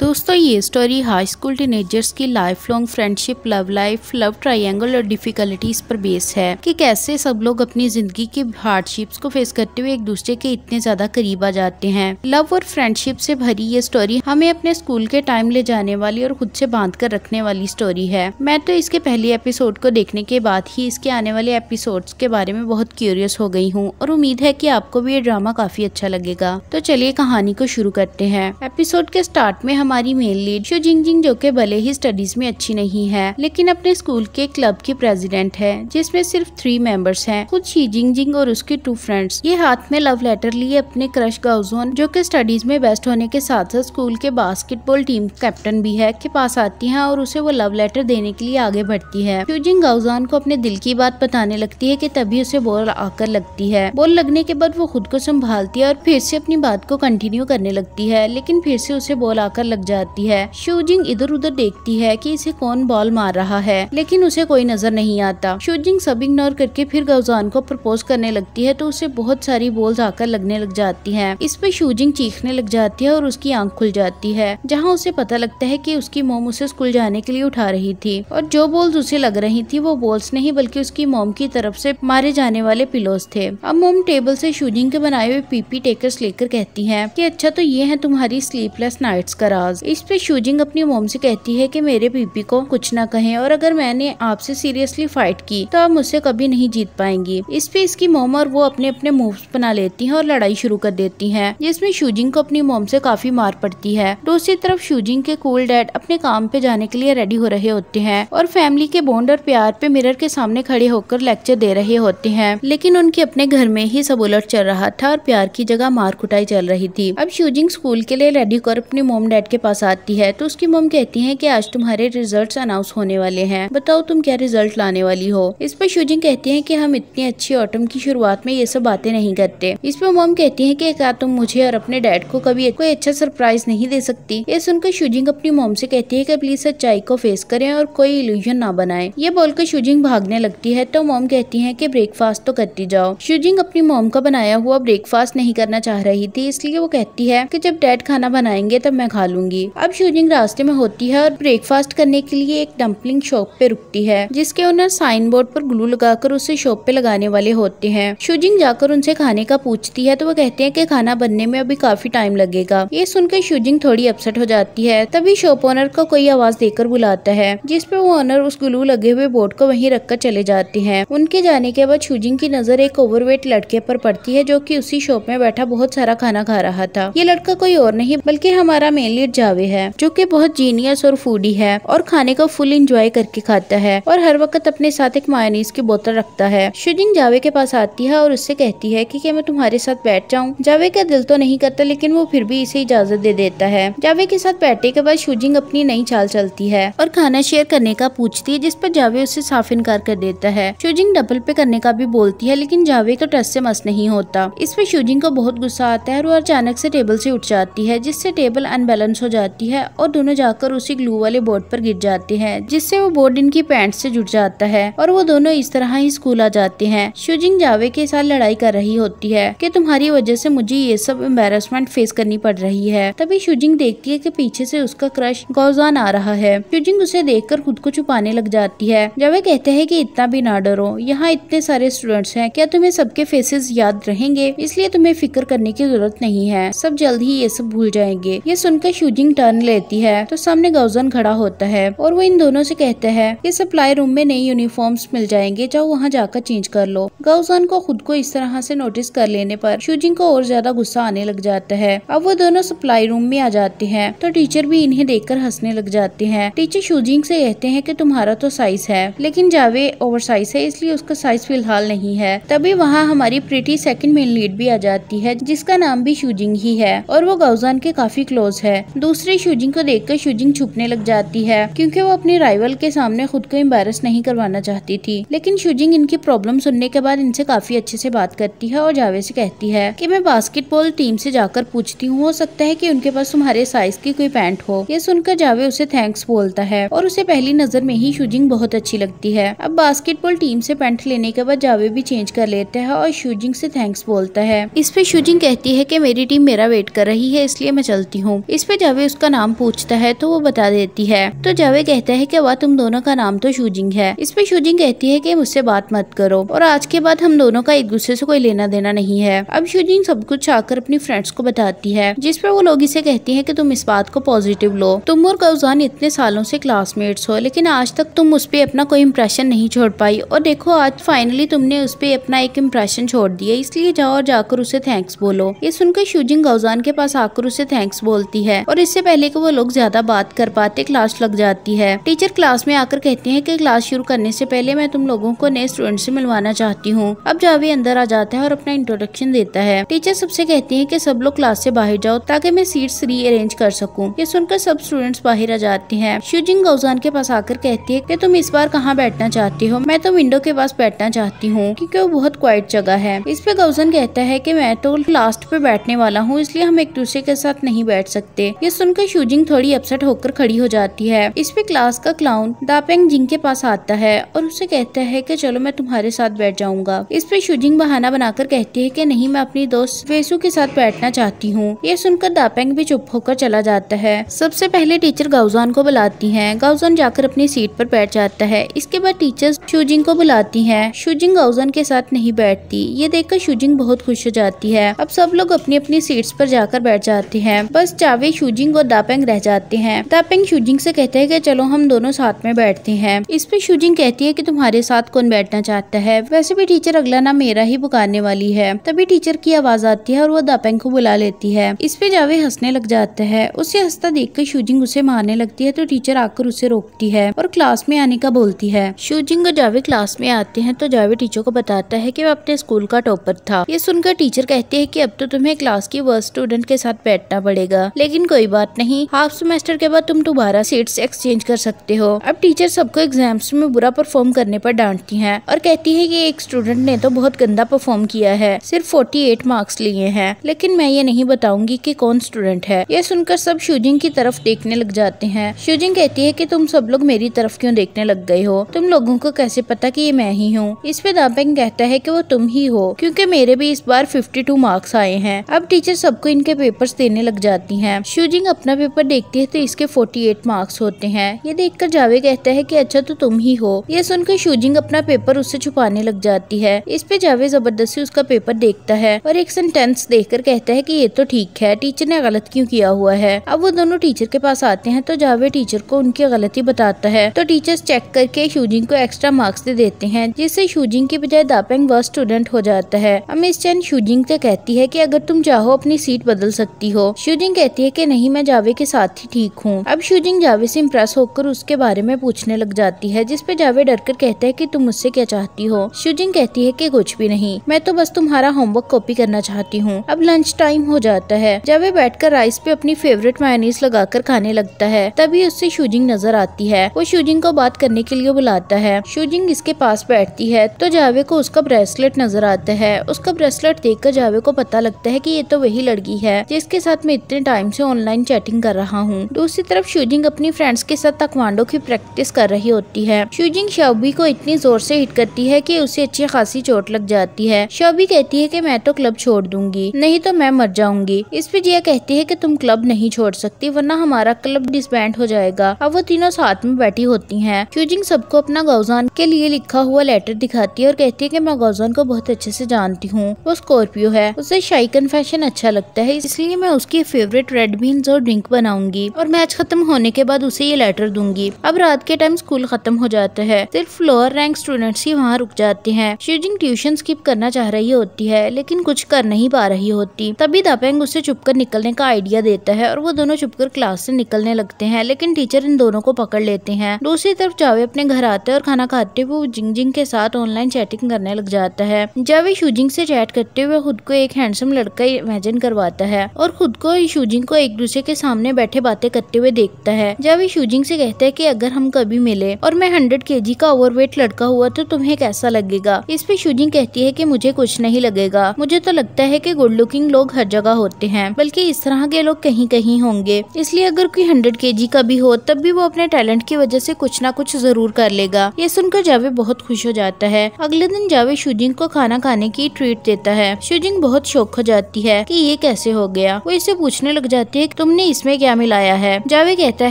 दोस्तों ये story high school teenagers की life long friendship love life love triangle और डिफिकल्टीज पर बेस है कि कैसे सब लोग अपनी जिंदगी के हार्डशिप्स को फेस करते हुए एक दूसरे के इतने ज्यादा करीब आ जाते हैं लव और फ्रेंडशिप से भरी ये स्टोरी हमें अपने स्कूल के टाइम ले जाने वाली और खुद से बांध कर रखने वाली स्टोरी है मैं तो इसके पहले एपिसोड को देखने के बाद ही इसके आने वाले एपिसोड के बारे में बहुत क्यूरियस हो गई हूँ और उम्मीद है की आपको भी ये ड्रामा काफी अच्छा लगेगा तो चलिए कहानी को शुरू करते हैं एपिसोड के स्टार्ट में हम हमारी मेन लीड शो जिंग जिंग जो के भले ही स्टडीज में अच्छी नहीं है लेकिन अपने स्कूल के क्लब की प्रेसिडेंट है जिसमें सिर्फ थ्री मेंबर्स हैं खुद शी जिंग जिंग और उसके टू फ्रेंड्स ये हाथ में लव लेटर लिए अपने क्रश गाउजोन जो कि स्टडीज में बेस्ट होने के साथ साथ स्कूल के बास्केटबॉल टीम कैप्टन भी है के पास आती है और उसे वो लव लेटर देने के लिए आगे बढ़ती है फ्यूजिंग गाउजान को अपने दिल की बात बताने लगती है की तभी उसे बोल आकर लगती है बोल लगने के बाद वो खुद को संभालती है और फिर से अपनी बात को कंटिन्यू करने लगती है लेकिन फिर से उसे बोल आकर लग लग जाती है शूजिंग इधर उधर देखती है कि इसे कौन बॉल मार रहा है लेकिन उसे कोई नजर नहीं आता शूजिंग सब इग्नोर करके फिर गौजान को प्रपोज करने लगती है तो उसे बहुत सारी बॉल्स आकर लगने लग जाती है इस पे शूजिंग चीखने लग जाती है और उसकी आंख खुल जाती है जहाँ उसे पता लगता है की उसकी मोम उसे स्कूल जाने के लिए उठा रही थी और जो बोल्स उसे लग रही थी वो बॉल्स नहीं बल्कि उसकी मोम की तरफ से मारे जाने वाले पिलोस थे अब मोम टेबल से शूजिंग के बनाए हुए पीपी टेकर्स लेकर कहती है कि अच्छा तो ये है तुम्हारी स्लीपलेस नाइट्स का आवाज इस पे शूजिंग अपनी मोम से कहती है कि मेरे बीबी को कुछ ना कहें और अगर मैंने आपसे सीरियसली फाइट की तो आप मुझसे कभी नहीं जीत पाएंगी इस पे इसकी मोम और वो अपने अपने मूव्स बना लेती हैं और लड़ाई शुरू कर देती हैं जिसमे शूजिंग को अपनी मोम से काफी मार पड़ती है दूसरी तरफ शूजिंग के कूल डैड अपने काम पे जाने के लिए रेडी हो रहे होते हैं और फैमिली के बॉन्ड और प्यार पे मिरर के सामने खड़े होकर लेक्चर दे रहे होते हैं लेकिन उनके अपने घर में ही सब उलट चल रहा था और प्यार की जगह मार कुटाई चल रही थी अब शूजिंग स्कूल के लिए रेडी कर अपनी मोम डैड के पास आती है तो उसकी मम कहती है कि आज तुम्हारे रिजल्ट अनाउंस होने वाले हैं बताओ तुम क्या रिजल्ट लाने वाली हो इस पर शुजिंग कहती है की हम इतनी अच्छी ऑटम की शुरुआत में ये सब बातें नहीं करते इस पर मम कहती है की क्या तुम मुझे और अपने डैड को कभी कोई अच्छा सरप्राइज नहीं दे सकती ये सुनकर शुजिंग अपनी मोम से कहती है कि प्लीज सच्चाई को फेस करें और कोई इल्यूजन ना बनाए ये बोलकर शुजिंग भागने लगती है तो मोम कहती है कि ब्रेकफास्ट तो करती जाओ शुजिंग अपनी मोम का बनाया हुआ ब्रेकफास्ट नहीं करना चाह रही थी इसलिए वो कहती है कि जब डैड खाना बनाएंगे तब मैं खा लू करूंगी अब शूटिंग रास्ते में होती है और ब्रेकफास्ट करने के लिए एक डम्पलिंग शॉप पे रुकती है जिसके ओनर साइन बोर्ड पर ग्लू लगाकर उसे शॉप पे लगाने वाले होते हैं शूजिंग जाकर उनसे खाने का पूछती है तो वो कहते हैं कि खाना बनने में अभी काफी टाइम लगेगा ये सुनकर शूजिंग थोड़ी अपसेट हो जाती है तभी शॉप ओनर को कोई आवाज देकर बुलाता है जिसपे वो ओनर उस ग्लू लगे हुए बोर्ड को वहीं रखकर चले जाते हैं उनके जाने के बाद शूजिंग की नजर एक ओवरवेट लड़के पर पड़ती है जो की उसी शॉप में बैठा बहुत सारा खाना खा रहा था ये लड़का कोई और नहीं बल्कि हमारा मेनली अमित जावे है जो की बहुत जीनियस और फूडी है और खाने का फुल इंजॉय करके खाता है और हर वक्त अपने साथ एक मायनीस की बोतल रखता है शुजिंग जावे के पास आती है और उससे कहती है की क्या मैं तुम्हारे साथ बैठ जाऊँ जावे का दिल तो नहीं करता लेकिन वो फिर भी इसे इजाजत दे देता है जावे के साथ बैठने के बाद शुजिंग अपनी नई चाल चलती है और खाना शेयर करने का पूछती है जिस पर जावे उसे साफ इनकार कर देता है शुजिंग डबल पे करने का भी बोलती है लेकिन जावे का टस से मस नहीं होता इस पर शुजिंग को बहुत गुस्सा आता है और अचानक से टेबल से उठ जाती है जिससे टेबल अनबैलेंस हो जाती है और दोनों जाकर उसी ग्लू वाले बोर्ड पर गिर जाते हैं जिससे वो बोर्ड इनकी पैंट से जुड़ जाता है और वो दोनों इस तरह ही स्कूल आ जाते हैं शुजिंग जावे के साथ लड़ाई कर रही होती है कि तुम्हारी वजह से मुझे ये सब एम्बेरसमेंट फेस करनी पड़ रही है तभी शुजिंग देखती है की पीछे से उसका क्रश गौजान आ रहा है शुजिंग उसे देख खुद को छुपाने लग जाती है जावे कहते हैं की इतना भी ना डरो यहाँ इतने सारे स्टूडेंट्स है क्या तुम्हें सबके फेसेस याद रहेंगे इसलिए तुम्हें फिक्र करने की जरूरत नहीं है सब जल्द ही ये सब भूल जाएंगे ये सुनकर यूजिंग टर्न लेती है तो सामने गौजन खड़ा होता है और वो इन दोनों से कहते हैं कि सप्लाई रूम में नई यूनिफॉर्म्स मिल जाएंगे जाओ वहाँ जाकर चेंज कर लो गौजन को खुद को इस तरह से नोटिस कर लेने पर शूजिंग को और ज्यादा गुस्सा आने लग जाता है अब वो दोनों सप्लाई रूम में आ जाते हैं तो टीचर भी इन्हें कर हंसने लग जाते हैं टीचर शूजिंग से कहते हैं की तुम्हारा तो साइज है लेकिन जावे ओवर साइज है इसलिए उसका साइज फिलहाल नहीं है तभी वहाँ हमारी प्रिटी सेकंड मेन लीड भी आ जाती है जिसका नाम भी शूजिंग ही है और वो गौजान के काफी क्लोज है दूसरे शूजिंग को देखकर शूजिंग छुपने लग जाती है क्योंकि वो अपने राइवल के सामने खुद को एम्बेरस नहीं करवाना चाहती थी लेकिन शूजिंग इनकी प्रॉब्लम सुनने के बाद इनसे काफी अच्छे से बात करती है और जावे से कहती है कि मैं बास्केटबॉल टीम से जाकर पूछती हूँ हो सकता है कि उनके पास तुम्हारे साइज की कोई पैंट हो ये सुनकर जावे उसे थैंक्स बोलता है और उसे पहली नजर में ही शूजिंग बहुत अच्छी लगती है अब बास्केटबॉल टीम से पैंट लेने के बाद जावे भी चेंज कर लेते हैं और शूजिंग से थैंक्स बोलता है इस पे शूजिंग कहती है की मेरी टीम मेरा वेट कर रही है इसलिए मैं चलती हूँ इस पे जावे उसका नाम पूछता है तो वो बता देती है तो जावे कहता है की वह तुम दोनों का नाम तो शूजिंग है इसमें शूजिंग कहती है की मुझसे बात मत करो और आज के बाद हम दोनों का एक दूसरे से कोई लेना देना नहीं है अब शूजिंग सब कुछ आकर अपनी फ्रेंड्स को बताती है जिस पर वो लोग इसे कहती है की तुम इस बात को पॉजिटिव लो तुम और गौजान इतने सालों से क्लासमेट्स हो लेकिन आज तक तुम उस पर अपना कोई इम्प्रेशन नहीं छोड़ पाई और देखो आज फाइनली तुमने उस पर अपना एक इम्प्रेशन छोड़ दिया इसलिए जाओ और जाकर उसे थैंक्स बोलो ये सुनकर शूजिंग गौजान के पास आकर उसे थैंक्स बोलती है और और इससे पहले कि वो लोग ज्यादा बात कर पाते क्लास लग जाती है टीचर क्लास में आकर कहती है की क्लास शुरू करने से पहले मैं तुम लोगों को नए स्टूडेंट से मिलवाना चाहती हूँ अब जावी अंदर आ जाता है और अपना इंट्रोडक्शन देता है टीचर सबसे कहती है की सब लोग क्लास से बाहर जाओ ताकि मैं री रीअरेंज कर सकूँ ये सुनकर सब स्टूडेंट्स बाहर आ जाते हैं शिवजिंग गौजान के पास आकर कहती है की तुम इस बार कहाँ बैठना चाहती हो मैं तो विंडो के पास बैठना चाहती हूँ क्योंकि वो बहुत क्वाइट जगह है इस पे गौजान कहता है कि मैं तो लास्ट पे बैठने वाला हूँ इसलिए हम एक दूसरे के साथ नहीं बैठ सकते ये सुनकर शूजिंग थोड़ी अपसेट होकर खड़ी हो जाती है इस पे क्लास का क्लाउन दापेंग जिंग के पास आता है और उसे कहता है कि चलो मैं तुम्हारे साथ बैठ जाऊंगा इस पे शूजिंग बहाना बनाकर कहती है कि नहीं मैं अपनी दोस्त वेसु के साथ बैठना चाहती हूँ ये सुनकर दापेंग भी चुप होकर चला जाता है सबसे पहले टीचर गाउजान को बुलाती है गाउजान जाकर अपनी सीट पर बैठ जाता है इसके बाद टीचर शूजिंग को बुलाती है शूजिंग गाउजान के साथ नहीं बैठती ये देखकर शूजिंग बहुत खुश हो जाती है अब सब लोग अपनी अपनी सीट्स पर जाकर बैठ जाते हैं बस चावे शूजिंग और दापेंग रह जाते हैं दापेंग शूजिंग से कहते हैं कि चलो हम दोनों साथ में बैठते हैं इस पे शूजिंग कहती है कि तुम्हारे साथ कौन बैठना चाहता है वैसे भी टीचर अगला नाम मेरा ही पुकारने वाली है तभी टीचर की आवाज आती है और वो दापेंग को बुला लेती है इस पे जावे हंसने लग जाता है उसे हंसता देख कर शूजिंग उसे मारने लगती है तो टीचर आकर उसे रोकती है और क्लास में आने का बोलती है शूजिंग और जावे क्लास में आते हैं तो जावे टीचर को बताता है की वह अपने स्कूल का टॉपर था ये सुनकर टीचर कहते हैं की अब तो तुम्हें क्लास की वर्स्ट स्टूडेंट के साथ बैठना पड़ेगा लेकिन कोई कोई बात नहीं हाफ सेमेस्टर के बाद तुम दोबारा सीट्स एक्सचेंज कर सकते हो अब टीचर सबको एग्जाम्स में बुरा परफॉर्म करने पर डांटती हैं और कहती है कि एक स्टूडेंट ने तो बहुत गंदा परफॉर्म किया है सिर्फ 48 मार्क्स लिए हैं लेकिन मैं ये नहीं बताऊंगी कि कौन स्टूडेंट है ये सुनकर सब शूजिंग की तरफ देखने लग जाते हैं शूजिंग कहती है की तुम सब लोग मेरी तरफ क्यों देखने लग गए हो तुम लोगों को कैसे पता की ये मैं ही हूँ इस पे दापेंग कहता है की वो तुम ही हो क्यूँकी मेरे भी इस बार फिफ्टी मार्क्स आए हैं अब टीचर सबको इनके पेपर देने लग जाती है सूजिंग अपना पेपर देखती है तो इसके 48 मार्क्स होते हैं ये देखकर जावे कहता है कि अच्छा तो तुम ही हो ये सुनकर शूजिंग अपना पेपर उससे छुपाने लग जाती है इस पे जावे जबरदस्ती उसका पेपर देखता है और एक सेंटेंस देखकर कहता है कि ये तो ठीक है टीचर ने गलत क्यों किया हुआ है अब वो दोनों टीचर के पास आते हैं तो जावे टीचर को उनकी गलती बताता है तो टीचर चेक करके शूजिंग को एक्स्ट्रा मार्क्स दे देते हैं जिससे शूजिंग के बजाय दापेंग वर्ष स्टूडेंट हो जाता है अमिस चैन शूजिंग से कहती है की अगर तुम चाहो अपनी सीट बदल सकती हो शूजिंग कहती है की नहीं नहीं मैं जावे के साथ ही ठीक हूँ अब शूजिंग जावे से इम्प्रेस होकर उसके बारे में पूछने लग जाती है जिसपे जावे डर कर कहते हैं की तुम मुझसे क्या चाहती हो शूजिंग कहती है की कुछ भी नहीं मैं तो बस तुम्हारा होमवर्क कॉपी करना चाहती हूँ अब लंच टाइम हो जाता है जावे बैठकर राइस पे अपनी फेवरेट मायनीस लगाकर खाने लगता है तभी उससे शूजिंग नजर आती है वो शूजिंग को बात करने के लिए बुलाता है शूजिंग इसके पास बैठती है तो जावे को उसका ब्रेसलेट नजर आता है उसका ब्रेसलेट देखकर जावे को पता लगता है की ये तो वही लड़की है जिसके साथ में इतने टाइम से ऑनलाइन ऑनलाइन चैटिंग कर रहा हूँ दूसरी तरफ शूजिंग अपनी फ्रेंड्स के साथ तकवांडो की प्रैक्टिस कर रही होती है शूजिंग शोबी को इतनी जोर से हिट करती है कि उसे अच्छी खासी चोट लग जाती है शोबी कहती है कि मैं तो क्लब छोड़ दूंगी नहीं तो मैं मर जाऊंगी इस पे जिया कहती है कि तुम क्लब नहीं छोड़ सकती वरना हमारा क्लब डिसबैंड हो जाएगा अब वो तीनों साथ में बैठी होती है शूजिंग सबको अपना गौजान के लिए लिखा हुआ लेटर दिखाती है और कहती है की मैं गौजान को बहुत अच्छे से जानती हूँ वो स्कॉर्पियो है उसे शाही कन्फेशन अच्छा लगता है इसलिए मैं उसकी फेवरेट रेडमी मफिन और ड्रिंक बनाऊंगी और मैच खत्म होने के बाद उसे ये लेटर दूंगी अब रात के टाइम स्कूल खत्म हो जाता है सिर्फ लोअर रैंक स्टूडेंट्स ही वहाँ रुक जाते हैं शिजिंग ट्यूशन स्किप करना चाह रही होती है लेकिन कुछ कर नहीं पा रही होती तभी दापेंग उसे चुपकर निकलने का आइडिया देता है और वो दोनों चुपकर क्लास से निकलने लगते हैं लेकिन टीचर इन दोनों को पकड़ लेते हैं दूसरी तरफ जावे अपने घर आते और खाना खाते हुए जिंग जिंग के साथ ऑनलाइन चैटिंग करने लग जाता है जावे शूजिंग से चैट करते हुए खुद को एक हैंडसम लड़का इमेजिन करवाता है और खुद को शूजिंग को एक दूसरे दूसरे के सामने बैठे बातें करते हुए देखता है जब शूजिंग से कहते हैं कि अगर हम कभी मिले और मैं हंड्रेड के का ओवरवेट लड़का हुआ तो तुम्हें कैसा लगेगा इस पे शूजिंग कहती है कि मुझे कुछ नहीं लगेगा मुझे तो लगता है कि गुड लुकिंग लोग हर जगह होते हैं बल्कि इस तरह के लोग कहीं कहीं होंगे इसलिए अगर कोई हंड्रेड के का भी हो तब भी वो अपने टैलेंट की वजह से कुछ ना कुछ जरूर कर लेगा ये सुनकर जावे बहुत खुश हो जाता है अगले दिन जावे शूजिंग को खाना खाने की ट्रीट देता है शूजिंग बहुत शौक हो जाती है की ये कैसे हो गया वो इसे पूछने लग जाती है तुमने इसमें क्या मिलाया है जावे कहता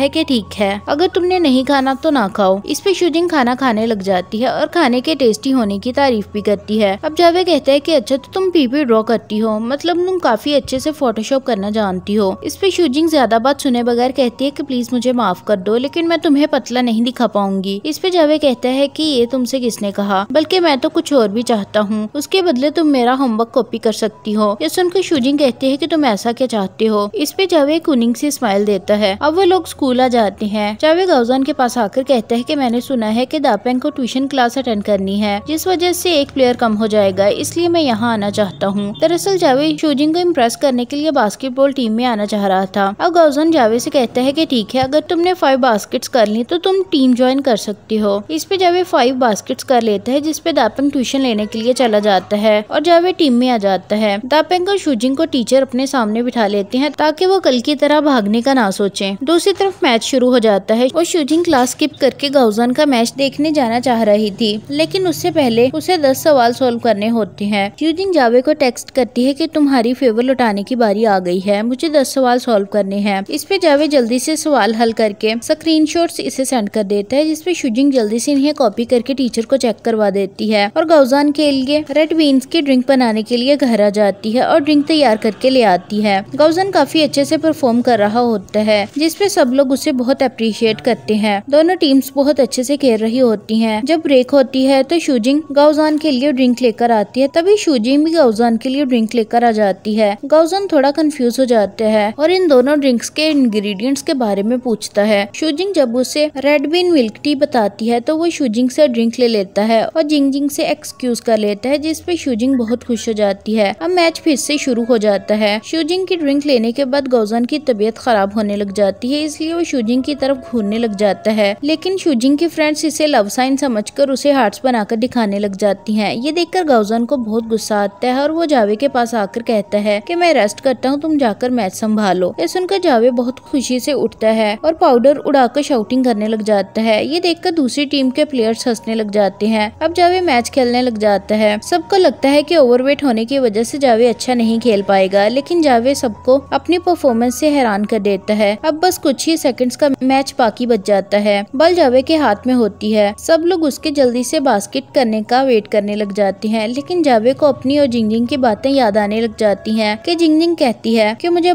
है की ठीक है अगर तुमने नहीं खाना तो ना खाओ इस पे शुदिंग खाना खाने लग जाती है और खाने के टेस्टी होने की तारीफ भी करती है अब जावे कहता है की अच्छा तो तुम पीपी ड्रॉ करती हो मतलब तुम काफी अच्छे से फोटोशॉप करना जानती हो इस पे शुजिंग ज्यादा बात सुने बगैर कहती है की प्लीज मुझे माफ कर दो लेकिन मैं तुम्हें पतला नहीं दिखा पाऊंगी इस पे जावे कहता है कि ये तुमसे किसने कहा बल्कि मैं तो कुछ और भी चाहता हूँ उसके बदले तुम मेरा होमवर्क कॉपी कर सकती हो यह सुनकर शुजिंग कहती है कि तुम ऐसा क्या चाहते हो इस पे जावे चावे कुनिंग से स्माइल देता है अब वो लोग स्कूल आ जाते हैं चावे गौजान के पास आकर कहता है की मैंने सुना है की दापेंग को ट्यूशन क्लास अटेंड करनी है जिस वजह से एक प्लेयर कम हो जाएगा इसलिए मैं यहाँ आना चाहता हूँ दरअसल जावे शूजिंग को इम्प्रेस करने के लिए बास्केटबॉल टीम में आना चाह रहा था अब गौजान जावे से कहता है की ठीक है अगर तुमने फाइव बास्केट कर ली तो तुम टीम ज्वाइन कर सकती हो इस पे जावे फाइव बास्केट कर लेते हैं जिसपे दापेंग ट्यूशन लेने के लिए चला जाता है और जावे टीम में आ जाता है दापेंग और शूजिंग को टीचर अपने सामने बिठा लेते हैं ताकि वो कल पल की तरह भागने का ना सोचें दूसरी तरफ मैच शुरू हो जाता है और शूटिंग क्लास स्किप करके गौजान का मैच देखने जाना चाह रही थी लेकिन उससे पहले उसे दस सवाल सोल्व करने होते हैं शूजिंग जावे को टेक्स्ट करती है की तुम्हारी फेवर लुटाने की बारी आ गई है मुझे दस सवाल सोल्व करने हैं इस पे जावे जल्दी ऐसी सवाल हल करके स्क्रीन इसे सेंड कर देता है जिसपे शूजिंग जल्दी से इन्हें कॉपी करके टीचर को चेक करवा देती है और गौजान के लिए रेड बीन्स की ड्रिंक बनाने के लिए घर आ जाती है और ड्रिंक तैयार करके ले आती है गौजन काफी अच्छे से परफॉर्म कर रहा होता है जिसपे सब लोग उसे बहुत अप्रिशिएट करते हैं दोनों टीम्स बहुत अच्छे से खेल रही होती हैं जब ब्रेक होती है तो शूजिंग गाउजान के लिए ड्रिंक लेकर आती है तभी शूजिंग भी गाउजान के लिए ड्रिंक लेकर आ जाती है गाउजान थोड़ा कंफ्यूज हो जाता है और इन दोनों ड्रिंक्स के इंग्रेडिएंट्स के बारे में पूछता है शूजिंग जब उसे रेड बीन मिल्क टी बताती है तो वो शूजिंग से ड्रिंक ले लेता है और जिंग जिंग से एक्सक्यूज कर लेता है जिसपे शूजिंग बहुत खुश हो जाती है अब मैच फिर से शुरू हो जाता है शूजिंग की ड्रिंक लेने के बाद गौजान सुजन की तबीयत खराब होने लग जाती है इसलिए वो शूजिंग की तरफ घूरने लग जाता है लेकिन शूजिंग की फ्रेंड्स इसे लव साइन समझकर उसे हार्ट्स बनाकर दिखाने लग जाती हैं ये देखकर गौजन को बहुत गुस्सा आता है और वो जावे के पास आकर कहता है की मैं रेस्ट करता हूँ तुम जाकर मैच संभालो ये सुनकर जावे बहुत खुशी से उठता है और पाउडर उड़ाकर शाउटिंग करने लग जाता है ये देखकर दूसरी टीम के प्लेयर्स हंसने लग जाते हैं अब जावे मैच खेलने लग जाता है सबको लगता है की ओवरवेट होने की वजह से जावे अच्छा नहीं खेल पाएगा लेकिन जावे सबको अपनी परफॉर्मेंस परफॉर्मेंस से हैरान कर देता है अब बस कुछ ही सेकंड्स का मैच बाकी बच जाता है बल जावे के हाथ में होती है सब लोग उसके जल्दी से बास्केट करने का वेट करने लग जाते हैं लेकिन जावे को अपनी और जिंगजिंग की बातें याद आने लग जाती हैं कि जिंगजिंग कहती है कि मुझे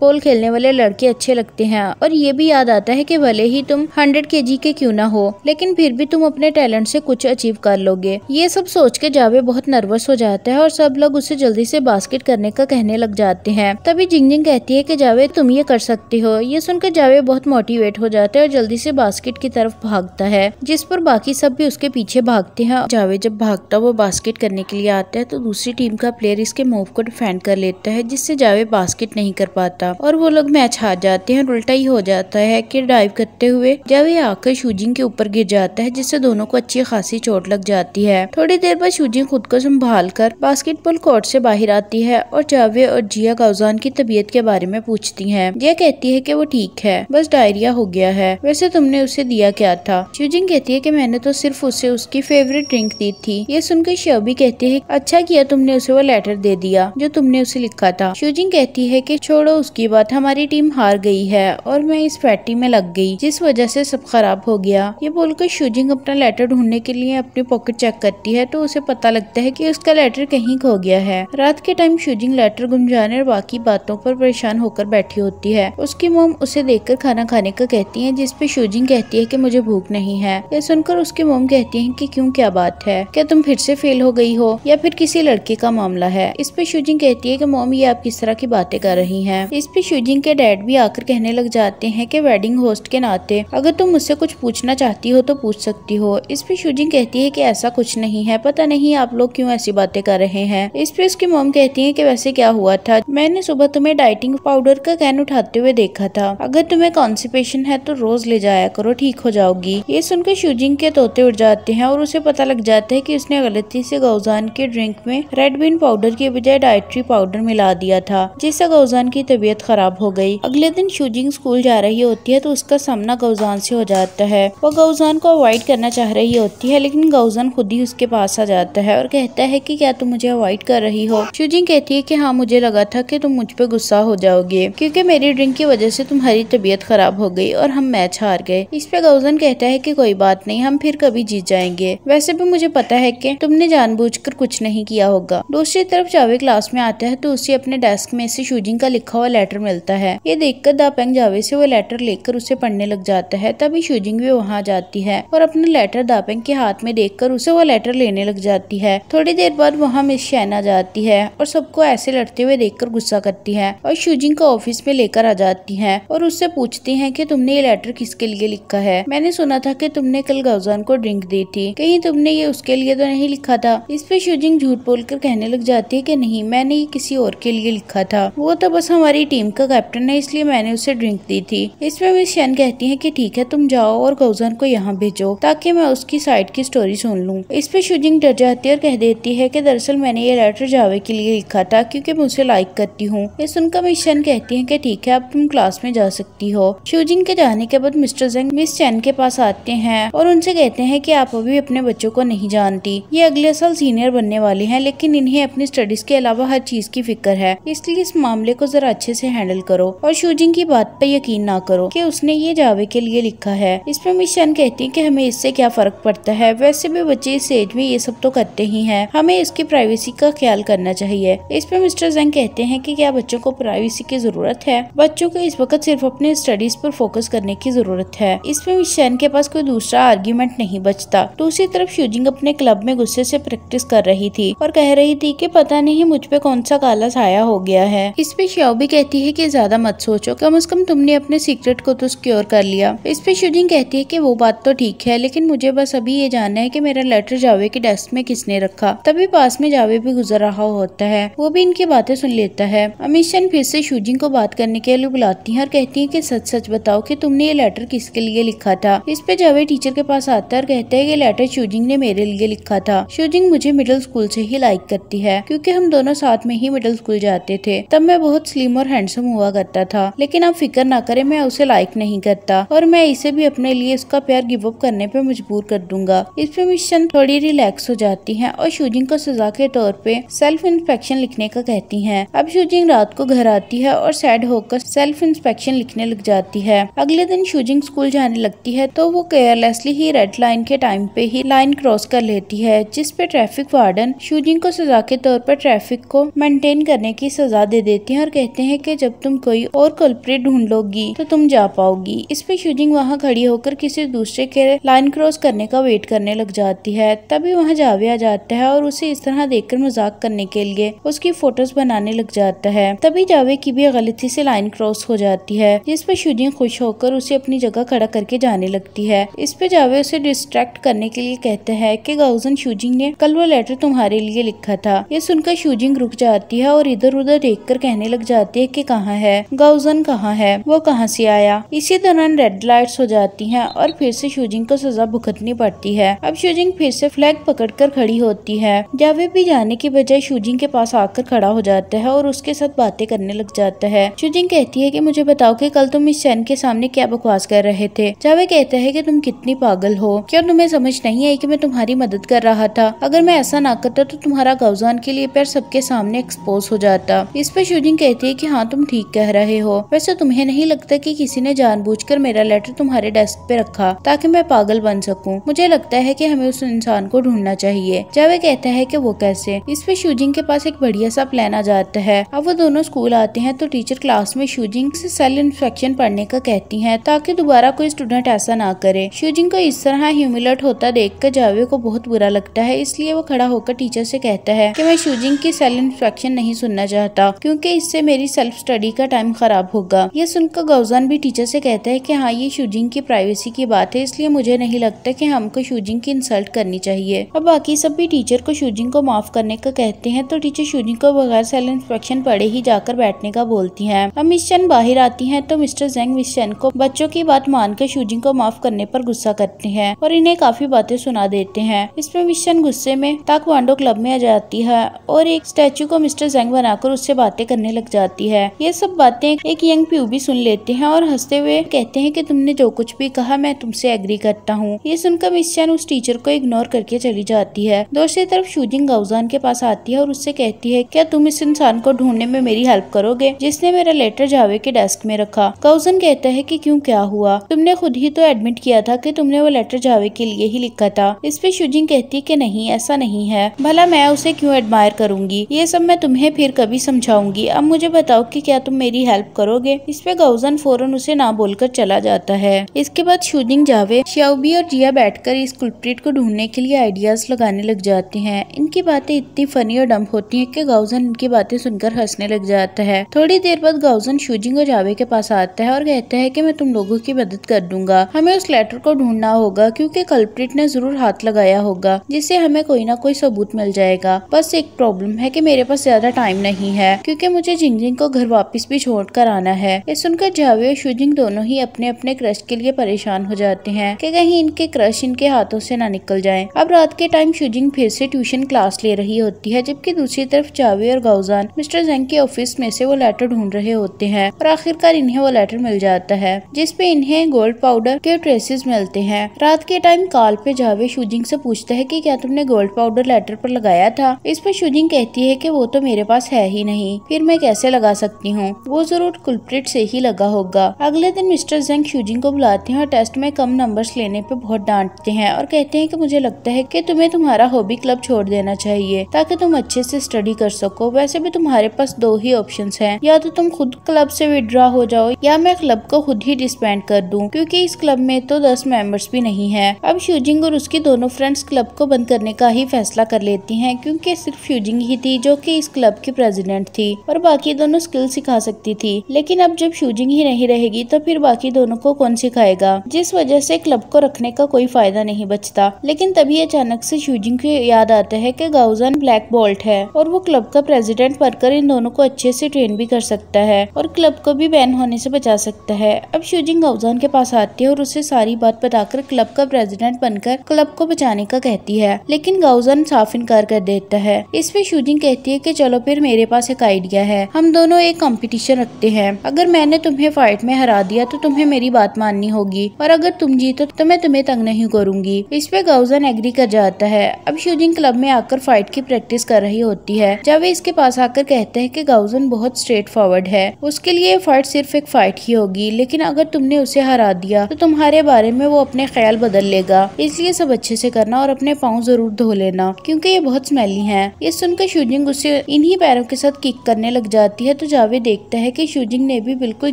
बॉल खेलने वाले लड़के अच्छे लगते हैं और ये भी याद आता है कि भले ही तुम हंड्रेड के के क्यों ना हो लेकिन फिर भी तुम अपने टैलेंट से कुछ अचीव कर लोगे ये सब सोच के जावे बहुत नर्वस हो जाता है और सब लोग उसे जल्दी से बास्केट करने का कहने लग जाते हैं तभी जिंगजिंग कहती है की जावे जावे तुम ये कर सकते हो ये सुनकर जावे बहुत मोटिवेट हो जाता है और जल्दी से बास्केट की तरफ भागता है जिस पर बाकी सब भी उसके पीछे भागते हैं जावे जब भागता वो बास्केट करने के लिए आता है तो दूसरी टीम का प्लेयर इसके मूव को डिफेंड कर लेता है जिससे जावे बास्केट नहीं कर पाता और वो लोग मैच हार जाते हैं उल्टा ही हो जाता है की डाइव करते हुए जावे आकर शूजिंग के ऊपर गिर जाता है जिससे दोनों को अच्छी खासी चोट लग जाती है थोड़ी देर बाद शूजिंग खुद को संभाल कर बास्केटबॉल कोर्ट से बाहर आती है और जावे और जिया काउजान की तबीयत के बारे में पूछ पूछती है यह कहती है कि वो ठीक है बस डायरिया हो गया है वैसे तुमने उसे दिया क्या था शूजिंग कहती है कि मैंने तो सिर्फ उसे उसकी फेवरेट ड्रिंक दी थी ये सुनकर शोबी कहती है अच्छा किया तुमने उसे वो लेटर दे दिया जो तुमने उसे लिखा था शिवजिंग कहती है की छोड़ो उसकी बात हमारी टीम हार गई है और मैं इस फैटी में लग गई जिस वजह से सब खराब हो गया ये बोलकर शिवजिंग अपना लेटर ढूंढने के लिए अपनी पॉकेट चेक करती है तो उसे पता लगता है की उसका लेटर कहीं खो गया है रात के टाइम शिवजिंग लेटर गुम जाने और बाकी बातों पर परेशान होकर बैठी होती है उसकी मोम उसे देखकर खाना खाने का कहती है जिसपे शूजिंग कहती है कि मुझे भूख नहीं है यह सुनकर उसकी मोम कहती है कि क्यों क्या बात है क्या तुम फिर से फेल हो गई हो या फिर किसी लड़की का मामला है इस पे शूजिंग कहती है की मोम ये आप किस तरह की बातें कर रही है इस पे शूजिंग के डैड भी आकर कहने लग जाते हैं कि वेडिंग होस्ट के नाते अगर तुम मुझसे कुछ पूछना चाहती हो तो पूछ सकती हो इस पे शूजिंग कहती है कि ऐसा कुछ नहीं है पता नहीं आप लोग क्यों ऐसी बातें कर रहे हैं इस पे उसकी मोम कहती है कि वैसे क्या हुआ था मैंने सुबह तुम्हें डाइटिंग पाउडर पाउडर का कैन उठाते हुए देखा था अगर तुम्हें कॉन्सिपेशन है तो रोज ले जाया करो ठीक हो जाओगी ये सुनकर शूजिंग के तोते उड़ जाते हैं और उसे पता लग जाता है कि उसने गलती से गौजान के ड्रिंक में रेड बीन पाउडर के बजाय डायट्री पाउडर मिला दिया था जिससे गौजान की तबीयत खराब हो गई अगले दिन शूजिंग स्कूल जा रही होती है तो उसका सामना गौजान से हो जाता है वो गौजान को अवॉइड करना चाह रही होती है लेकिन गौजान खुद ही उसके पास आ जाता है और कहता है की क्या तुम मुझे अवॉइड कर रही हो शूजिंग कहती है की हाँ मुझे लगा था की तुम मुझ पर गुस्सा हो जाओगे लिए क्योंकि मेरी ड्रिंक की वजह से तुम्हारी तबीयत खराब हो गई और हम मैच हार गए इस पे गौजन कहता है कि कोई बात नहीं हम फिर कभी जीत जाएंगे वैसे भी मुझे पता है कि तुमने जानबूझकर कुछ नहीं किया होगा दूसरी तरफ जावे क्लास में आता है तो उसे अपने डेस्क में से शूजिंग का लिखा हुआ लेटर मिलता है ये देखकर दापेंग जावे से वो लेटर लेकर उसे पढ़ने लग जाता है तभी शूजिंग भी वहाँ जाती है और अपना लेटर दापेंग के हाथ में देख उसे वो लेटर लेने लग जाती है थोड़ी देर बाद वहाँ मिस आ जाती है और सबको ऐसे लड़ते हुए देखकर गुस्सा करती है और शूजिंग को ऑफिस में लेकर आ जाती है और उससे पूछती है की तुमने ये लेटर किसके लिए लिखा है मैंने सुना था की तुमने कल गौजान को ड्रिंक दी थी कहीं तुमने ये उसके लिए तो नहीं लिखा था इस पे शुजिंग झूठ बोलकर कहने लग जाती है की नहीं मैंने ये किसी और के लिए लिखा था वो तो बस हमारी टीम का कैप्टन है इसलिए मैंने उसे ड्रिंक दी थी इसमें मिस शैन कहती है कि ठीक है तुम जाओ और गौजन को यहाँ भेजो ताकि मैं उसकी साइड की स्टोरी सुन लूँ इस पे शुजिंग डर जाती है और कह देती है की दरअसल मैंने ये लेटर जावे के लिए लिखा था क्यूँकी मैं उसे लाइक करती हूँ ये सुनकर मिस शैन कहती कहती हैं कि ठीक है अब तुम क्लास में जा सकती हो शूजिन के जाने के बाद मिस्टर जेंग मिस चैन के पास आते हैं और उनसे कहते हैं कि आप अभी अपने बच्चों को नहीं जानती ये अगले साल सीनियर बनने वाले हैं लेकिन इन्हें अपनी स्टडीज के अलावा हर चीज की फिक्र है इसलिए इस मामले को जरा अच्छे से हैंडल करो और शूजिंग की बात पर यकीन ना करो कि उसने ये जावे के लिए लिखा है इसमें मिस चैन कहती है कि हमें इससे क्या फर्क पड़ता है वैसे भी बच्चे इस एज में ये सब तो करते ही है हमें इसकी प्राइवेसी का ख्याल करना चाहिए इस पर मिस्टर जेंग कहते हैं की क्या बच्चों को प्राइवेसी की जरूरत है बच्चों को इस वक्त सिर्फ अपने स्टडीज पर फोकस करने की जरूरत है इसमें शैन के पास कोई दूसरा आर्ग्यूमेंट नहीं बचता दूसरी तरफ शूजिंग अपने क्लब में गुस्से से प्रैक्टिस कर रही थी और कह रही थी कि पता नहीं मुझ पे कौन सा काला छाया हो गया है इस पे भी कहती है कि ज्यादा मत सोचो कम अज कम तुमने अपने सीक्रेट को तो सिक्योर कर लिया इस पे शूजिंग कहती है की वो बात तो ठीक है लेकिन मुझे बस अभी ये जानना है की मेरा लेटर जावे के डेस्क में किसने रखा तभी पास में जावे भी गुजर रहा होता है वो भी इनकी बातें सुन लेता है अमीशन फिर से शूजिंग को बात करने के लिए बुलाती हैं और कहती हैं कि सच सच बताओ कि तुमने ये लेटर किसके लिए लिखा था इस पे जावेद टीचर के पास आता है और कहता है ये लेटर शूजिंग ने मेरे लिए लिखा था शूजिंग मुझे मिडिल स्कूल से ही लाइक करती है क्योंकि हम दोनों साथ में ही मिडिल स्कूल जाते थे तब मैं बहुत स्लिम और हैंडसम हुआ करता था लेकिन आप फिक्र ना करे मैं उसे लाइक नहीं करता और मैं इसे भी अपने लिए उसका प्यार गिव अप करने पर मजबूर कर दूंगा इस पे मिशन थोड़ी रिलैक्स हो जाती है और शूजिंग को सजा के तौर पर सेल्फ इंस्पेक्शन लिखने का कहती है अब शूजिंग रात को घर आती है और और सैड होकर सेल्फ इंस्पेक्शन लिखने लग जाती है अगले दिन शूजिंग स्कूल जाने लगती है तो वो केयरलेसली ही रेड लाइन के टाइम पे ही लाइन क्रॉस कर लेती है जिसपे ट्रैफिक वार्डन शूजिंग को सजा के तौर पर ट्रैफिक को मेंटेन करने की सजा दे देती है और कहते हैं कि जब तुम कोई और कल्प्रेट ढूंढ लोगी तो तुम जा पाओगी इस पे शूजिंग वहाँ खड़ी होकर किसी दूसरे के लाइन क्रॉस करने का वेट करने लग जाती है तभी वहाँ जावे आ जाता है और उसे इस तरह देख मजाक करने के लिए उसकी फोटोज बनाने लग जाता है तभी जावे की भी गलती से लाइन क्रॉस हो जाती है जिस पर शुजिन खुश होकर उसे अपनी जगह खड़ा करके जाने लगती है इस पे जावे उसे डिस्ट्रैक्ट करने के लिए कहते हैं कि गाउजन शूजिंग ने कल वो लेटर तुम्हारे लिए लिखा था ये सुनकर शूजिंग रुक जाती है और इधर उधर देख कर कहने लग जाती है की कहाँ है गाउजन कहाँ है वो कहाँ से आया इसी दौरान रेड लाइट्स हो जाती है और फिर से शूजिंग को सजा भुगतनी पड़ती है अब शूजिंग फिर से फ्लैग कर खड़ी होती है जावे भी जाने की बजाय शूजिंग के पास आकर खड़ा हो जाता है और उसके साथ बातें करने लग जाता जाता है शुजिंग कहती है कि मुझे बताओ कि कल तुम इस सैन के सामने क्या बकवास कर रहे थे जावे कहता है कि तुम कितनी पागल हो क्या तुम्हें समझ नहीं आई कि मैं तुम्हारी मदद कर रहा था अगर मैं ऐसा ना करता तो तुम्हारा गौजान के लिए पैर सबके सामने एक्सपोज हो जाता इस पर शुजिंग कहती है की हाँ तुम ठीक कह रहे हो वैसे तुम्हें नहीं लगता की कि किसी ने जानबूझकर मेरा लेटर तुम्हारे डेस्क पे रखा ताकि मैं पागल बन सकूं मुझे लगता है कि हमें उस इंसान को ढूंढना चाहिए जावे कहता है कि वो कैसे इस पे शूजिंग के पास एक बढ़िया सा प्लान आ जाता है अब वो दोनों स्कूल आते हैं तो टीचर क्लास में शूजिंग से सेल इन्फेक्शन पढ़ने का कहती हैं ताकि दोबारा कोई स्टूडेंट ऐसा ना करे शूजिंग को इस तरह ह्यूमिलेट होता देख कर जावे को बहुत बुरा लगता है इसलिए वो खड़ा होकर टीचर से कहता है कि मैं शूजिंग की सेल इन्फेक्शन नहीं सुनना चाहता क्योंकि इससे मेरी सेल्फ स्टडी का टाइम खराब होगा ये सुनकर गौजान भी टीचर से कहता है कि हाँ ये शूजिंग की प्राइवेसी की बात है इसलिए मुझे नहीं लगता कि हमको शूजिंग की इंसल्ट करनी चाहिए और बाकी सब भी टीचर को शूजिंग को माफ करने का कहते हैं तो टीचर शूजिंग को बगैर सेल इन्फेक्शन पड़े ही जाकर बैठने का बोल बोलती हैं अब मिस बाहर आती हैं तो मिस्टर जेंग मिस को बच्चों की बात मानकर शूजिंग को माफ करने पर गुस्सा करते हैं और इन्हें काफी बातें सुना देते हैं इसमें मिस गुस्से में ताकवांडो क्लब में आ जाती है और एक स्टैचू को मिस्टर जेंग बनाकर उससे बातें करने लग जाती है ये सब बातें एक यंग भी सुन लेते हैं और हंसते हुए कहते हैं की तुमने जो कुछ भी कहा मैं तुमसे एग्री करता हूँ ये सुनकर मिस चैन उस टीचर को इग्नोर करके चली जाती है दूसरी तरफ शूजिंग गौजान के पास आती है और उससे कहती है क्या तुम इस इंसान को ढूंढने में मेरी हेल्प करोगे जिस इसने मेरा लेटर जावे के डेस्क में रखा कौजन कहता है कि क्यों क्या हुआ तुमने खुद ही तो एडमिट किया था कि तुमने वो लेटर जावे के लिए ही लिखा था इस पे शुजिंग कहती है कि नहीं ऐसा नहीं है भला मैं उसे क्यों एडमायर करूंगी ये सब मैं तुम्हें फिर कभी समझाऊंगी अब मुझे बताओ कि क्या तुम मेरी हेल्प करोगे इस पे गाउजन फौरन उसे ना बोलकर चला जाता है इसके बाद शुजिंग जावे श्याउबी और जिया बैठकर इस कुलप्रीट को ढूंढने के लिए आइडियाज लगाने लग जाते हैं इनकी बातें इतनी फनी और डम्प होती है की गौजन इनकी बातें सुनकर हंसने लग जाता है थोड़ी देर बाद गाउजन शूजिंग और जावे के पास आता है और कहता है कि मैं तुम लोगों की मदद कर दूंगा हमें उस लेटर को ढूंढना होगा क्योंकि कल्प्रिट ने जरूर हाथ लगाया होगा जिससे हमें कोई ना कोई सबूत मिल जाएगा बस एक प्रॉब्लम है कि मेरे पास ज्यादा टाइम नहीं है क्योंकि मुझे जिंगजिंग को घर वापस भी छोड़ कर आना है ये सुनकर जावे और शूजिंग दोनों ही अपने अपने क्रश के लिए परेशान हो जाते हैं कि कहीं इनके क्रश इनके हाथों से ना निकल जाए अब रात के टाइम शूजिंग फिर से ट्यूशन क्लास ले रही होती है जबकि दूसरी तरफ जावे और गाउजान मिस्टर जेंग के ऑफिस में से वो लेटर ढूंढ रहे होते हैं और आखिरकार इन्हें वो लेटर मिल जाता है जिसपे इन्हें गोल्ड पाउडर के ट्रेसेस मिलते हैं रात के टाइम कॉल पे जावे शूजिंग से पूछता है कि क्या तुमने गोल्ड पाउडर लेटर पर लगाया था इस पर शूजिंग कहती है कि वो तो मेरे पास है ही नहीं फिर मैं कैसे लगा सकती हूँ वो जरूर कुलप्रिट से ही लगा होगा अगले दिन मिस्टर जंग शूजिंग को बुलाते हैं और टेस्ट में कम नंबर लेने पर बहुत डांटते हैं और कहते हैं की मुझे लगता है की तुम्हें तुम्हारा हॉबी क्लब छोड़ देना चाहिए ताकि तुम अच्छे ऐसी स्टडी कर सको वैसे भी तुम्हारे पास दो ही ऑप्शन है या तो तुम खुद क्लब से विड्रॉ हो जाओ या मैं क्लब को खुद ही डिस्पेंड कर दूं क्योंकि इस क्लब में तो दस मेंबर्स भी नहीं है अब फ्यूजिंग और उसकी दोनों फ्रेंड्स क्लब को बंद करने का ही फैसला कर लेती हैं क्योंकि सिर्फ शूजिंग ही थी जो कि इस क्लब की प्रेसिडेंट थी और बाकी दोनों स्किल सिखा सकती थी लेकिन अब जब फ्यूजिंग ही नहीं रहेगी तो फिर बाकी दोनों को कौन सिखाएगा जिस वजह से क्लब को रखने का कोई फायदा नहीं बचता लेकिन तभी अचानक से शूजिंग को याद आता है कि गाउजन ब्लैक बोल्ट है और वो क्लब का प्रेसिडेंट बनकर इन दोनों को अच्छे से ट्रेन भी कर सकते सकता है और क्लब को भी बैन होने से बचा सकता है अब शूजिंग अफजान के पास आती है और उसे सारी बात बताकर क्लब का प्रेसिडेंट बनकर क्लब को बचाने का कहती है लेकिन गाउजन साफ इनकार कर देता है इस पे शूजिंग कहती है की चलो फिर मेरे पास एक आइडिया है हम दोनों एक कॉम्पिटिशन रखते हैं अगर मैंने तुम्हें फाइट में हरा दिया तो तुम्हें मेरी बात माननी होगी और अगर तुम जीतो तो मैं तुम्हें तंग नहीं करूंगी इस पे गौजन एग्री कर जाता है अब शूजिंग क्लब में आकर फाइट की प्रैक्टिस कर रही होती है जब वे इसके पास आकर कहते हैं कि गाउजन बहुत स्ट्रेट फॉरवर्ड है उसके लिए फाइट सिर्फ एक फाइट ही होगी लेकिन अगर तुमने उसे हरा दिया तो तुम्हारे बारे में वो अपने ख्याल बदल लेगा इसलिए सब अच्छे से करना और अपने पाँव जरूर धो लेना क्योंकि ये बहुत स्मेली है ये सुनकर शूजिंग उसे इन्हीं पैरों के साथ किक करने लग जाती है तो जावेद देखता है की शूजिंग ने भी बिल्कुल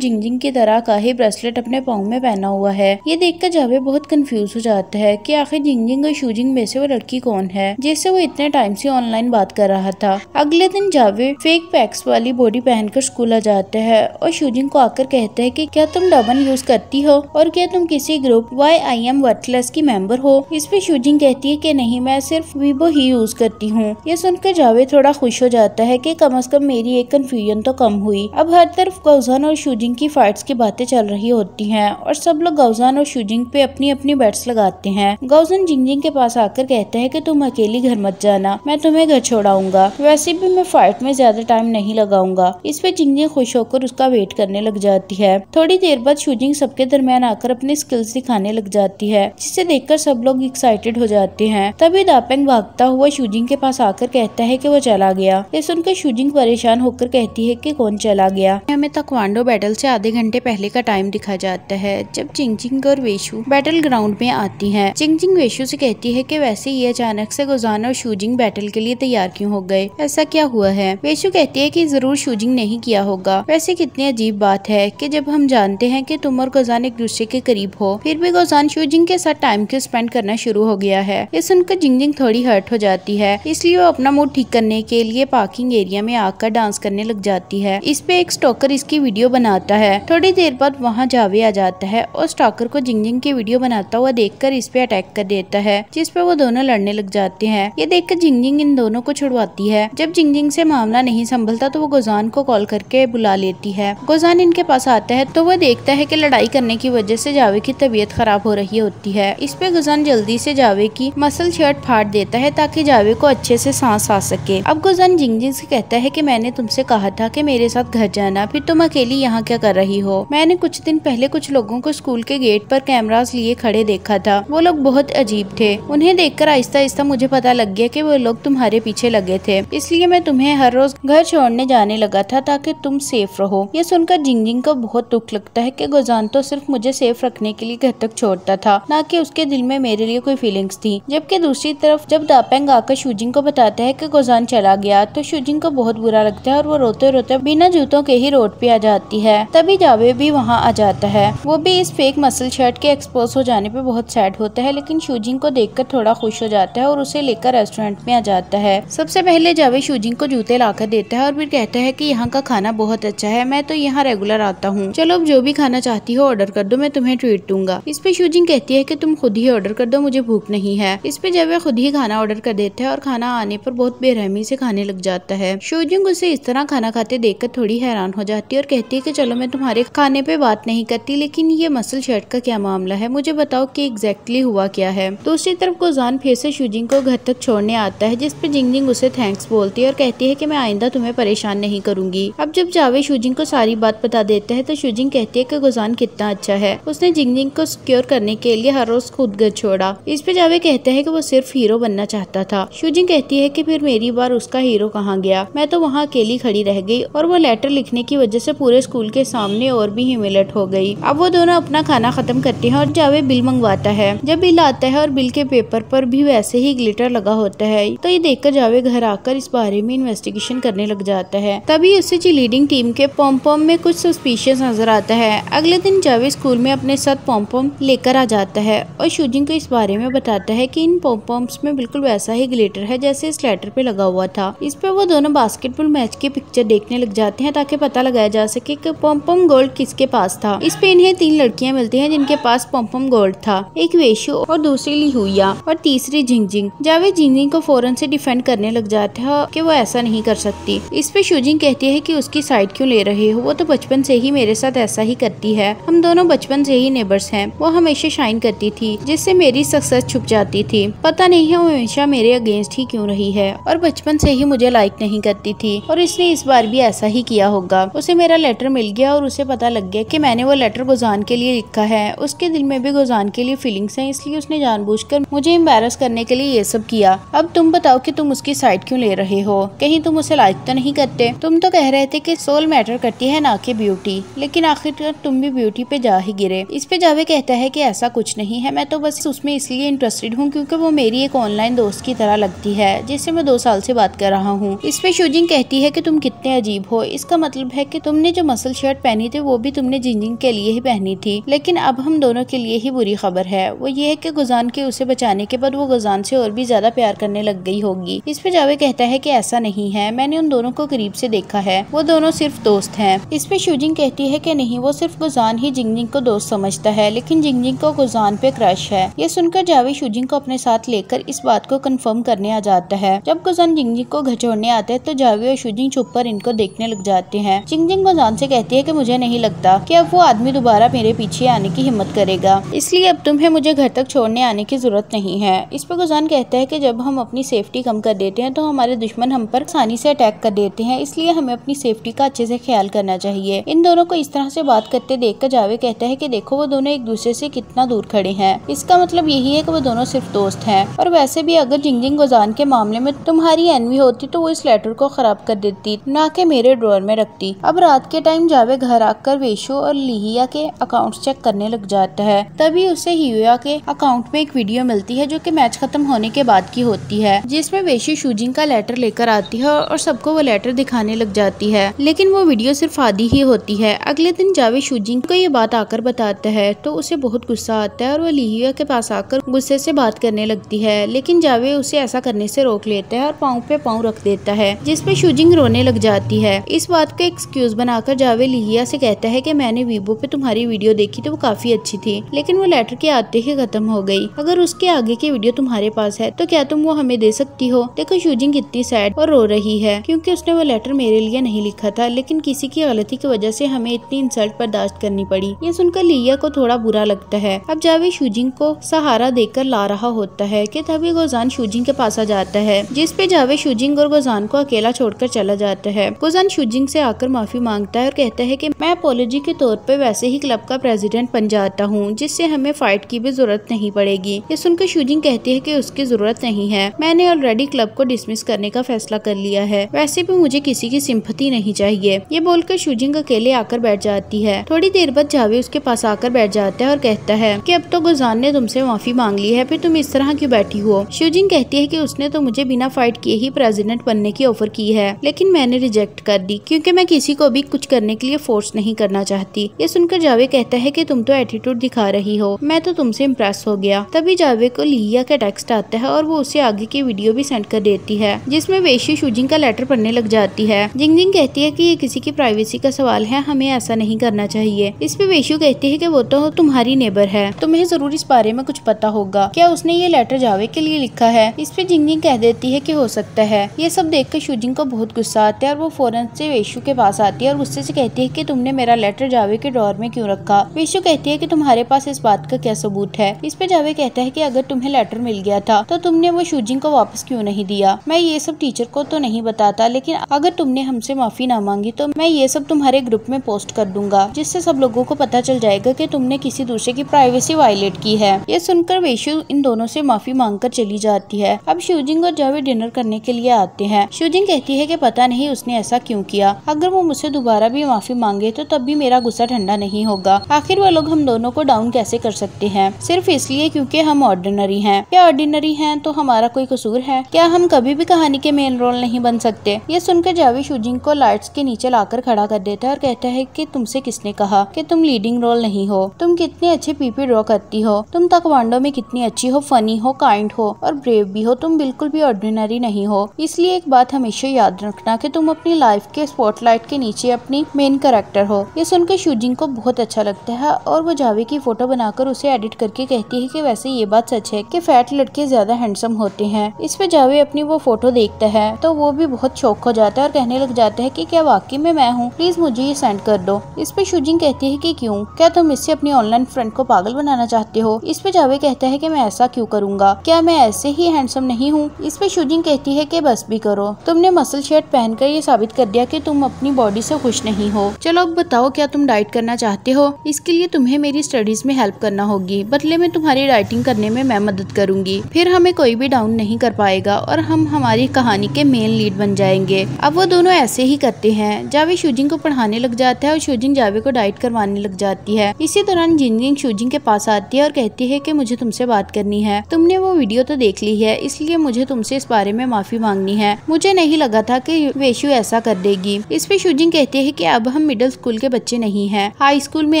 जिंगजिंग की तरह का ही ब्रेसलेट अपने पाँव में पहना हुआ है ये देखकर जावेद बहुत कंफ्यूज हो जाता है की आखिर जिंगजिंग और शूजिंग में से वो लड़की कौन है जिससे वो इतने टाइम से ऑनलाइन बात कर रहा था अगले दिन जावेद फेक पैक्स वाली बॉडी पहनकर स्कूल आ जाते हैं और शूजिंग को आकर कहते हैं कि क्या तुम डबन यूज करती हो और क्या तुम किसी group why I am worthless की मेंबर हो इस पे शूजिंग कहती है कि नहीं मैं सिर्फ वीवो ही यूज करती हूँ ये सुनकर जावेद थोड़ा खुश हो जाता है की कम अज कम मेरी एक कन्फ्यूजन तो कम हुई अब हर तरफ गौजान और शूजिंग की फाइट्स की बातें चल रही होती है और सब लोग गौजान और शूजिंग पे अपनी अपनी बैट्स लगाते हैं गौजन जिंगजिंग के पास आकर कहते हैं कि तुम अकेली घर मत जाना मैं तुम्हें घर छोड़ाऊंगा वैसे भी मैं फाइट में ज्यादा टाइम नहीं लगाऊंगा इस पे चिंगियाँ खुश होकर उसका वेट करने लग जाती है थोड़ी देर बाद शूजिंग सबके दरमियान आकर अपने स्किल्स दिखाने लग जाती है जिसे देखकर सब लोग एक्साइटेड हो जाते हैं तभी दापेंग भागता हुआ शूजिंग के पास आकर कहता है की वो चला गया ये सुनकर शूजिंग परेशान होकर कहती है की कौन चला गया हमें तकवांडो बैटल से आधे घंटे पहले का टाइम दिखा जाता है जब चिंगचिंग और वेशु बैटल ग्राउंड में आती है चिंगचिंग वेशु से कहती है की वैसे ही अचानक से गुजान और शूजिंग बैटल के लिए तैयार क्यों हो गए ऐसा क्या हुआ है वेशु कहती है कि जरूर शूजिंग नहीं किया होगा वैसे कितनी अजीब बात है कि जब हम जानते हैं कि तुम और गोजान एक दूसरे के करीब हो फिर भी गोजान शूजिंग के साथ टाइम क्यों स्पेंड करना शुरू हो गया है ये सुनकर जिंगजिंग थोड़ी हर्ट हो जाती है इसलिए वो अपना मूड ठीक करने के लिए पार्किंग एरिया में आकर डांस करने लग जाती है इस पे एक स्टॉकर इसकी वीडियो बनाता है थोड़ी देर बाद वहाँ जावे आ जाता है और स्टॉकर को जिंगजिंग की वीडियो बनाता हुआ कर इस पे अटैक कर देता है जिसपे वो दोनों लड़ने लग जाते हैं ये देख कर जिंगजिंग इन दोनों को छुड़वाती है जब जिंगजिंग से मामला नहीं संभलता तो वो गोजान को कॉल कर करके बुला लेती है गोजान इनके पास आता है तो वह देखता है की लड़ाई करने की वजह से जावे की तबीयत खराब हो रही होती है इस पे गुजान जल्दी से जावे की मसल शर्ट फाड़ देता है ताकि जावे को अच्छे से सांस आ सके अब गुजान जिंग जिंग से कहता है कि मैंने तुमसे कहा था कि मेरे साथ घर जाना फिर तुम अकेली यहाँ क्या कर रही हो मैंने कुछ दिन पहले कुछ लोगों को स्कूल के गेट पर कैमरास लिए खड़े देखा था वो लोग बहुत अजीब थे उन्हें देखकर आहिस्ता आहिस्ता मुझे पता लग गया कि वो लोग तुम्हारे पीछे लगे थे इसलिए मैं तुम्हें हर रोज घर छोड़ने जाने लगा था ताकि कि तुम सेफ रहो ये सुनकर जिंगजिंग को बहुत दुख लगता है कि गोजान तो सिर्फ मुझे सेफ रखने के लिए घर तक छोड़ता था ना कि उसके दिल में मेरे लिए कोई फीलिंग्स थी जबकि दूसरी तरफ जब दापेंग आकर शूजिंग को बताता है कि गोजान चला गया तो शूजिंग को बहुत बुरा लगता है और वो रोते रोते बिना जूतों के ही रोड पे आ जाती है तभी जावे भी वहाँ आ जाता है वो भी इस फेक मसल शर्ट के एक्सपोज हो जाने पर बहुत सैड होता है लेकिन शूजिंग को देखकर थोड़ा खुश हो जाता है और उसे लेकर रेस्टोरेंट में आ जाता है सबसे पहले जावे शूजिंग को जूते लाकर देता है और फिर कहता है की यहाँ का खाना खाना बहुत अच्छा है मैं तो यहाँ रेगुलर आता हूँ चलो अब जो भी खाना चाहती हो ऑर्डर कर दो मैं तुम्हें ट्रीट दूंगा इस पे शूजिंग कहती है कि तुम खुद ही ऑर्डर कर दो मुझे भूख नहीं है इस पे जब वह खुद ही खाना ऑर्डर कर देता है और खाना आने पर बहुत बेरहमी से खाने लग जाता है शूजिंग उसे इस तरह खाना खाते कर थोड़ी हैरान हो जाती है और कहती है की चलो मैं तुम्हारे खाने पे बात नहीं करती लेकिन ये मसल शर्ट का क्या मामला है मुझे बताओ की एग्जैक्टली हुआ क्या है दूसरी तरफ गोजान फिर से शूजिंग को घर तक छोड़ने आता है जिसपे जिंगजिंग उसे थैंक्स बोलती है और कहती है की मैं आइंदा तुम्हें परेशान नहीं करूंगी अब अब जब जावेद शुजिंग को सारी बात बता देता है तो शुजिंग कहती है कि गुजान कितना अच्छा है उसने जिंगजिंग को सिक्योर करने के लिए हर रोज खुद घर छोड़ा इस पे जावेद कहता है कि वो सिर्फ हीरो बनना चाहता था शुजिंग कहती है कि फिर मेरी बार उसका हीरो कहाँ गया मैं तो वहाँ अकेली खड़ी रह गई और वो लेटर लिखने की वजह से पूरे स्कूल के सामने और भी हिमिलट हो गई अब वो दोनों अपना खाना खत्म करते हैं और जावेद बिल मंगवाता है जब बिल आता है और बिल के पेपर पर भी वैसे ही ग्लिटर लगा होता है तो ये देखकर जावेद घर आकर इस बारे में इन्वेस्टिगेशन करने लग जाता है तभी उसे लीडिंग टीम के पॉम्पॉम में कुछ सस्पिशियस नजर आता है अगले दिन जावेद स्कूल में अपने साथ पॉम्पॉम लेकर आ जाता है और शूजिंग को इस बारे में बताता है कि इन पॉम्पॉम्स में बिल्कुल वैसा ही ग्लिटर है जैसे इस लेटर पे लगा हुआ था इस पर वो दोनों बास्केटबॉल मैच की पिक्चर देखने लग जाते हैं ताकि पता लगाया जा सके की पॉम्पम गोल्ड किसके पास था इस पे इन्हें तीन लड़कियाँ मिलती है जिनके पास पॉम्पम गोल्ड था एक वेशु और दूसरी लिहुया और तीसरी झिंगझिंग जावेद झिंगझिंग को फौरन से डिफेंड करने लग जाता है की वो ऐसा नहीं कर सकती इस पे शूजिंग कहती है कि उसकी साइड क्यों ले रहे हो वो तो बचपन से ही मेरे साथ ऐसा ही करती है हम दोनों बचपन से ही नेबर्स हैं वो हमेशा शाइन करती थी जिससे मेरी सक्सेस छुप जाती थी पता नहीं है वो हमेशा मेरे अगेंस्ट ही क्यों रही है और बचपन से ही मुझे लाइक नहीं करती थी और इसने इस बार भी ऐसा ही किया होगा उसे मेरा लेटर मिल गया और उसे पता लग गया की मैंने वो लेटर गुजान के लिए लिखा है उसके दिल में भी गुजान के लिए फीलिंग्स है इसलिए उसने जान मुझे एम्बेरस करने के लिए ये सब किया अब तुम बताओ की तुम उसकी साइड क्यों ले रहे हो कहीं तुम उसे लाइक तो नहीं करते तुम तो कह रहे थे कि सोल मैटर करती है ना कि ब्यूटी लेकिन आखिरकार तुम भी ब्यूटी पे जा ही गिरे इस पे जावे कहता है कि ऐसा कुछ नहीं है मैं तो बस उसमें इसलिए इंटरेस्टेड हूँ क्योंकि वो मेरी एक ऑनलाइन दोस्त की तरह लगती है जिससे मैं दो साल से बात कर रहा हूँ इस पे शूजिंग कहती है की तुम कितने अजीब हो इसका मतलब है की तुमने जो मसल शर्ट पहनी थी वो भी तुमने जिंजिंग के लिए ही पहनी थी लेकिन अब हम दोनों के लिए ही बुरी खबर है वो ये है की गुजान के उसे बचाने के बाद वो गुजान से और भी ज्यादा प्यार करने लग गई होगी इस पे जावे कहता है की ऐसा नहीं है मैंने उन दोनों को करीब से देखा है वो वो दोनों सिर्फ दोस्त हैं पे शूजिंग कहती है कि नहीं वो सिर्फ गुजान ही जिंगजिंग को दोस्त समझता है लेकिन जिंगजिंग को गुजान पे क्रश है ये सुनकर जावेद शूजिंग को अपने साथ लेकर इस बात को कन्फर्म करने आ जाता है जब गुजान जिंगजिंग को घचोड़ने आते हैं तो जावी और शूजिंग छुप इनको देखने लग जाते हैं जिंगजिंग गुजान से कहती है की मुझे नहीं लगता की अब वो आदमी दोबारा मेरे पीछे आने की हिम्मत करेगा इसलिए अब तुम्हें मुझे घर तक छोड़ने आने की जरूरत नहीं है इस पर गुजान कहता है की जब हम अपनी सेफ्टी कम कर देते हैं तो हमारे दुश्मन हम पर आसानी से अटैक कर देते हैं इसलिए हमें अपनी सेफ्टी का अच्छे से ख्याल करना चाहिए इन दोनों को इस तरह से बात करते देख कर जावेद कहता है की देखो वो दोनों एक दूसरे से कितना दूर खड़े हैं इसका मतलब यही है की वो दोनों सिर्फ दोस्त है और वैसे भी अगर जिंगजिंग गुजान के मामले में तुम्हारी एनवी होती तो वो इस लेटर को खराब कर देती ना के मेरे ड्रॉर में रखती अब रात के टाइम जावे घर आकर वेशो और लिहिया के अकाउंट चेक करने लग जाता है तभी उसे हियोया के अकाउंट में एक वीडियो मिलती है जो कि मैच खत्म होने के बाद की होती है जिसमें वेशो शूजिंग का लेटर लेकर आती है और सबको वो लेटर दिखाने लग जाती है है लेकिन वो वीडियो सिर्फ आधी ही होती है अगले दिन जावेद शूजिंग को ये बात आकर बताता है तो उसे बहुत गुस्सा आता है और वो लिहिया के पास आकर गुस्से से बात करने लगती है लेकिन जावेद उसे ऐसा करने से रोक लेता है और पाँव पे पाँव रख देता है जिसपे शूजिंग रोने लग जाती है इस बात का एक्सक्यूज बनाकर जावेद लिहिया से कहता है की मैंने वीबो पे तुम्हारी वीडियो देखी तो वो काफी अच्छी थी लेकिन वो लेटर के आते ही खत्म हो गई अगर उसके आगे की वीडियो तुम्हारे पास है तो क्या तुम वो हमें दे सकती हो देखो शूजिंग इतनी सैड और रो रही है क्यूँकी उसने वो लेटर मेरे लिए नहीं लिखा था लेकिन किसी की गलती की वजह से हमें इतनी इंसल्ट बर्दाश्त करनी पड़ी ये सुनकर लिया को थोड़ा बुरा लगता है अब जावेद शूजिंग को सहारा देकर ला रहा होता है कि तभी गोजान शूजिंग के पास आ जाता है जिसपे जावेद शूजिंग और गोजान को अकेला छोड़कर चला जाता है गोजान शूजिंग से आकर माफी मांगता है और कहता है की मैं अपोलॉजी के तौर पर वैसे ही क्लब का प्रेसिडेंट बन जाता हूँ जिससे हमें फाइट की भी जरूरत नहीं पड़ेगी ये सुनकर शूजिंग कहती है की उसकी जरूरत नहीं है मैंने ऑलरेडी क्लब को डिसमिस करने का फैसला कर लिया है वैसे भी मुझे किसी की सिंपति नहीं नहीं चाहिए ये बोलकर शूजिंग अकेले आकर बैठ जाती है थोड़ी देर बाद जावे उसके पास आकर बैठ जाता है और कहता है कि अब तो गुजान ने तुमसे माफी मांग ली है फिर तुम इस तरह क्यों बैठी हो शूजिंग कहती है कि उसने तो मुझे बिना फाइट किए ही प्रेजिडेंट बनने की ऑफर की है लेकिन मैंने रिजेक्ट कर दी क्यूँकी मैं किसी को भी कुछ करने के लिए फोर्स नहीं करना चाहती ये सुनकर जावेद कहता है की तुम तो एटीट्यूड दिखा रही हो मैं तो तुमसे इम्प्रेस हो गया तभी जावेद को लिया का टेक्स्ट आता है और वो उसे आगे की वीडियो भी सेंड कर देती है जिसमे वेशी शूजिंग का लेटर पढ़ने लग जाती है जिंग जिंग कहती कहती है कि ये किसी की प्राइवेसी का सवाल है हमें ऐसा नहीं करना चाहिए इस पे वेशु कहती है कि वो तो तुम्हारी नेबर है तुम्हें तो जरूर इस बारे में कुछ पता होगा क्या उसने ये लेटर जावेद के लिए लिखा है इस पे जिंगिंग कह देती है की हो सकता है ये सब देख कर को बहुत गुस्सा आता है और वो फौरन से वेशु के पास आती है और गुस्से से कहती है की तुमने मेरा लेटर जावे के डोर में क्यूँ रखा वेशु कहती है की तुम्हारे पास इस बात का क्या सबूत है इस पे जावे कहता है की अगर तुम्हें लेटर मिल गया था तो तुमने वो शूजिंग को वापस क्यूँ नहीं दिया मैं ये सब टीचर को तो नहीं बताता लेकिन अगर तुमने हमसे माफ़ी ना मांगी तो मैं ये सब तुम्हारे ग्रुप में पोस्ट कर दूंगा जिससे सब लोगों को पता चल जाएगा कि तुमने किसी दूसरे की प्राइवेसी वायलेट की है ये सुनकर वेशु इन दोनों से माफ़ी कर चली जाती है अब शिवजिंग और जावेद डिनर करने के लिए आते हैं शिवजिंग कहती है की पता नहीं उसने ऐसा क्यूँ किया अगर वो मुझसे दोबारा भी माफ़ी मांगे तो तब भी मेरा गुस्सा ठंडा नहीं होगा आखिर वो लोग हम दोनों को डाउन कैसे कर सकते हैं सिर्फ इसलिए क्योंकि हम ऑर्डिनरी हैं क्या ऑर्डिनरी हैं तो हमारा कोई कसूर है क्या हम कभी भी कहानी के मेन रोल नहीं बन सकते ये सुनकर जावेद शिवजिंग को लाइट्स के नीचे लाकर खड़ा कर देता है और कहता है कि तुमसे किसने कहा कि तुम लीडिंग रोल नहीं हो तुम कितने अच्छे पीपी ड्रॉ करती हो तुम तकवांडो में कितनी अच्छी हो फनी हो काइंड हो और ब्रेव भी हो तुम बिल्कुल भी ऑर्डिनरी नहीं हो इसलिए एक बात हमेशा याद रखना की तुम अपनी लाइफ के स्पॉट के नीचे अपनी मेन करेक्टर हो ये सुनकर शूजिंग को बहुत अच्छा लगता है और वो जावे की फोटो बनाकर उसे एडिट करके कहती है की वैसे ये बात सच है की फैट लड़के ज्यादा हैंडसम होते हैं इस पे जावे अपनी वो फोटो देखता है तो वो भी बहुत शौक हो जाता है और कहने लग जाता है है कि क्या वाकई में मैं हूँ प्लीज मुझे ये सेंड कर दो इस पे शुजिंग कहती है कि क्यों क्या तुम इससे अपनी ऑनलाइन फ्रेंड को पागल बनाना चाहते हो इस पे जावे कहता है कि मैं ऐसा क्यों करूँगा क्या मैं ऐसे ही हैंडसम नहीं हूँ इस पे शुजिंग कहती है कि बस भी करो तुमने मसल शर्ट कर ये साबित कर दिया कि तुम अपनी बॉडी से खुश नहीं हो चलो अब बताओ क्या तुम डाइट करना चाहते हो इसके लिए तुम्हें मेरी स्टडीज में हेल्प करना होगी बदले में तुम्हारी डाइटिंग करने में मैं मदद करूंगी फिर हमें कोई भी डाउन नहीं कर पाएगा और हम हमारी कहानी के मेन लीड बन जाएंगे अब वो दोनों ऐसे ही करते हैं जावे शूजिंग को पढ़ाने लग जाता है और शूजिंग जावे को डाइट करवाने लग जाती है इसी दौरान जिनजिंग शूजिंग के पास आती है और कहती है की मुझे तुमसे बात करनी है तुमने वो वीडियो तो देख ली है इसलिए मुझे तुमसे इस बारे में माफी मांगनी है मुझे नहीं लगा था की वेशु ऐसा कर देगी इस पे शूजिंग कहती है की अब हम मिडिल स्कूल के बच्चे नहीं है हाई स्कूल में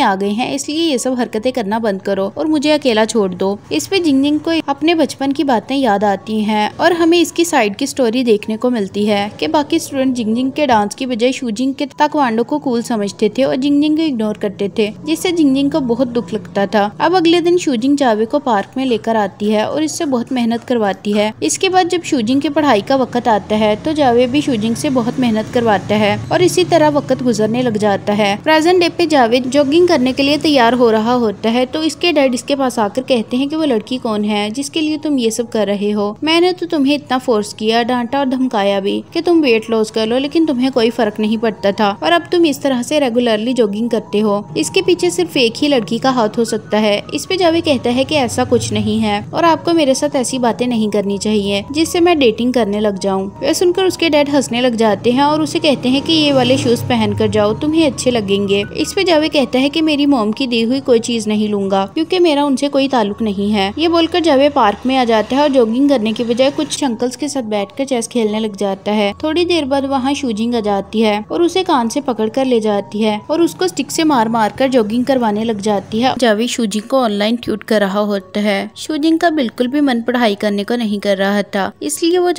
आ गए हैं इसलिए ये सब हरकतें करना बंद करो और मुझे अकेला छोड़ दो इस पे जिंगजिंग को अपने बचपन की बातें याद आती हैं और हमें इसकी साइड की स्टोरी देखने को मिलती है कि बाकी स्टूडेंट जिंगजिंग के डांस जांच की बजाय शूजिंग के ताकवांडो को कूल समझते थे और जिंगजिंग को इग्नोर करते थे जिससे जिंगजिंग को बहुत दुख लगता था अब अगले दिन शूजिंग जावे को पार्क में लेकर आती है और इससे बहुत मेहनत करवाती है इसके बाद जब शूजिंग की पढ़ाई का वक्त आता है तो जावे भी शूजिंग से बहुत मेहनत करवाता है और इसी तरह वक्त गुजरने लग जाता है प्रेजेंट डे पे जावेद जॉगिंग करने के लिए तैयार हो रहा होता है तो इसके डैड इसके पास आकर कहते हैं कि वो लड़की कौन है जिसके लिए तुम ये सब कर रहे हो मैंने तो तुम्हें इतना फोर्स किया डांटा और धमकाया भी कि तुम वेट लॉस कर लो लेकिन तुम्हें कोई फर्क नहीं पड़ता था और अब तुम इस तरह से रेगुलरली जॉगिंग करते हो इसके पीछे सिर्फ एक ही लड़की का हाथ हो सकता है इस पे जावे कहता है कि ऐसा कुछ नहीं है और आपको मेरे साथ ऐसी बातें नहीं करनी चाहिए जिससे मैं डेटिंग करने लग जाऊँ वह सुनकर उसके डैड हंसने लग जाते हैं और उसे कहते हैं की ये वाले शूज पहन कर जाओ तुम्हें अच्छे लगेंगे इस पे जावे कहता है की मेरी मोम की दी हुई कोई चीज नहीं लूंगा क्यूँकी मेरा उनसे कोई ताल्लुक नहीं है ये बोलकर जावे पार्क में आ जाता है और जॉगिंग करने के बजाय कुछ अंकल्स के साथ बैठ चेस खेलने लग जाता है थोड़ी देर बाद वहाँ शूजिंग आ जाती है और उसे कान से पकड़ कर ले जाती है और उसको स्टिक से मार मार कर जॉगिंग करवाने लग जाती है जावी शूजिंग को ऑनलाइन ट्यूट कर रहा होता है शूजिंग का बिल्कुल भी मन पढ़ाई करने को नहीं कर रहा था इसलिए वो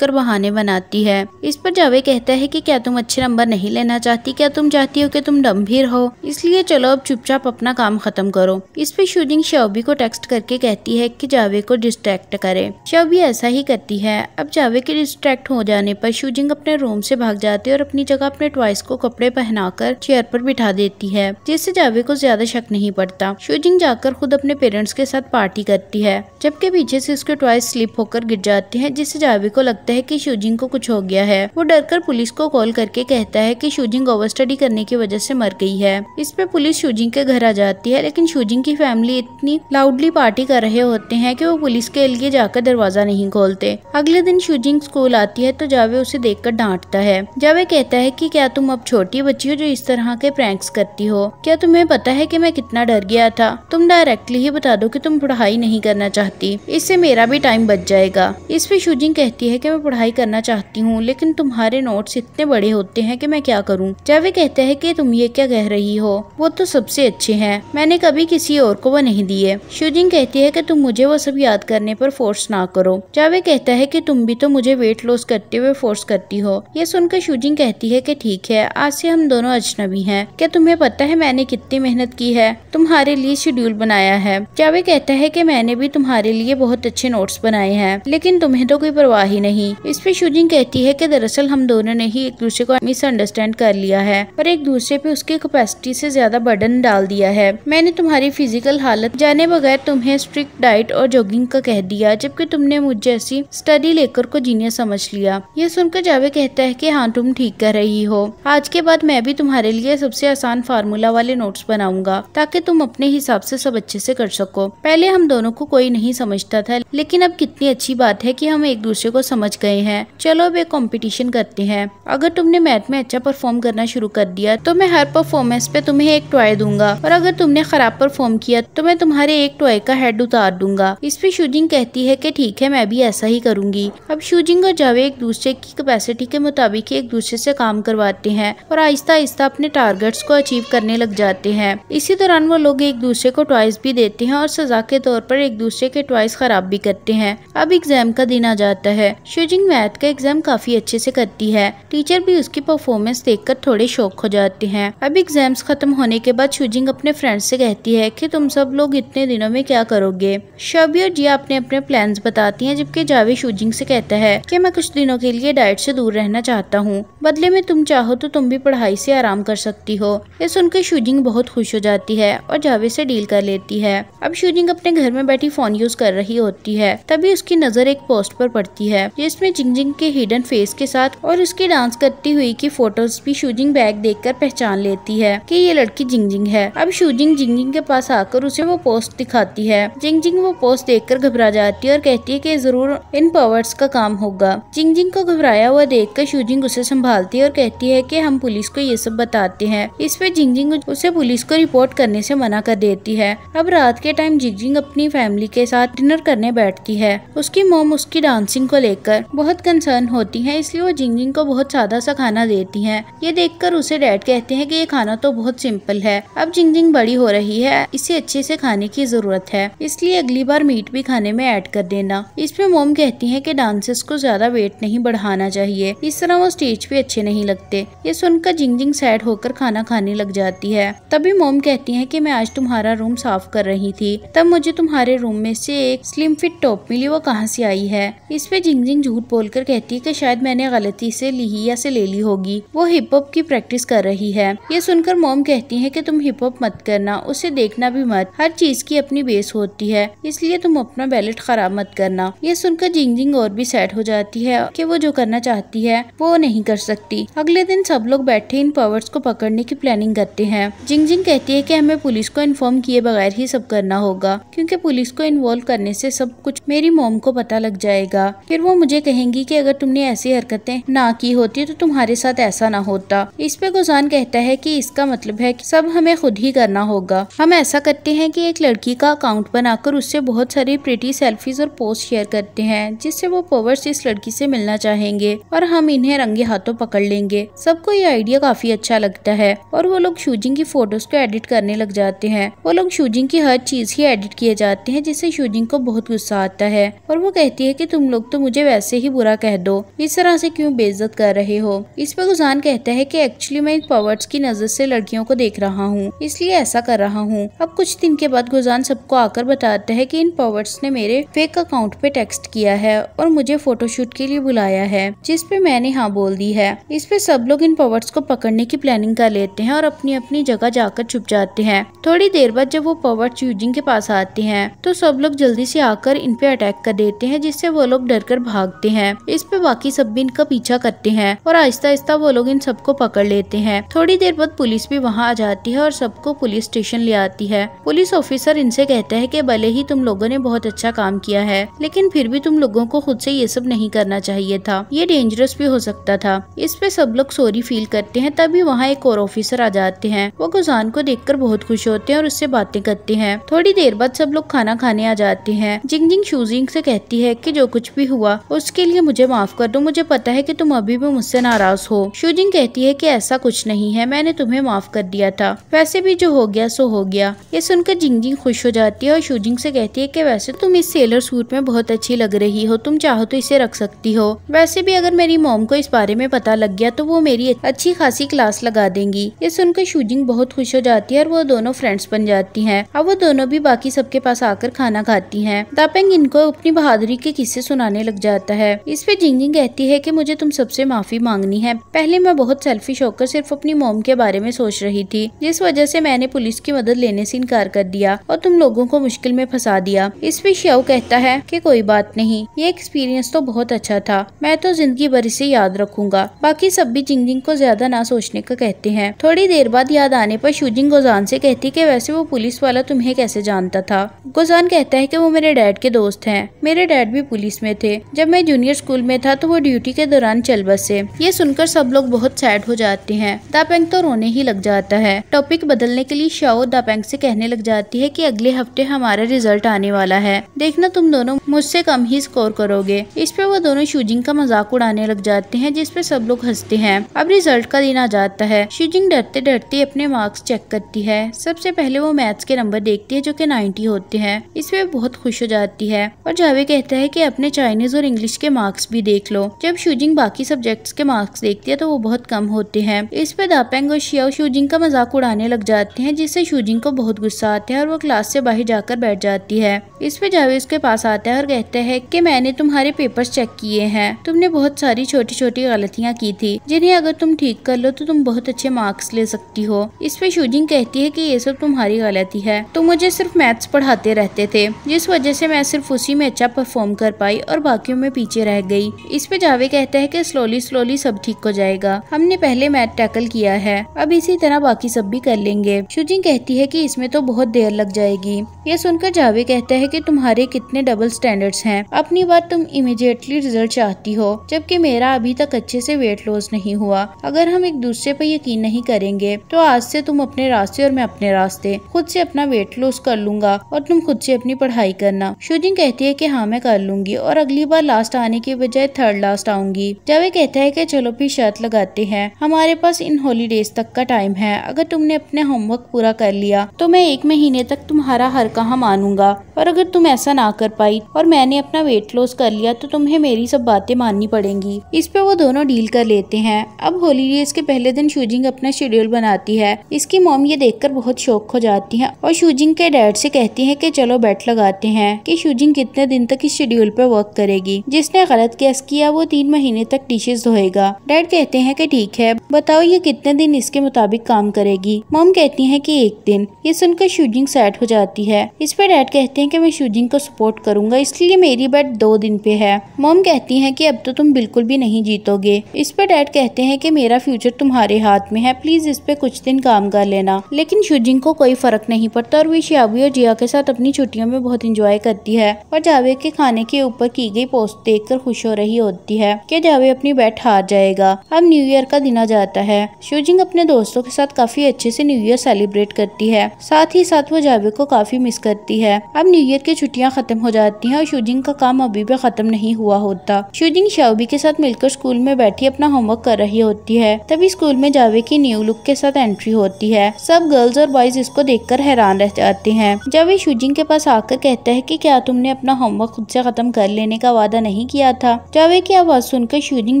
कर बहाने बनाती है इस पर जावे कहता है की क्या तुम अच्छे नंबर नहीं लेना चाहती क्या तुम चाहती हो की तुम डम्भीर हो इसलिए चलो अब चुपचाप अपना काम खत्म करो इस पर शूजिंग शोबी को टेक्स्ट करके कहती है की जावे को डिस्ट्रैक्ट करे शोबी ऐसा ही करती है अब जावे के डिस्ट्रैक्ट हो जाने पर शूजिंग अपने रूम से भाग जाती जाते और अपनी जगह अपने ट्वाइस को कपड़े पहनाकर चेयर पर बिठा देती है जिससे जावे को ज्यादा शक नहीं पड़ता शूजिंग जाकर खुद अपने पेरेंट्स के साथ पार्टी करती है जबकि पीछे से उसके ट्वाइस स्लिप होकर गिर जाते हैं जिससे जावे को लगता है की शूजिंग को कुछ हो गया है वो कर पुलिस को कॉल करके कहता है की शूजिंग ओवर स्टडी करने की वजह से मर गई है इस पे पुलिस शूजिंग के घर आ जाती है लेकिन शूजिंग की फैमिली इतनी लाउडली पार्टी कर रहे होते हैं की वो पुलिस के लिए जाकर दरवाजा नहीं खोलते अगले दिन शूजिंग स्कूल आती है तो जावे उसे देखकर डांटता है जावे कहता है कि क्या तुम अब छोटी बच्ची हो जो इस तरह के प्रैंक्स करती हो क्या तुम्हें पता है कि मैं कितना डर गया था तुम डायरेक्टली ही बता दो कि तुम पढ़ाई नहीं करना चाहती इससे मेरा भी टाइम बच जाएगा इस पे शूजिंग कहती है कि मैं पढ़ाई करना चाहती हूँ लेकिन तुम्हारे नोट्स इतने बड़े होते हैं कि मैं क्या करूँ जावे कहते हैं कि तुम ये क्या कह रही हो वो तो सबसे अच्छे हैं मैंने कभी किसी और को वो नहीं दिए शूजिंग कहती है कि तुम मुझे वो सब याद करने पर फोर्स ना करो जावे कहता है कि तुम भी तो मुझे वेट लॉस करते हुए फोर्स करती हो ये सुनकर शूजिंग कहती है कि ठीक है आज से हम दोनों अजनबी हैं क्या तुम्हें पता है मैंने कितनी मेहनत की है तुम्हारे लिए शेड्यूल बनाया है जावे कहता है कि मैंने भी तुम्हारे लिए बहुत अच्छे नोट्स बनाए हैं लेकिन तुम्हें तो कोई परवाह ही नहीं इस पे शूजिंग कहती है कि दरअसल हम दोनों ने ही एक दूसरे को मिसअंडरस्टैंड कर लिया है पर एक दूसरे पे उसकी कैपेसिटी से ज्यादा बर्डन डाल दिया है मैंने तुम्हारी फिजिकल हालत जाने बगैर तुम्हें स्ट्रिक्ट डाइट और जॉगिंग का कह दिया जबकि तुमने मुझ जैसी स्टडी लेकर को जीनियस समझ लिया ये सुनकर जावे कहता है की हाँ तुम तुम ठीक कर रही हो आज के बाद मैं भी तुम्हारे लिए सबसे आसान फार्मूला वाले नोट्स बनाऊंगा ताकि तुम अपने हिसाब से सब अच्छे से कर सको पहले हम दोनों को कोई नहीं समझता था लेकिन अब कितनी अच्छी बात है कि हम एक दूसरे को समझ गए हैं चलो अब एक कॉम्पिटिशन करते हैं अगर तुमने मैथ में अच्छा परफॉर्म करना शुरू कर दिया तो मैं हर परफॉर्मेंस पे तुम्हें एक टॉय दूंगा और अगर तुमने खराब परफॉर्म किया तो मैं तुम्हारे एक टॉय का हेड उतार दूंगा इस पे शूजिंग कहती है की ठीक है मैं भी ऐसा ही करूंगी अब शूजिंग और जावे एक दूसरे की कैपेसिटी के मुताबिक एक दूसरे से काम करवाते हैं और आहिस्ता आहिस्ता अपने टारगेट्स को अचीव करने लग जाते हैं इसी दौरान वो लोग एक दूसरे को ट्वाइस भी देते हैं और सजा के तौर पर एक दूसरे के ट्वाइस खराब भी करते हैं अब एग्जाम का दिन आ जाता है शुजिंग मैथ का एग्जाम काफी अच्छे से करती है टीचर भी उसकी परफॉर्मेंस कर थोड़े शौक हो जाते हैं अब एग्जाम्स खत्म होने के बाद शुजिंग अपने फ्रेंड से कहती है की तुम सब लोग इतने दिनों में क्या करोगे शबी और जिया अपने अपने प्लान बताती है जबकि जावेद शुजिंग से कहता है कि मैं कुछ दिनों के लिए डाइट से दूर रहना चाहता हूँ बदले में तुम चाहो तो तुम भी पढ़ाई से आराम कर सकती हो ये सुनकर शूजिंग बहुत खुश हो जाती है और जावेद से डील कर लेती है अब शूजिंग अपने घर में बैठी फोन यूज कर रही होती है तभी उसकी नजर एक पोस्ट पर पड़ती है जिसमे जिंगजिंग के हिडन फेस के साथ और उसकी डांस करती हुई की फोटोज भी शूजिंग बैग कर पहचान लेती है की ये लड़की जिंगजिंग है अब शूजिंग जिंगजिंग के पास आकर उसे वो पोस्ट दिखाती है जिंगजिंग वो पोस्ट कर घबरा जाती है और कहती है की जरूर इन पावर्स का काम होगा जिंगजिंग को घबराया हुआ देखकर शूजिंग उसे संभालती है और कहती है कि हम पुलिस को ये सब बताते हैं इस पे जिंगजिंग उसे पुलिस को रिपोर्ट करने से मना कर देती है अब रात के टाइम जिंगजिंग अपनी फैमिली के साथ डिनर करने बैठती है उसकी मोम उसकी डांसिंग को लेकर बहुत कंसर्न होती है इसलिए वो जिंगजिंग को बहुत सादा सा खाना देती है ये कर उसे डैड कहते हैं की ये खाना तो बहुत सिंपल है अब जिंगजिंग बड़ी हो रही है इसे अच्छे से खाने की जरूरत है इसलिए अगली बार मीट भी खाने में ऐड कर देना इसमें मोम कहती है कि डांसर्स को ज्यादा वेट नहीं बढ़ाना चाहिए इस तरह वो स्टेज कुछ भी अच्छे नहीं लगते ये सुनकर जिंगजिंग सैड होकर खाना खाने लग जाती है तभी मोम कहती है कि मैं आज तुम्हारा रूम साफ कर रही थी तब मुझे तुम्हारे रूम में से एक स्लिम फिट टॉप मिली वो कहाँ से आई है इस पे जिंगजिंग झूठ बोलकर कहती है की शायद मैंने गलती से ली या से ले ली होगी वो हिप हॉप की प्रैक्टिस कर रही है ये सुनकर मोम कहती है की तुम हिप हॉप मत करना उसे देखना भी मत हर चीज की अपनी बेस होती है इसलिए तुम अपना बैलेट खराब मत करना ये सुनकर जिंगजिंग और भी सैड हो जाती है कि वो जो करना चाहती है वो नहीं कर कर सकती अगले दिन सब लोग बैठे इन पावर्स को पकड़ने की प्लानिंग करते हैं जिंग जिंग कहती है कि हमें पुलिस को इन्फॉर्म किए बगैर ही सब करना होगा क्योंकि पुलिस को इन्वॉल्व करने से सब कुछ मेरी मोम को पता लग जाएगा फिर वो मुझे कहेंगी कि अगर तुमने ऐसी हरकतें ना की होती तो तुम्हारे साथ ऐसा ना होता इस पे गुजान कहता है कि इसका मतलब है कि सब हमें खुद ही करना होगा हम ऐसा करते हैं कि एक लड़की का अकाउंट बनाकर उससे बहुत सारी प्रिटी सेल्फीज और पोस्ट शेयर करते हैं जिससे वो पावर्स इस लड़की से मिलना चाहेंगे और हम इन्हें रंगे हाथ हाथों पकड़ लेंगे सबको ये आइडिया काफी अच्छा लगता है और वो लोग शूजिंग की फोटोज को एडिट करने लग जाते हैं वो लोग शूजिंग की हर चीज ही एडिट किए जाते हैं जिससे शूजिंग को बहुत गुस्सा आता है और वो कहती है की तुम लोग तो मुझे वैसे ही बुरा कह दो इस तरह से क्यूँ बेइज्जत कर रहे हो इस पर गुजान कहता है की एक्चुअली मैं एक पवर्ट्स की नजर ऐसी लड़कियों को देख रहा हूँ इसलिए ऐसा कर रहा हूँ अब कुछ दिन के बाद गुजान सबको आकर बताता है की इन पवर्ट्स ने मेरे फेक अकाउंट पे टेक्स्ट किया है और मुझे फोटोशूट के लिए बुलाया है जिसपे मैंने हाँ बोल दिया भी है इस पे सब लोग इन पवर्स को पकड़ने की प्लानिंग कर लेते हैं और अपनी अपनी जगह जाकर छुप जाते हैं थोड़ी देर बाद जब वो पवर्स यूजिंग के पास आते हैं तो सब लोग जल्दी से आकर इन पे अटैक कर देते हैं जिससे वो लोग डर कर भागते हैं इस पे बाकी सब भी इनका पीछा करते हैं और आहिस्ता आहिस्ता वो लोग इन सबको पकड़ लेते हैं थोड़ी देर बाद पुलिस भी वहाँ आ जाती है और सबको पुलिस स्टेशन ले आती है पुलिस ऑफिसर इनसे कहते हैं की भले ही तुम लोगों ने बहुत अच्छा काम किया है लेकिन फिर भी तुम लोगों को खुद से ये सब नहीं करना चाहिए था ये डेंजरस भी हो सकता था था इस पे सब लोग सॉरी फील करते हैं तभी वहाँ एक और ऑफिसर आ जाते हैं वो गुजान को देख बहुत खुश होते हैं और उससे बातें करते हैं थोड़ी देर बाद सब लोग खाना खाने आ जाते हैं जिंग जिंग शूजिंग से कहती है की जो कुछ भी हुआ उसके लिए मुझे माफ कर दो मुझे पता है की तुम अभी भी मुझसे नाराज हो शूजिंग कहती है की ऐसा कुछ नहीं है मैंने तुम्हें माफ कर दिया था वैसे भी जो हो गया सो हो गया ये सुनकर जिंग जिंग खुश हो जाती है और शूजिंग से कहती है कि वैसे तुम इस सेलर सूट में बहुत अच्छी लग रही हो तुम चाहो तो इसे रख सकती हो वैसे भी अगर मेरी मोम को इस बारे में में पता लग गया तो वो मेरी अच्छी खासी क्लास लगा देंगी ये सुनकर शूजिंग बहुत खुश हो जाती है और वो दोनों फ्रेंड्स बन जाती है अब वो दोनों भी बाकी सबके पास आकर खाना खाती है दापेंग इनको अपनी बहादुरी के किस्से सुनाने लग जाता है इस पे जिंगिंग कहती है की मुझे तुम सबसे माफी मांगनी है पहले मैं बहुत सेल्फिश होकर सिर्फ अपनी मोम के बारे में सोच रही थी जिस वजह से मैंने पुलिस की मदद लेने से इनकार कर दिया और तुम लोगों को मुश्किल में फंसा दिया इस पे श्याव कहता है कि कोई बात नहीं ये एक्सपीरियंस तो बहुत अच्छा था मैं तो जिंदगी भर इसे याद रखूंगा होगा बाकी सब भी जिंगजिंग को ज्यादा ना सोचने का कहते हैं थोड़ी देर बाद याद आने पर शूजिंग गोजान से कहती कि वैसे वो पुलिस वाला तुम्हें कैसे जानता था गोजान कहता है कि वो मेरे डैड के दोस्त हैं मेरे डैड भी पुलिस में थे जब मैं जूनियर स्कूल में था तो वो ड्यूटी के दौरान चल बसे ये सुनकर सब लोग बहुत सैड हो जाते हैं दापेंग तो रोने ही लग जाता है टॉपिक बदलने के लिए शाओ दापेंग से कहने लग जाती है की अगले हफ्ते हमारा रिजल्ट आने वाला है देखना तुम दोनों मुझसे कम ही स्कोर करोगे इस पर वो दोनों शूजिंग का मजाक उड़ाने लग जाते हैं जिसपे सब लोग हंसते हैं अब रिजल्ट का दिन आ जाता है शिजिंग डरते डरते अपने मार्क्स चेक करती है सबसे पहले वो मैथ्स के नंबर देखती है जो कि 90 होते हैं इसमें बहुत खुश हो जाती है और जावे कहता है कि अपने चाइनीज और इंग्लिश के मार्क्स भी देख लो जब शूजिंग बाकी सब्जेक्ट्स के मार्क्स देखती है तो वो बहुत कम होते हैं इस पे दापेंग और शिया शूजिंग का मजाक उड़ाने लग जाते हैं जिससे शूजिंग को बहुत गुस्सा आता है और वो क्लास से बाहर जाकर बैठ जाती है इस पे जावे उसके पास आता है और कहता है की मैंने तुम्हारे पेपर चेक किए हैं तुमने बहुत सारी छोटी छोटी गलत गलतियाँ की थी जिन्हें अगर तुम ठीक कर लो तो तुम बहुत अच्छे मार्क्स ले सकती हो इस पे शूजिंग कहती है की ये सब तुम्हारी गलती है तुम तो मुझे सिर्फ मैथ्स पढ़ाते रहते थे जिस वजह से मैं सिर्फ उसी में अच्छा परफॉर्म कर पाई और बाकियों में पीछे रह गई इस पे जावे कहता है कि स्लोली स्लोली सब ठीक हो जाएगा हमने पहले मैथ टैकल किया है अब इसी तरह बाकी सब भी कर लेंगे शूजिंग कहती है कि इसमें तो बहुत देर लग जाएगी ये सुनकर जावे कहता है कि तुम्हारे कितने डबल स्टैंडर्ड्स हैं अपनी बात तुम इमिजिएटली रिजल्ट चाहती हो जबकि मेरा अभी तक अच्छे से वेट लॉस नहीं हुआ अगर हम एक दूसरे पर यकीन नहीं करेंगे तो आज से तुम अपने रास्ते और मैं अपने रास्ते खुद से अपना वेट लॉस कर लूंगा और तुम खुद से अपनी पढ़ाई करना शुजिंग कहती है की हाँ मैं कर लूंगी और अगली बार लास्ट आने की बजाय थर्ड लास्ट आऊंगी वे कहता है की चलो फिर शर्त लगाते हैं हमारे पास इन हॉलीडेज तक का टाइम है अगर तुमने अपने होमवर्क पूरा कर लिया तो मैं एक महीने तक तुम्हारा हर कहा मानूंगा और अगर तुम ऐसा ना कर पाई और मैंने अपना वेट लॉस कर लिया तो तुम्हें मेरी सब बातें माननी पड़ेंगी इस पे वो दोनों डील कर लेते हैं अब हॉलीडेज के पहले दिन शूजिंग अपना शेड्यूल बनाती है इसकी मोम ये देखकर बहुत शौक हो जाती है और शूजिंग के डैड से कहती है कि चलो बैठ लगाते हैं कि शूजिंग कितने दिन तक इस शेड्यूल पर वर्क करेगी जिसने गलत गैस किया वो तीन महीने तक डिशेज धोएगा डैड कहते हैं की ठीक है बताओ ये कितने दिन इसके मुताबिक काम करेगी मोम कहती है की एक दिन ये सुनकर शूजिंग सेट हो जाती है इस पर डैड कहते हैं की मैं शूजिंग को सपोर्ट करूंगा इसलिए मेरी बैट दो दिन पे है मोम कहती है की अब तो तुम बिल्कुल भी नहीं जीतोगे चाहिए इस पर डैड कहते हैं कि मेरा फ्यूचर तुम्हारे हाथ में है प्लीज इस पे कुछ दिन काम कर लेना लेकिन शुजिंग को कोई फर्क नहीं पड़ता और वे शियाबी और जिया के साथ अपनी छुट्टियों में बहुत इंजॉय करती है और जावेद के खाने के ऊपर की गई पोस्ट देख कर खुश हो रही होती है की जावेद अपनी बैठ हार जाएगा अब न्यू ईयर का दिन आ जाता है शुजिंग अपने दोस्तों के साथ काफी अच्छे से न्यू ईयर सेलिब्रेट करती है साथ ही साथ वो जावेद को काफी मिस करती है अब न्यू ईयर की छुट्टियाँ खत्म हो जाती है और शुजिंग का काम अभी भी खत्म नहीं हुआ होता शुजिंग शाओबी के साथ मिलकर स्कूल में बैठी अपना होमवर्क कर रही होती है तभी स्कूल में जावे की न्यू लुक के साथ एंट्री होती है सब गर्ल्स और बॉयज इसको देख हैरान रह जाते हैं जावे शुजिंग के पास आकर कहता है की क्या तुमने अपना होमवर्क खुद ऐसी खत्म कर लेने का वादा नहीं किया था जावे की आवाज सुनकर शूजिंग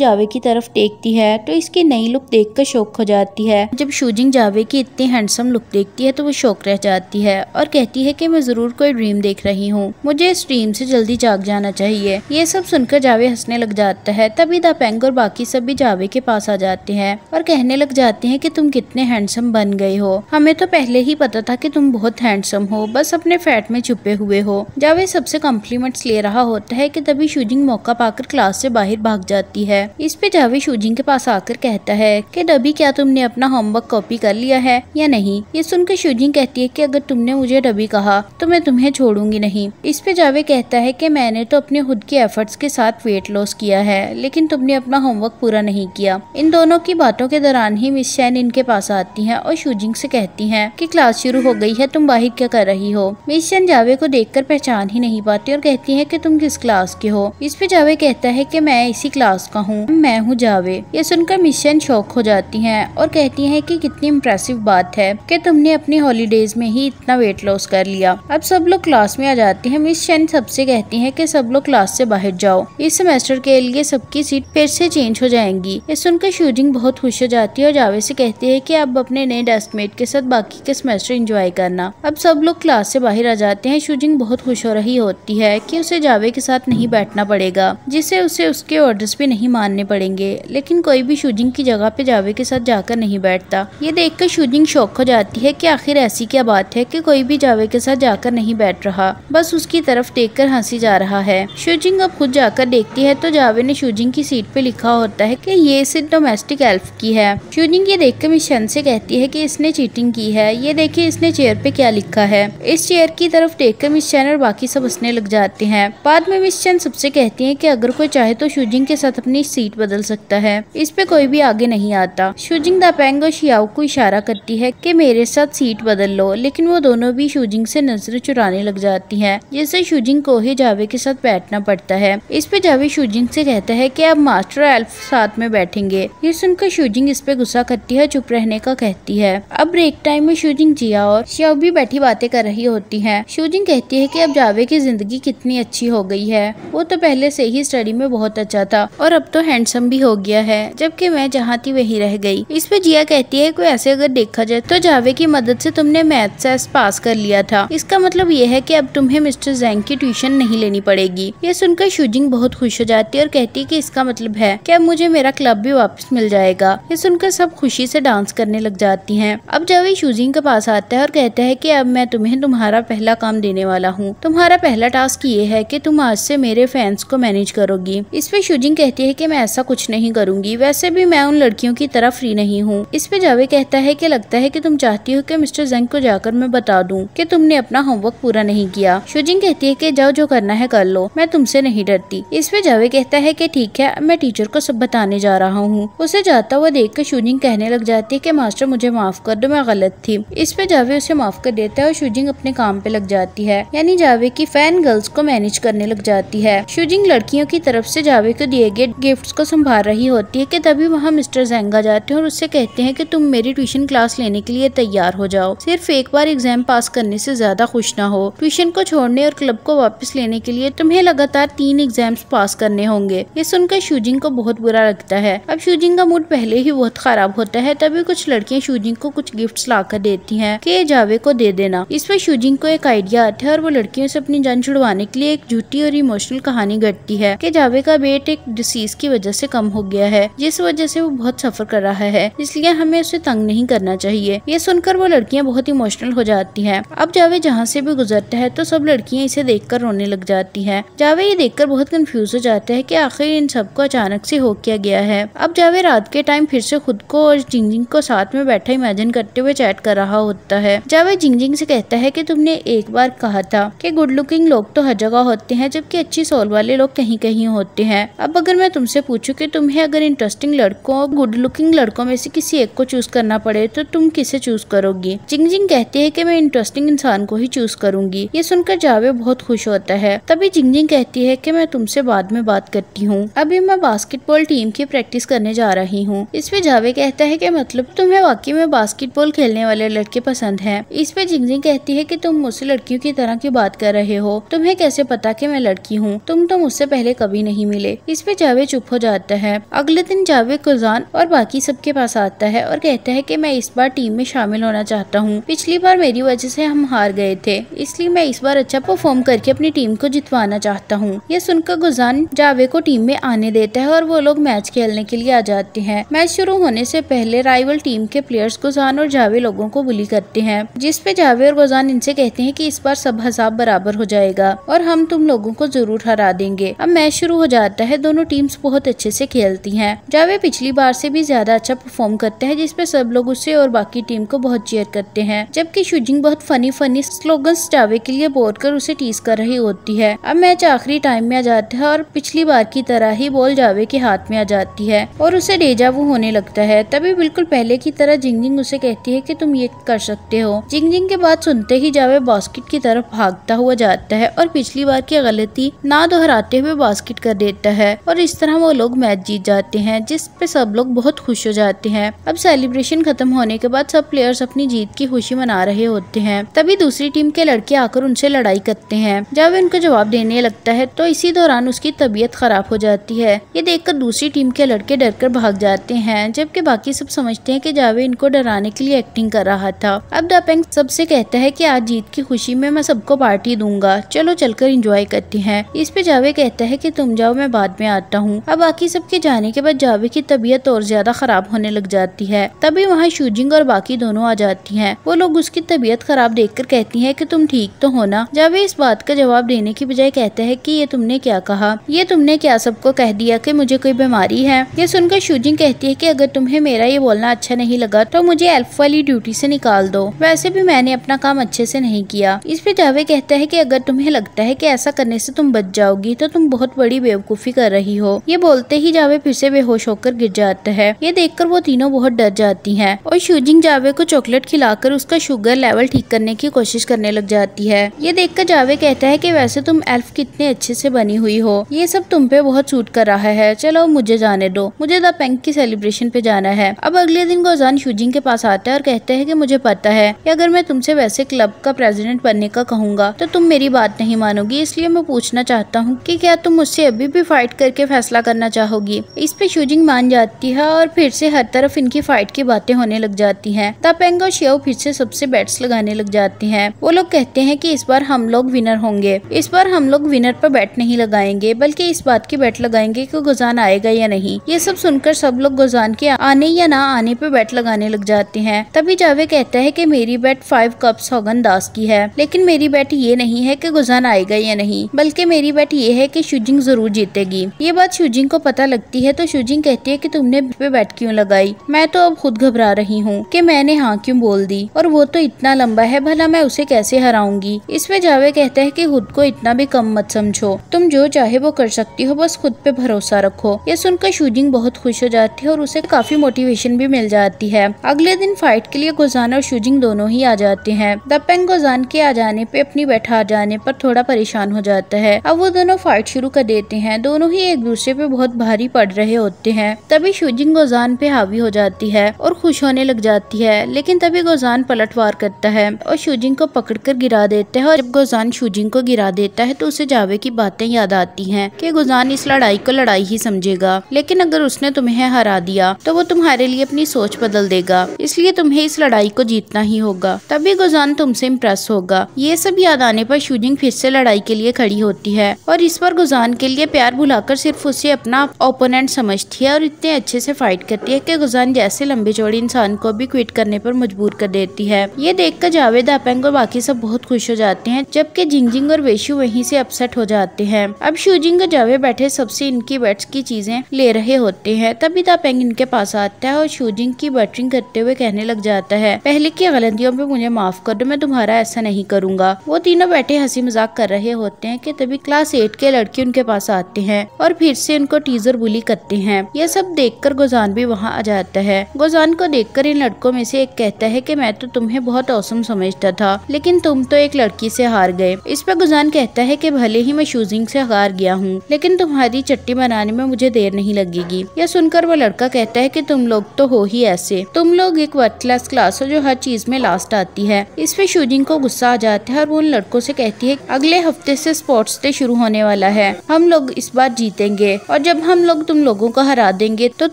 जावे की तरफ देखती है तो इसकी नई लुक कर शौक हो जाती है जब शूजिंग जावे की इतनी हैंडसम लुक देखती है तो वो शौक रह जाती है और कहती है की मैं जरूर कोई ड्रीम देख रही हूँ मुझे इस ड्रीम से जल्दी जाग जाना चाहिए ये सब सुनकर जावे हंसने लग जाता है तभी दापेंग और बाकी बाकी सब भी जावे के पास आ जाते हैं और कहने लग जाते हैं कि तुम कितने हैंडसम बन गए हो हमें तो पहले ही पता था कि तुम बहुत हैंडसम हो बस अपने फैट में छुपे हुए हो जावे सबसे कॉम्प्लीमेंट्स ले रहा होता है कि तभी शूजिंग मौका पाकर क्लास से बाहर भाग जाती है इस पे जावे शूजिंग के पास आकर कहता है कि डबी क्या तुमने अपना होमवर्क कॉपी कर लिया है या नहीं ये सुनकर शूजिंग कहती है कि अगर तुमने मुझे डबी कहा तो मैं तुम्हें छोड़ूंगी नहीं इस पे जावे कहता है कि मैंने तो अपने खुद के एफर्ट्स के साथ वेट लॉस किया है लेकिन तुमने अपना होमवर्क होमवर्क पूरा नहीं किया इन दोनों की बातों के दौरान ही मिस शैन इनके पास आती हैं और शूजिंग से कहती हैं कि क्लास शुरू हो गई है तुम बाहर क्या कर रही हो मिस शैन जावे को देखकर पहचान ही नहीं पाती और कहती है कि तुम किस क्लास के हो इस पे जावे कहता है कि मैं इसी क्लास का हूँ मैं हूँ जावे ये सुनकर मिस शैन शौक हो जाती है और कहती है की कितनी इम्प्रेसिव बात है की तुमने अपनी हॉलीडेज में ही इतना वेट लॉस कर लिया अब सब लोग क्लास में आ जाते हैं मिस शैन सबसे कहती है की सब लोग क्लास से बाहर जाओ इस सेमेस्टर के लिए सबकी सीट फिर से चेंज चेंज हो जाएंगी ये सुनकर शूजिंग बहुत खुश हो जाती है और जावेद से कहती है कि अब अपने नए डस्टमेट के साथ बाकी के सेमेस्टर इंजॉय करना अब सब लोग क्लास से बाहर आ जाते हैं शूजिंग बहुत खुश हो रही होती है कि उसे जावेद के साथ नहीं बैठना पड़ेगा जिससे उसे उसके ऑर्डर्स भी नहीं मानने पड़ेंगे लेकिन कोई भी शूजिंग की जगह पे जावेद के साथ जाकर नहीं बैठता ये देख कर शूजिंग शौक हो जाती है कि आखिर ऐसी क्या बात है कि कोई भी जावेद के साथ जाकर नहीं बैठ रहा बस उसकी तरफ देखकर हंसी जा रहा है शूजिंग अब खुद जाकर देखती है तो जावेद ने शूजिंग की सीट पे लिखा होता है कि ये सिर्फ डोमेस्टिक एल्फ की है ट्यूनिंग ये देखकर मिशन से कहती है कि इसने चीटिंग की है ये देखिए इसने चेयर पे क्या लिखा है इस चेयर की तरफ देखकर मिशन और बाकी सब हंसने लग जाते हैं बाद में मिशन सबसे कहती है कि अगर कोई चाहे तो शूजिंग के साथ अपनी सीट बदल सकता है इस पे कोई भी आगे नहीं आता शूजिंग दापेंग और शियाओ को इशारा करती है की मेरे साथ सीट बदल लो लेकिन वो दोनों भी शूजिंग से नजर चुराने लग जाती है जिससे शूजिंग को ही जावे के साथ बैठना पड़ता है इस पे जावे शूजिंग से कहता है की अब मास्टर एल्फ साथ में बैठेंगे ये सुनकर शूजिंग इस पे गुस्सा करती है चुप रहने का कहती है अब ब्रेक टाइम में शूजिंग जिया और श्याव भी बैठी बातें कर रही होती है शूजिंग कहती है की अब जावे की जिंदगी कितनी अच्छी हो गई है वो तो पहले से ही स्टडी में बहुत अच्छा था और अब तो हैंडसम भी हो गया है जबकि मैं जहाँ थी वही रह गई इस पे जिया कहती है कोई ऐसे अगर देखा जाए तो जावे की मदद से तुमने मैथ एस पास कर लिया था इसका मतलब ये है कि अब तुम्हें मिस्टर जैंग की ट्यूशन नहीं लेनी पड़ेगी ये सुनकर शूजिंग बहुत खुश हो जाती है और कहती है कि इसका मतलब है कि मुझे मेरा क्लब भी वापस मिल जाएगा ये सुनकर सब खुशी से डांस करने लग जाती हैं अब जावेद शूजिंग के पास आता है और कहता है कि अब मैं तुम्हें तुम्हारा पहला काम देने वाला हूँ तुम्हारा पहला टास्क ये है कि तुम आज से मेरे फैंस को मैनेज करोगी इस पे शूजिंग कहती है की मैं ऐसा कुछ नहीं करूँगी वैसे भी मैं उन लड़कियों की तरह फ्री नहीं हूँ इस पे जावे कहता है की लगता है की तुम चाहती हो की मिस्टर जंग को जाकर मैं बता दूँ की तुमने अपना होमवर्क पूरा नहीं किया शूजिंग कहती है की जाओ जो करना है कर लो मैं तुमसे नहीं डरती इस पे जावे कहता है कि ठीक है मैं टीचर को सब बताने जा रहा हूँ उसे जाता हुआ देख कर शूजिंग कहने लग जाती है की मास्टर मुझे माफ कर दो मैं गलत थी इस पे जावे उसे माफ कर देता है और शूजिंग अपने काम पे लग जाती है यानी जावे की फैन गर्ल्स को मैनेज करने लग जाती है शूजिंग लड़कियों की तरफ ऐसी जावे को दिए गए गिफ्ट को संभाल रही होती है की तभी वहाँ मिस्टर जेंगा जाते हैं और उससे कहते हैं की तुम मेरी ट्यूशन क्लास लेने के लिए तैयार हो जाओ सिर्फ एक बार एग्जाम पास करने ऐसी ज्यादा खुश ना हो ट्यूशन को छोड़ने और क्लब को वापस लेने के लिए तुम्हें लगातार तीन एग्जाम्स पास करने होंगे ये सुनकर शूजिंग को बहुत बहुत बुरा लगता है अब शूजिंग का मूड पहले ही बहुत खराब होता है तभी कुछ लड़कियां शूजिंग को कुछ गिफ्ट ला कर देती है की जावे को दे देना इस पर शूजिंग को एक आइडिया आता है और वो लड़कियों से अपनी जान छुड़वाने के लिए एक झूठी और इमोशनल कहानी घटती है की जावे का वेट एक डिसीज की वजह से कम हो गया है जिस वजह से वो बहुत सफर कर रहा है इसलिए हमें उसे तंग नहीं करना चाहिए ये सुनकर वो लड़कियाँ बहुत इमोशनल हो जाती है अब जावे जहाँ से भी गुजरता है तो सब लड़कियाँ इसे कर रोने लग जाती है जावे ये कर बहुत कंफ्यूज हो जाता है कि आखिर इन सबको अचानक से हो किया गया है अब जावे रात के टाइम फिर से खुद को और जिंगजिंग को साथ में बैठा इमेजिन करते हुए चैट कर रहा होता है जावे जिंगजिंग से कहता है कि तुमने एक बार कहा था कि गुड लुकिंग लोग तो हर जगह होते हैं जबकि अच्छी सोल वाले लोग कहीं कहीं होते हैं अब अगर मैं तुमसे पूछूं कि तुम्हें अगर इंटरेस्टिंग लड़कों और गुड लुकिंग लड़कों में से किसी एक को चूज करना पड़े तो तुम किसे चूज करोगी जिंगजिंग कहती है की मैं इंटरेस्टिंग इंसान को ही चूज करूंगी ये सुनकर जावेद बहुत खुश होता है तभी जिंगजिंग कहती है की मैं तुमसे बाद में बात करती हूँ अभी मैं बास्केटबॉल बास्केटबॉल टीम की प्रैक्टिस करने जा रही हूँ इस पे जावे कहता है की मतलब तुम्हें वाकई में बास्केटबॉल खेलने वाले लड़के पसंद है इस पे जिंगजिंग कहती है की तुम मुझसे लड़कियों की तरह की बात कर रहे हो तुम्हें कैसे पता की मैं लड़की हूँ तुम तो मुझसे पहले कभी नहीं मिले इस पे जावे चुप हो जाता है अगले दिन जावे कुजान और बाकी सबके पास आता है और कहता है की मैं इस बार टीम में शामिल होना चाहता हूँ पिछली बार मेरी वजह से हम हार गए थे इसलिए मैं इस बार अच्छा परफॉर्म करके अपनी टीम को जितवाना चाहता हूँ यह सुनकर गुजान जावे को टीम में आने देता है और वो लोग मैच खेलने के लिए आ जाते हैं मैच शुरू होने से पहले राइवल टीम के प्लेयर्स गुजान और जावे लोगों को बुली करते हैं जिसपे जावे और गुजान इनसे कहते हैं कि इस बार सब हिसाब बराबर हो जाएगा और हम तुम लोगों को जरूर हरा देंगे अब मैच शुरू हो जाता है दोनों टीम्स बहुत अच्छे से खेलती हैं जावे पिछली बार से भी ज्यादा अच्छा परफॉर्म करते हैं जिसपे सब लोग उसे और बाकी टीम को बहुत चेयर करते हैं जबकि शुजिंग बहुत फनी फनी स्लोगन जावे के लिए बोल कर उसे टीस कर रही होती है अब मैच आखिरी टाइम में आ जाता है और पिछली बार की तरह ही बॉल जावे के हाथ हाथ में आ जाती है और उसे डेजावू होने लगता है तभी बिल्कुल पहले की तरह जिंगजिंग उसे कहती है कि तुम ये कर सकते हो जिंगजिंग के बाद सुनते ही जावे बास्केट की तरफ भागता हुआ जाता है और पिछली बार की गलती ना दोहराते हुए बास्केट कर देता है और इस तरह वो लोग मैच जीत जाते हैं जिस पे सब लोग बहुत खुश हो जाते हैं अब सेलिब्रेशन खत्म होने के बाद सब प्लेयर्स अपनी जीत की खुशी मना रहे होते हैं तभी दूसरी टीम के लड़के आकर उनसे लड़ाई करते हैं जावे उनको जवाब देने लगता है तो इसी दौरान उसकी तबीयत खराब हो जाती है ये देखकर दूसरी टीम के लड़के डरकर भाग जाते हैं जबकि बाकी सब समझते हैं कि जावेद इनको डराने के लिए एक्टिंग कर रहा था अब दापेंग सबसे कहता है कि आज जीत की खुशी में मैं सबको पार्टी दूंगा चलो चलकर इंजॉय करते हैं इस पे जावे कहता है कि तुम जाओ मैं बाद में आता हूँ अब बाकी सबके जाने के बाद जावे की तबीयत और ज्यादा खराब होने लग जाती है तभी वहाँ शूजिंग और बाकी दोनों आ जाती है वो लोग उसकी तबीयत खराब देख कर कहती है की तुम ठीक तो होना जावे इस बात का जवाब देने की बजाय कहता है की ये तुमने क्या कहा ये तुमने क्या सबको कह दिया की मुझे कोई कोई बीमारी है ये सुनकर शूजिंग कहती है कि अगर तुम्हें मेरा ये बोलना अच्छा नहीं लगा तो मुझे एल्फ वाली ड्यूटी से निकाल दो वैसे भी मैंने अपना काम अच्छे से नहीं किया इस पे जावे कहता है कि अगर तुम्हें लगता है कि ऐसा करने से तुम बच जाओगी तो तुम बहुत बड़ी बेवकूफ़ी कर रही हो ये बोलते ही जावे फिर से बेहोश होकर गिर जाता है ये कर वो तीनों बहुत डर जाती है और शूजिंग जावे को चॉकलेट खिलाकर उसका शुगर लेवल ठीक करने की कोशिश करने लग जाती है ये देखकर जावे कहता है की वैसे तुम एल्फ कितने अच्छे से बनी हुई हो ये सब तुम पे बहुत सूट कर रहा है चलो जाओ मुझे जाने दो मुझे द पेंग की सेलिब्रेशन पे जाना है अब अगले दिन गोजान शुजिंग के पास आता है और कहते हैं की मुझे पता है कि अगर मैं तुमसे वैसे क्लब का प्रेसिडेंट बनने का कहूँगा तो तुम मेरी बात नहीं मानोगी इसलिए मैं पूछना चाहता हूँ की क्या तुम मुझसे अभी भी फाइट करके फैसला करना चाहोगी इस पे शुजिंग मान जाती है और फिर से हर तरफ इनकी फाइट की बातें होने लग जाती है द पेंग और शेव फिर से सबसे बैट्स लगाने लग जाती है वो लोग कहते हैं की इस बार हम लोग विनर होंगे इस बार हम लोग विनर पर बैट नहीं लगाएंगे बल्कि इस बात की बैट लगाएंगे की गुजान आएगा या नहीं ये सब सुनकर सब लोग गुजान के आने या ना आने पे बैट लगाने लग जाते हैं तभी जावे कहता है कि मेरी बैट फाइव कप सौगन दास की है लेकिन मेरी बैट ये नहीं है कि गुजान आएगा या नहीं बल्कि मेरी बैट ये है कि शुजिंग जरूर जीतेगी ये बात शुजिंग को पता लगती है तो शुजिंग कहती है की तुमने पे बैट क्यूँ लगाई मैं तो अब खुद घबरा रही हूँ की मैंने हाँ क्यों बोल दी और वो तो इतना लंबा है भला मैं उसे कैसे हराऊंगी इसमें जावे कहता है कि खुद को इतना भी कम मत समझो तुम जो चाहे वो कर सकती हो बस खुद पे भरोसा रखो ये यह सुनकर शूजिंग बहुत खुश हो जाती है और उसे काफी मोटिवेशन भी मिल जाती है अगले दिन फाइट के लिए गोजान और शूजिंग दोनों ही आ जाते हैं दपेंग गोजान के आ जाने पे अपनी बैठा जाने पर थोड़ा परेशान हो जाता है अब वो दोनों फाइट शुरू कर देते हैं दोनों ही एक दूसरे पे बहुत भारी पड़ रहे होते हैं तभी शूजिंग गोजान पे हावी हो जाती है और खुश होने लग जाती है लेकिन तभी गोजान पलटवार करता है और शूजिंग को कर गिरा देता है और जब गोजान शूजिंग को गिरा देता है तो उसे जावे की बातें याद आती है की गोजान इस लड़ाई को लड़ाई ही समझ समझेगा लेकिन अगर उसने तुम्हें हरा दिया तो वो तुम्हारे लिए अपनी सोच बदल देगा इसलिए तुम्हें इस लड़ाई को जीतना ही होगा तभी गुजान तुमसे इम्प्रेस होगा ये सब याद आने पर शूजिंग फिर से लड़ाई के लिए खड़ी होती है और इस पर गुजान के लिए प्यार भुलाकर सिर्फ उसे अपना ओपोनेंट समझती है और इतने अच्छे से फाइट करती है कि गुजान जैसे लम्बे चौड़ी इंसान को भी क्विट करने पर मजबूर कर देती है ये देखकर जावेद अपेंग और बाकी सब बहुत खुश हो जाते हैं जबकि जिंगजिंग और वेशु वहीं से अपसेट हो जाते हैं अब शूजिंग और जावेद बैठे सबसे इनकी बैट्स की चीज़ें ले रहे होते हैं तभी दा पेंग इनके पास आता है और शूजिंग की बटरिंग करते हुए कहने लग जाता है पहले की गलतियों पर मुझे माफ कर दो मैं तुम्हारा ऐसा नहीं करूँगा वो तीनों बैठे हंसी मजाक कर रहे होते हैं की तभी क्लास एट के लड़के उनके पास आते हैं और फिर से उनको टीजर बुली करते हैं यह सब देख कर गोजान भी वहाँ आ जाता है गोजान को कर इन लड़कों में से एक कहता है की मैं तो तुम्हें बहुत औसम समझता था लेकिन तुम तो एक लड़की से हार गए इस पर गुजान कहता है कि भले ही मैं शूजिंग से हार गया हूँ लेकिन तुम्हारी चट्टी बनाने में मुझे मुझे देर नहीं लगेगी यह सुनकर वो लड़का कहता है कि तुम लोग तो हो ही ऐसे तुम लोग एक वर्थ क्लास क्लास हो जो हर चीज में लास्ट आती है इस पे शूजिंग को गुस्सा आ जाता है और वो उन लड़कों से कहती है अगले हफ्ते से स्पोर्ट्स डे शुरू होने वाला है हम लोग इस बार जीतेंगे और जब हम लोग तुम लोगों को हरा देंगे तो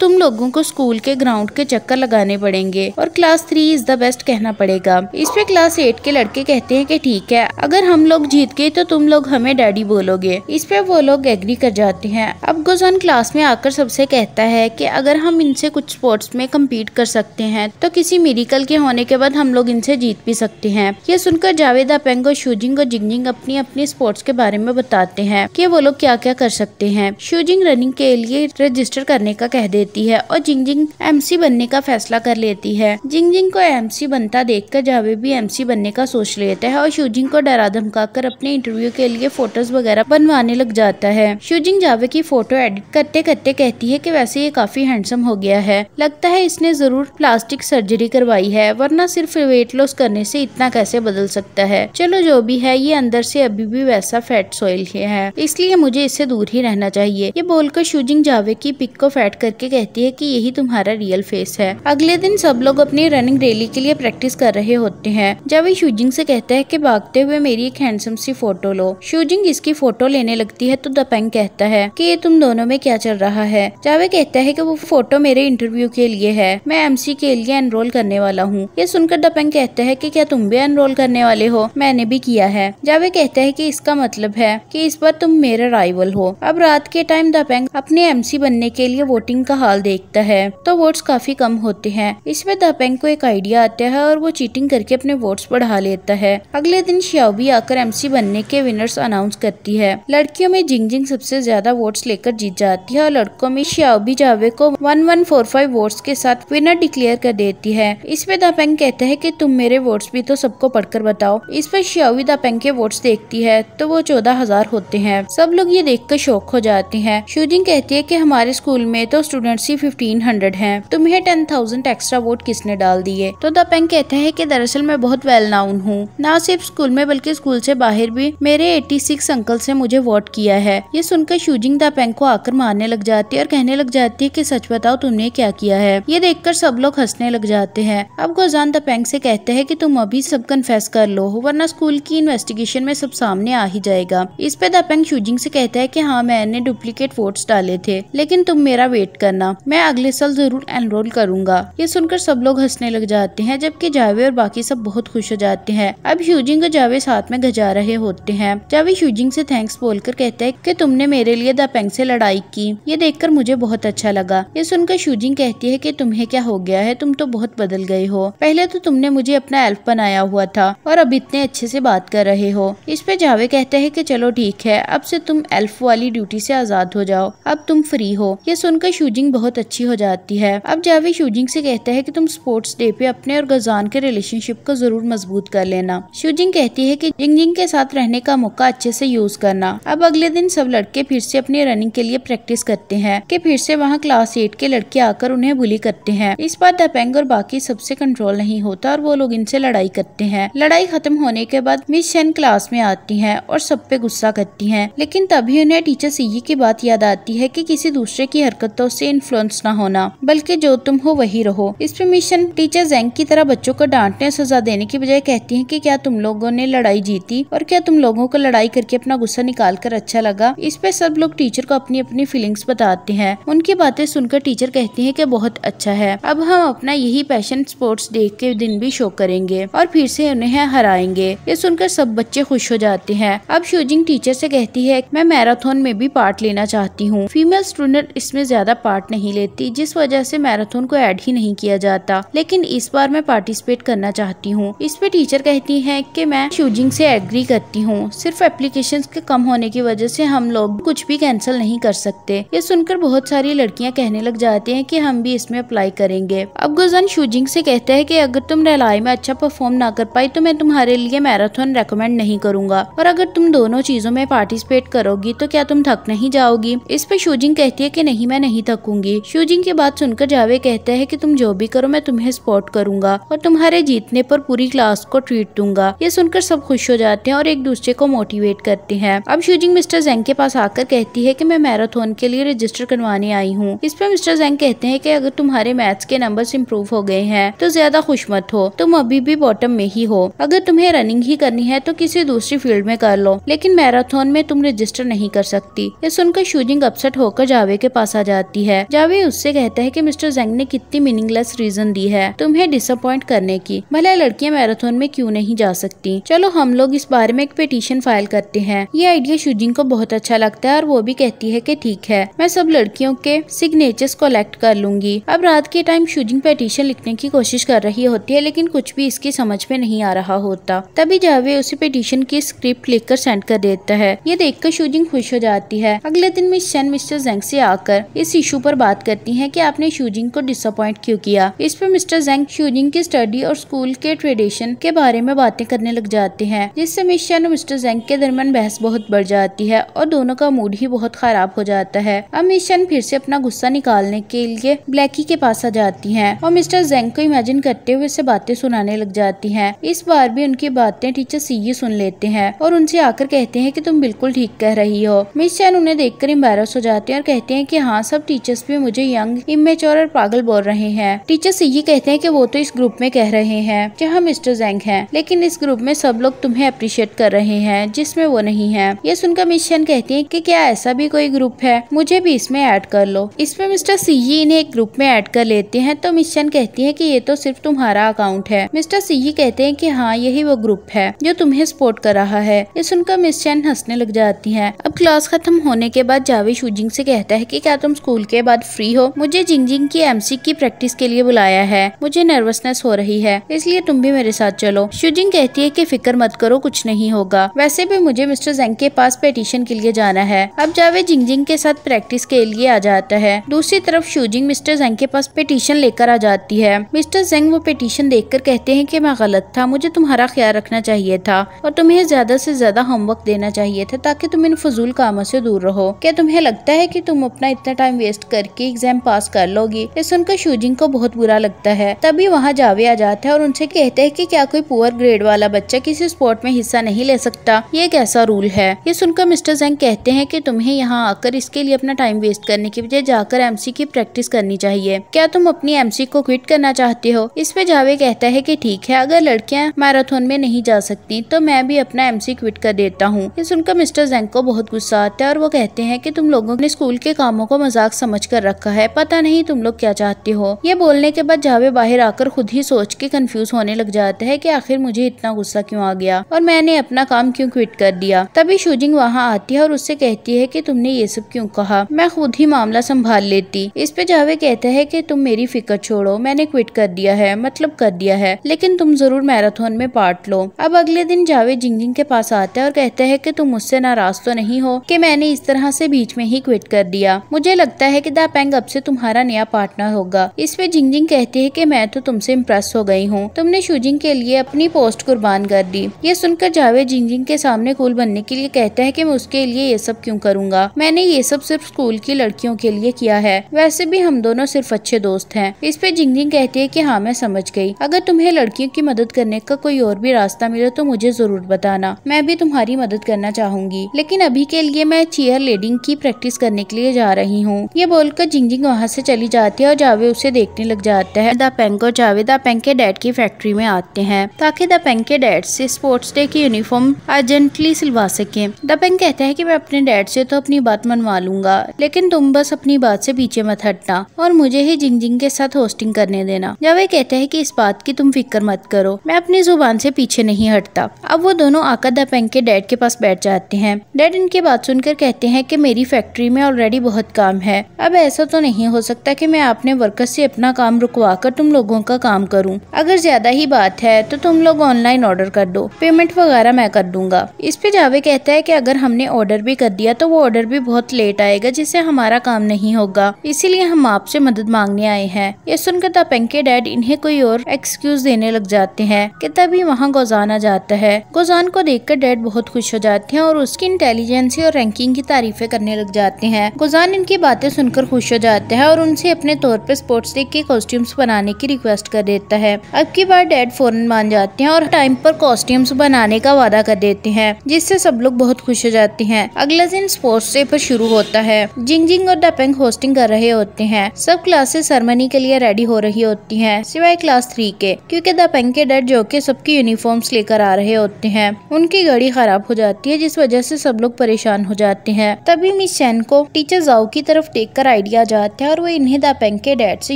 तुम लोगों को स्कूल के ग्राउंड के चक्कर लगाने पड़ेंगे और class three is the best कहना पड़ेगा इस पे क्लास एट के लड़के कहते हैं कि ठीक है अगर हम लोग जीत गए तो तुम लोग हमें डैडी बोलोगे इस पे वो लोग एग्री कर जाते हैं अब गुजन क्लास क्लास में आकर सबसे कहता है कि अगर हम इनसे कुछ स्पोर्ट्स में कम्पीट कर सकते हैं तो किसी मेडिकल के होने के बाद हम लोग इनसे जीत भी सकते हैं ये सुनकर जावेद अपेंग और शूजिंग और जिंगजिंग अपनी अपनी स्पोर्ट्स के बारे में बताते हैं कि वो लोग क्या क्या कर सकते हैं शूजिंग रनिंग के लिए रजिस्टर करने का कह देती है और जिंगजिंग सी बनने का फैसला कर लेती है जिंगजिंग को सी बनता कर जावेद भी सी बनने का सोच लेता है और शूजिंग को डरा धमका कर अपने इंटरव्यू के लिए फोटोज वगैरह बनवाने लग जाता है शूजिंग जावेद की फोटो एडिट कर करते करते कहती है कि वैसे ये काफी हैंडसम हो गया है लगता है इसने जरूर प्लास्टिक सर्जरी करवाई है वरना सिर्फ वेट लॉस करने से इतना कैसे बदल सकता है चलो जो भी है ये अंदर से अभी भी वैसा फैट सोइल है इसलिए मुझे इससे दूर ही रहना चाहिए ये बोलकर शूजिंग जावे की पिक को फैट करके कहती है की यही तुम्हारा रियल फेस है अगले दिन सब लोग अपनी रनिंग रैली के लिए प्रैक्टिस कर रहे होते हैं जावे शूजिंग से कहता है की भागते हुए मेरी एक हैंडसम सी फोटो लो शूजिंग इसकी फोटो लेने लगती है तो दपेंग कहता है कि ये तुम दोनों में क्या चल रहा है जावे कहता है कि वो फोटो मेरे इंटरव्यू के लिए है मैं एमसी के लिए एनरोल करने वाला हूँ ये सुनकर दपंग कहता है कि क्या तुम भी एनरोल करने वाले हो मैंने भी किया है जावे कहता है कि इसका मतलब है कि इस बार तुम मेरे राइवल हो अब रात के टाइम दपेंग अपने एमसी बनने के लिए वोटिंग का हाल देखता है तो वोट्स काफी कम होते हैं इसमें दपेंग को एक आइडिया आता है और वो चीटिंग करके अपने वोट्स बढ़ा लेता है अगले दिन श्याओबी आकर एमसी बनने के विनर्स अनाउंस करती है लड़कियों में जिंग जिंग सबसे ज्यादा वोट्स लेकर जीत जाती जाती है और लड़कों में शिया जावे को one one four five votes के साथ विनर डिक्लेयर कर देती है इस पे दापेंग कहते हैं कि तुम मेरे वोट्स भी तो सबको पढ़कर बताओ इस पर श्याओबी दापेंग के वोट्स देखती है तो वो चौदह हजार होते हैं सब लोग ये देख कर शौक हो जाते हैं शूजिंग कहती है की हमारे स्कूल में तो स्टूडेंट्स ही फिफ्टीन हंड्रेड है तुम्हें टेन थाउजेंड एक्स्ट्रा वोट किसने डाल दिए तो दापेंग कहते हैं की दरअसल मैं बहुत वेल नाउन हूँ न सिर्फ स्कूल में बल्कि स्कूल ऐसी बाहर भी मेरे सिक्स अंकल ऐसी मुझे वोट किया है ये सुनकर शूजिंग दापेंग को आकर मार मारने लग जाती है और कहने लग जाती है कि सच बताओ तुमने क्या किया है ये देखकर सब लोग हंसने लग जाते हैं अब गोजान दपेंग से कहते हैं कि तुम अभी सब कन्फेस कर लो वरना स्कूल की इन्वेस्टिगेशन में सब सामने आ ही जाएगा इस पे दपेंग शूजिंग से कहता है की हाँ मैंने डुप्लीकेट वोट्स डाले थे लेकिन तुम मेरा वेट करना मैं अगले साल जरूर एनरोल करूंगा ये सुनकर सब लोग हंसने लग जाते हैं जबकि जावे और बाकी सब बहुत खुश हो जाते हैं अब ह्यूजिंग और जावे साथ में घजा रहे होते हैं जावे ह्यूजिंग से थैंक्स बोलकर कहते हैं कि तुमने मेरे लिए दपेंग से लड़ाई की की ये देखकर मुझे बहुत अच्छा लगा ये सुनकर शूजिंग कहती है कि तुम्हें क्या हो गया है तुम तो बहुत बदल गए हो पहले तो तुमने मुझे अपना एल्फ बनाया हुआ था और अब इतने अच्छे से बात कर रहे हो इस पे जावे कहते हैं कि चलो ठीक है अब से तुम एल्फ वाली ड्यूटी से आजाद हो जाओ अब तुम फ्री हो ये सुनकर शूजिंग बहुत अच्छी हो जाती है अब जावे शूजिंग से कहता है कि तुम स्पोर्ट्स डे पे अपने और गजान के रिलेशनशिप को जरूर मजबूत कर लेना शूजिंग कहती है कि जिंग जिंग के साथ रहने का मौका अच्छे से यूज करना अब अगले दिन सब लड़के फिर से अपनी रनिंग के लिए प्रैक्टिस प्रैक्टिस करते हैं कि फिर से वहाँ क्लास एट के लड़के आकर उन्हें बुली करते हैं इस बार दपेंग और बाकी सबसे कंट्रोल नहीं होता और वो लोग इनसे लड़ाई करते हैं लड़ाई खत्म होने के बाद मिस शेन क्लास में आती है और सब पे गुस्सा करती है लेकिन तभी उन्हें टीचर सीई e की बात याद आती है की कि किसी दूसरे की हरकतों से इन्फ्लुएंस न होना बल्कि जो तुम हो वही रहो इस पे मिशन टीचर जैंग की तरह बच्चों को डांटने सजा देने की बजाय कहती है की क्या तुम लोगों ने लड़ाई जीती और क्या तुम लोगों को लड़ाई करके अपना गुस्सा निकाल कर अच्छा लगा इस पे सब लोग टीचर को अपनी अपनी फीलिंग्स बताते हैं उनकी बातें सुनकर टीचर कहती है की बहुत अच्छा है अब हम अपना यही पैशन स्पोर्ट्स डे के दिन भी शो करेंगे और फिर से उन्हें हराएंगे ये सुनकर सब बच्चे खुश हो जाते हैं अब शूजिंग टीचर से कहती है मैं मैराथन में भी पार्ट लेना चाहती हूँ फीमेल स्टूडेंट इसमें ज्यादा पार्ट नहीं लेती जिस वजह से मैराथन को ऐड ही नहीं किया जाता लेकिन इस बार मैं पार्टिसिपेट करना चाहती हूँ इस पे टीचर कहती है की मैं शूजिंग से एग्री करती हूँ सिर्फ एप्लीकेशन के कम होने की वजह से हम लोग कुछ भी कैंसिल नहीं कर सकते सकते ये सुनकर बहुत सारी लड़कियाँ कहने लग जाती है की हम भी इसमें अप्लाई करेंगे अब गुजन शूजिंग से कहते हैं की अगर तुम रलाई में अच्छा परफॉर्म ना कर पाई तो मैं तुम्हारे लिए मैराथन रेकमेंड नहीं करूंगा और अगर तुम दोनों चीजों में पार्टिसिपेट करोगी तो क्या तुम थक नहीं जाओगी इस पर शूजिंग कहती है की नहीं मैं नहीं थकूंगी शूजिंग की बात सुनकर जावे कहते हैं की तुम जो भी करो मैं तुम्हें सपोर्ट करूंगा और तुम्हारे जीतने पर पूरी क्लास को ट्रीट दूंगा ये सुनकर सब खुश हो जाते हैं और एक दूसरे को मोटिवेट करते हैं अब शूजिंग मिस्टर जैंग के पास आकर कहती है की मैं मैराथन के लिए रजिस्टर करवाने आई हूँ इस पर मिस्टर जैंग कहते हैं की अगर तुम्हारे मैथ्स के नंबर इम्प्रूव हो गए हैं तो ज्यादा खुश मत हो तुम अभी भी बॉटम में ही हो अगर तुम्हें रनिंग ही करनी है तो किसी दूसरी फील्ड में कर लो लेकिन मैराथन में तुम रजिस्टर नहीं कर सकती ये सुनकर शूजिंग अपसेट होकर जावे के पास आ जाती है जावे उससे कहता है कि मिस्टर जैंग ने कितनी मीनिंगलेस रीजन दी है तुम्हें डिसअपॉइंट करने की भले लड़कियां मैराथन में क्यों नहीं जा सकती चलो हम लोग इस बारे में एक पिटीशन फाइल करते हैं ये आइडिया शूजिंग को बहुत अच्छा लगता है और वो भी कहती है की ठीक है मैं सब लड़कियों के सिग्नेचर्स कलेक्ट कर लूंगी अब रात के टाइम शूजिंग पेटिशन लिखने की कोशिश कर रही होती है लेकिन कुछ भी इसकी समझ में नहीं आ रहा होता तभी जावे उसे पेटिशन की स्क्रिप्ट लिख कर सेंड कर देता है ये देख कर शूजिंग खुश हो जाती है अगले दिन मिस चैन मिस्टर जेंग ऐसी आकर इस इशू आरोप बात करती है की आपने शूजिंग को डिसअपॉइंट क्यों किया इस पर मिस्टर जेंग शूजिंग की स्टडी और स्कूल के ट्रेडिशन के बारे में बातें करने लग जाते हैं जिससे मिस चैन और मिस्टर जेंग के दरमियान बहस बहुत बढ़ जाती है और दोनों का मूड ही बहुत खराब हो जाता जाता है अब मिशन फिर से अपना गुस्सा निकालने के लिए ब्लैकी के पास आ जाती है और मिस्टर जेंग को इमेजिन करते हुए उसे बातें सुनाने लग जाती है इस बार भी उनकी बातें टीचर सीई सुन लेते हैं और उनसे आकर कहते हैं की तुम बिल्कुल ठीक कह रही हो मिशन उन्हें उन्हें कर एम्बेरस हो जाते हैं और कहते हैं की हाँ सब टीचर्स भी मुझे यंग इमेचोर और पागल बोल रहे हैं टीचर सीई कहते हैं की वो तो इस ग्रुप में कह रहे हैं जहाँ मिस्टर जेंग है लेकिन इस ग्रुप में सब लोग तुम्हें अप्रिशिएट कर रहे हैं जिसमें वो नहीं है ये सुनकर मिशन कहती है कि क्या ऐसा भी कोई ग्रुप है है मुझे भी इसमें ऐड कर लो इसमें मिस्टर सिही इन्हें एक ग्रुप में ऐड कर लेते हैं तो मिशन कहती है कि ये तो सिर्फ तुम्हारा अकाउंट है मिस्टर सिही कहते हैं कि हाँ यही वो ग्रुप है जो तुम्हें सपोर्ट कर रहा है ये सुनकर मिशन हंसने लग जाती है अब क्लास खत्म होने के बाद जावेद शूजिंग से कहता है की क्या तुम स्कूल के बाद फ्री हो मुझे जिंग जिंग की एम की प्रैक्टिस के लिए बुलाया है मुझे नर्वसनेस हो रही है इसलिए तुम भी मेरे साथ चलो शूजिंग कहती है की फिक्र मत करो कुछ नहीं होगा वैसे भी मुझे मिस्टर जेंग के पास पेटिशन के लिए जाना है अब जावेद जिंग जिंग के साथ साथ प्रैक्टिस के लिए आ जाता है दूसरी तरफ शूजिंग मिस्टर जेंग के पास पिटीशन लेकर आ जाती है मिस्टर जेंग वो पिटीशन देखकर कहते हैं कि मैं गलत था मुझे तुम्हारा ख्याल रखना चाहिए था और तुम्हें ज्यादा से ज्यादा होमवर्क देना चाहिए था ताकि तुम इन फजूल कामों से दूर रहो क्या तुम्हें लगता है की तुम अपना इतना टाइम वेस्ट करके एग्जाम पास कर लोगी ये सुनकर शूजिंग को बहुत बुरा लगता है तभी वहाँ जावे आ जाता है और उनसे कहते हैं कि क्या कोई पुअर ग्रेड वाला बच्चा किसी स्पोर्ट में हिस्सा नहीं ले सकता ये कैसा रूल है ये सुनकर मिस्टर जेंग कहते हैं कि तुम्हें यहाँ आकर इसके के लिए अपना टाइम वेस्ट करने की बजाय जाकर एमसी की प्रैक्टिस करनी चाहिए क्या तुम अपनी एमसी को क्विट करना चाहते हो इस पे जावे कहता है कि ठीक है अगर लड़कियां मैराथन में नहीं जा सकती तो मैं भी अपना एम क्विट कर देता हूँ ये सुनकर मिस्टर जैंग को बहुत गुस्सा आता है और वो कहते हैं की तुम लोगों ने स्कूल के कामों को मजाक समझ कर रखा है पता नहीं तुम लोग क्या चाहते हो ये बोलने के बाद जावे बाहर आकर खुद ही सोच के कंफ्यूज होने लग जाता है की आखिर मुझे इतना गुस्सा क्यों आ गया और मैंने अपना काम क्यों क्विट कर दिया तभी शूजिंग वहाँ आती है और उससे कहती है की तुमने ये सब क्यों कहा मैं खुद ही मामला संभाल लेती इस पे जावे कहते हैं कि तुम मेरी फिक्र छोड़ो मैंने क्विट कर दिया है मतलब कर दिया है लेकिन तुम जरूर मैराथन में पार्ट लो अब अगले दिन जावे जिंगजिंग के पास आता है और कहते हैं कि तुम मुझसे नाराज तो नहीं हो कि मैंने इस तरह से बीच में ही क्विट कर दिया मुझे लगता है की दापेंग अब से तुम्हारा नया पार्टनर होगा इस पे जिंगजिंग कहती है की मैं तो तुमसे इम्प्रेस हो गई हूँ तुमने शूजिंग के लिए अपनी पोस्ट कुर्बान कर दी ये सुनकर जावे जिंगजिंग के सामने कूल बनने के लिए कहता है कि मैं उसके लिए ये सब क्यों करूँगा मैंने ये सब सब सिर्फ स्कूल की लड़कियों के लिए किया है वैसे भी हम दोनों सिर्फ अच्छे दोस्त हैं इस पे जिंगजिंग कहती है कि हाँ मैं समझ गई अगर तुम्हें लड़कियों की मदद करने का कोई और भी रास्ता मिले तो मुझे जरूर बताना मैं भी तुम्हारी मदद करना चाहूंगी लेकिन अभी के लिए मैं चेयर लेडिंग की प्रैक्टिस करने के लिए जा रही हूँ ये बोलकर जिंगजिंग वहाँ से चली जाती है और जावे उसे देखने लग जाता है दा पेंग और जावे दा पेंग के डैड की फैक्ट्री में आते हैं ताकि दा पेंग के डैड से स्पोर्ट्स डे की यूनिफॉर्म अर्जेंटली सिलवा सके दा पेंग कहता है की मैं अपने डैड से तो अपनी बात मनवा लू लूंगा लेकिन तुम बस अपनी बात से पीछे मत हटना और मुझे ही जिंग जिंग के साथ होस्टिंग करने देना जावे कहते हैं कि इस बात की तुम फिक्र मत करो मैं अपनी जुबान से पीछे नहीं हटता अब वो दोनों आका दपेंग के डैड के पास बैठ जाते हैं डैड इनकी बात सुनकर कहते हैं की मेरी फैक्ट्री में ऑलरेडी बहुत काम है अब ऐसा तो नहीं हो सकता की मैं अपने वर्कर्स से अपना काम रुकवा कर तुम लोगों का काम करूँ अगर ज्यादा ही बात है तो तुम लोग ऑनलाइन ऑर्डर कर दो पेमेंट वगैरह मैं कर दूंगा इस पे जावे कहता है कि अगर हमने ऑर्डर भी कर दिया तो वो ऑर्डर भी बहुत लेट आएगा जिससे हमारा काम नहीं होगा इसीलिए हम आपसे मदद मांगने आए हैं ये सुनकर तपेंग के डैड इन्हें कोई और एक्सक्यूज देने लग जाते हैं कि तभी वहाँ गोजान आ जाता है गोजान को देखकर डैड बहुत खुश हो जाते हैं और उसकी इंटेलिजेंसी और रैंकिंग की तारीफे करने लग जाते हैं गोजान इनकी बातें सुनकर खुश हो जाता है और उनसे अपने तौर पर स्पोर्ट्स डे के कॉस्ट्यूम्स बनाने की रिक्वेस्ट कर देता है अब की बार डैड फौरन मान जाते हैं और टाइम पर कॉस्ट्यूम्स बनाने का वादा कर देते हैं जिससे सब लोग बहुत खुश हो जाते हैं अगला दिन स्पोर्ट्स डे पर शुरू होता होता है जिंगजिंग और डपेंग होस्टिंग कर रहे होते हैं सब क्लासेस सेरेमनी के लिए रेडी हो रही होती हैं सिवाय क्लास थ्री के क्योंकि दपेंग के डर जो के सबकी यूनिफॉर्म्स लेकर आ रहे होते हैं उनकी गाड़ी खराब हो जाती है जिस वजह से सब लोग परेशान हो जाते हैं तभी मिस चैन को टीचर जाओ की तरफ देख कर आइडिया जाता है और वो इन्हें दपेंग के डैड से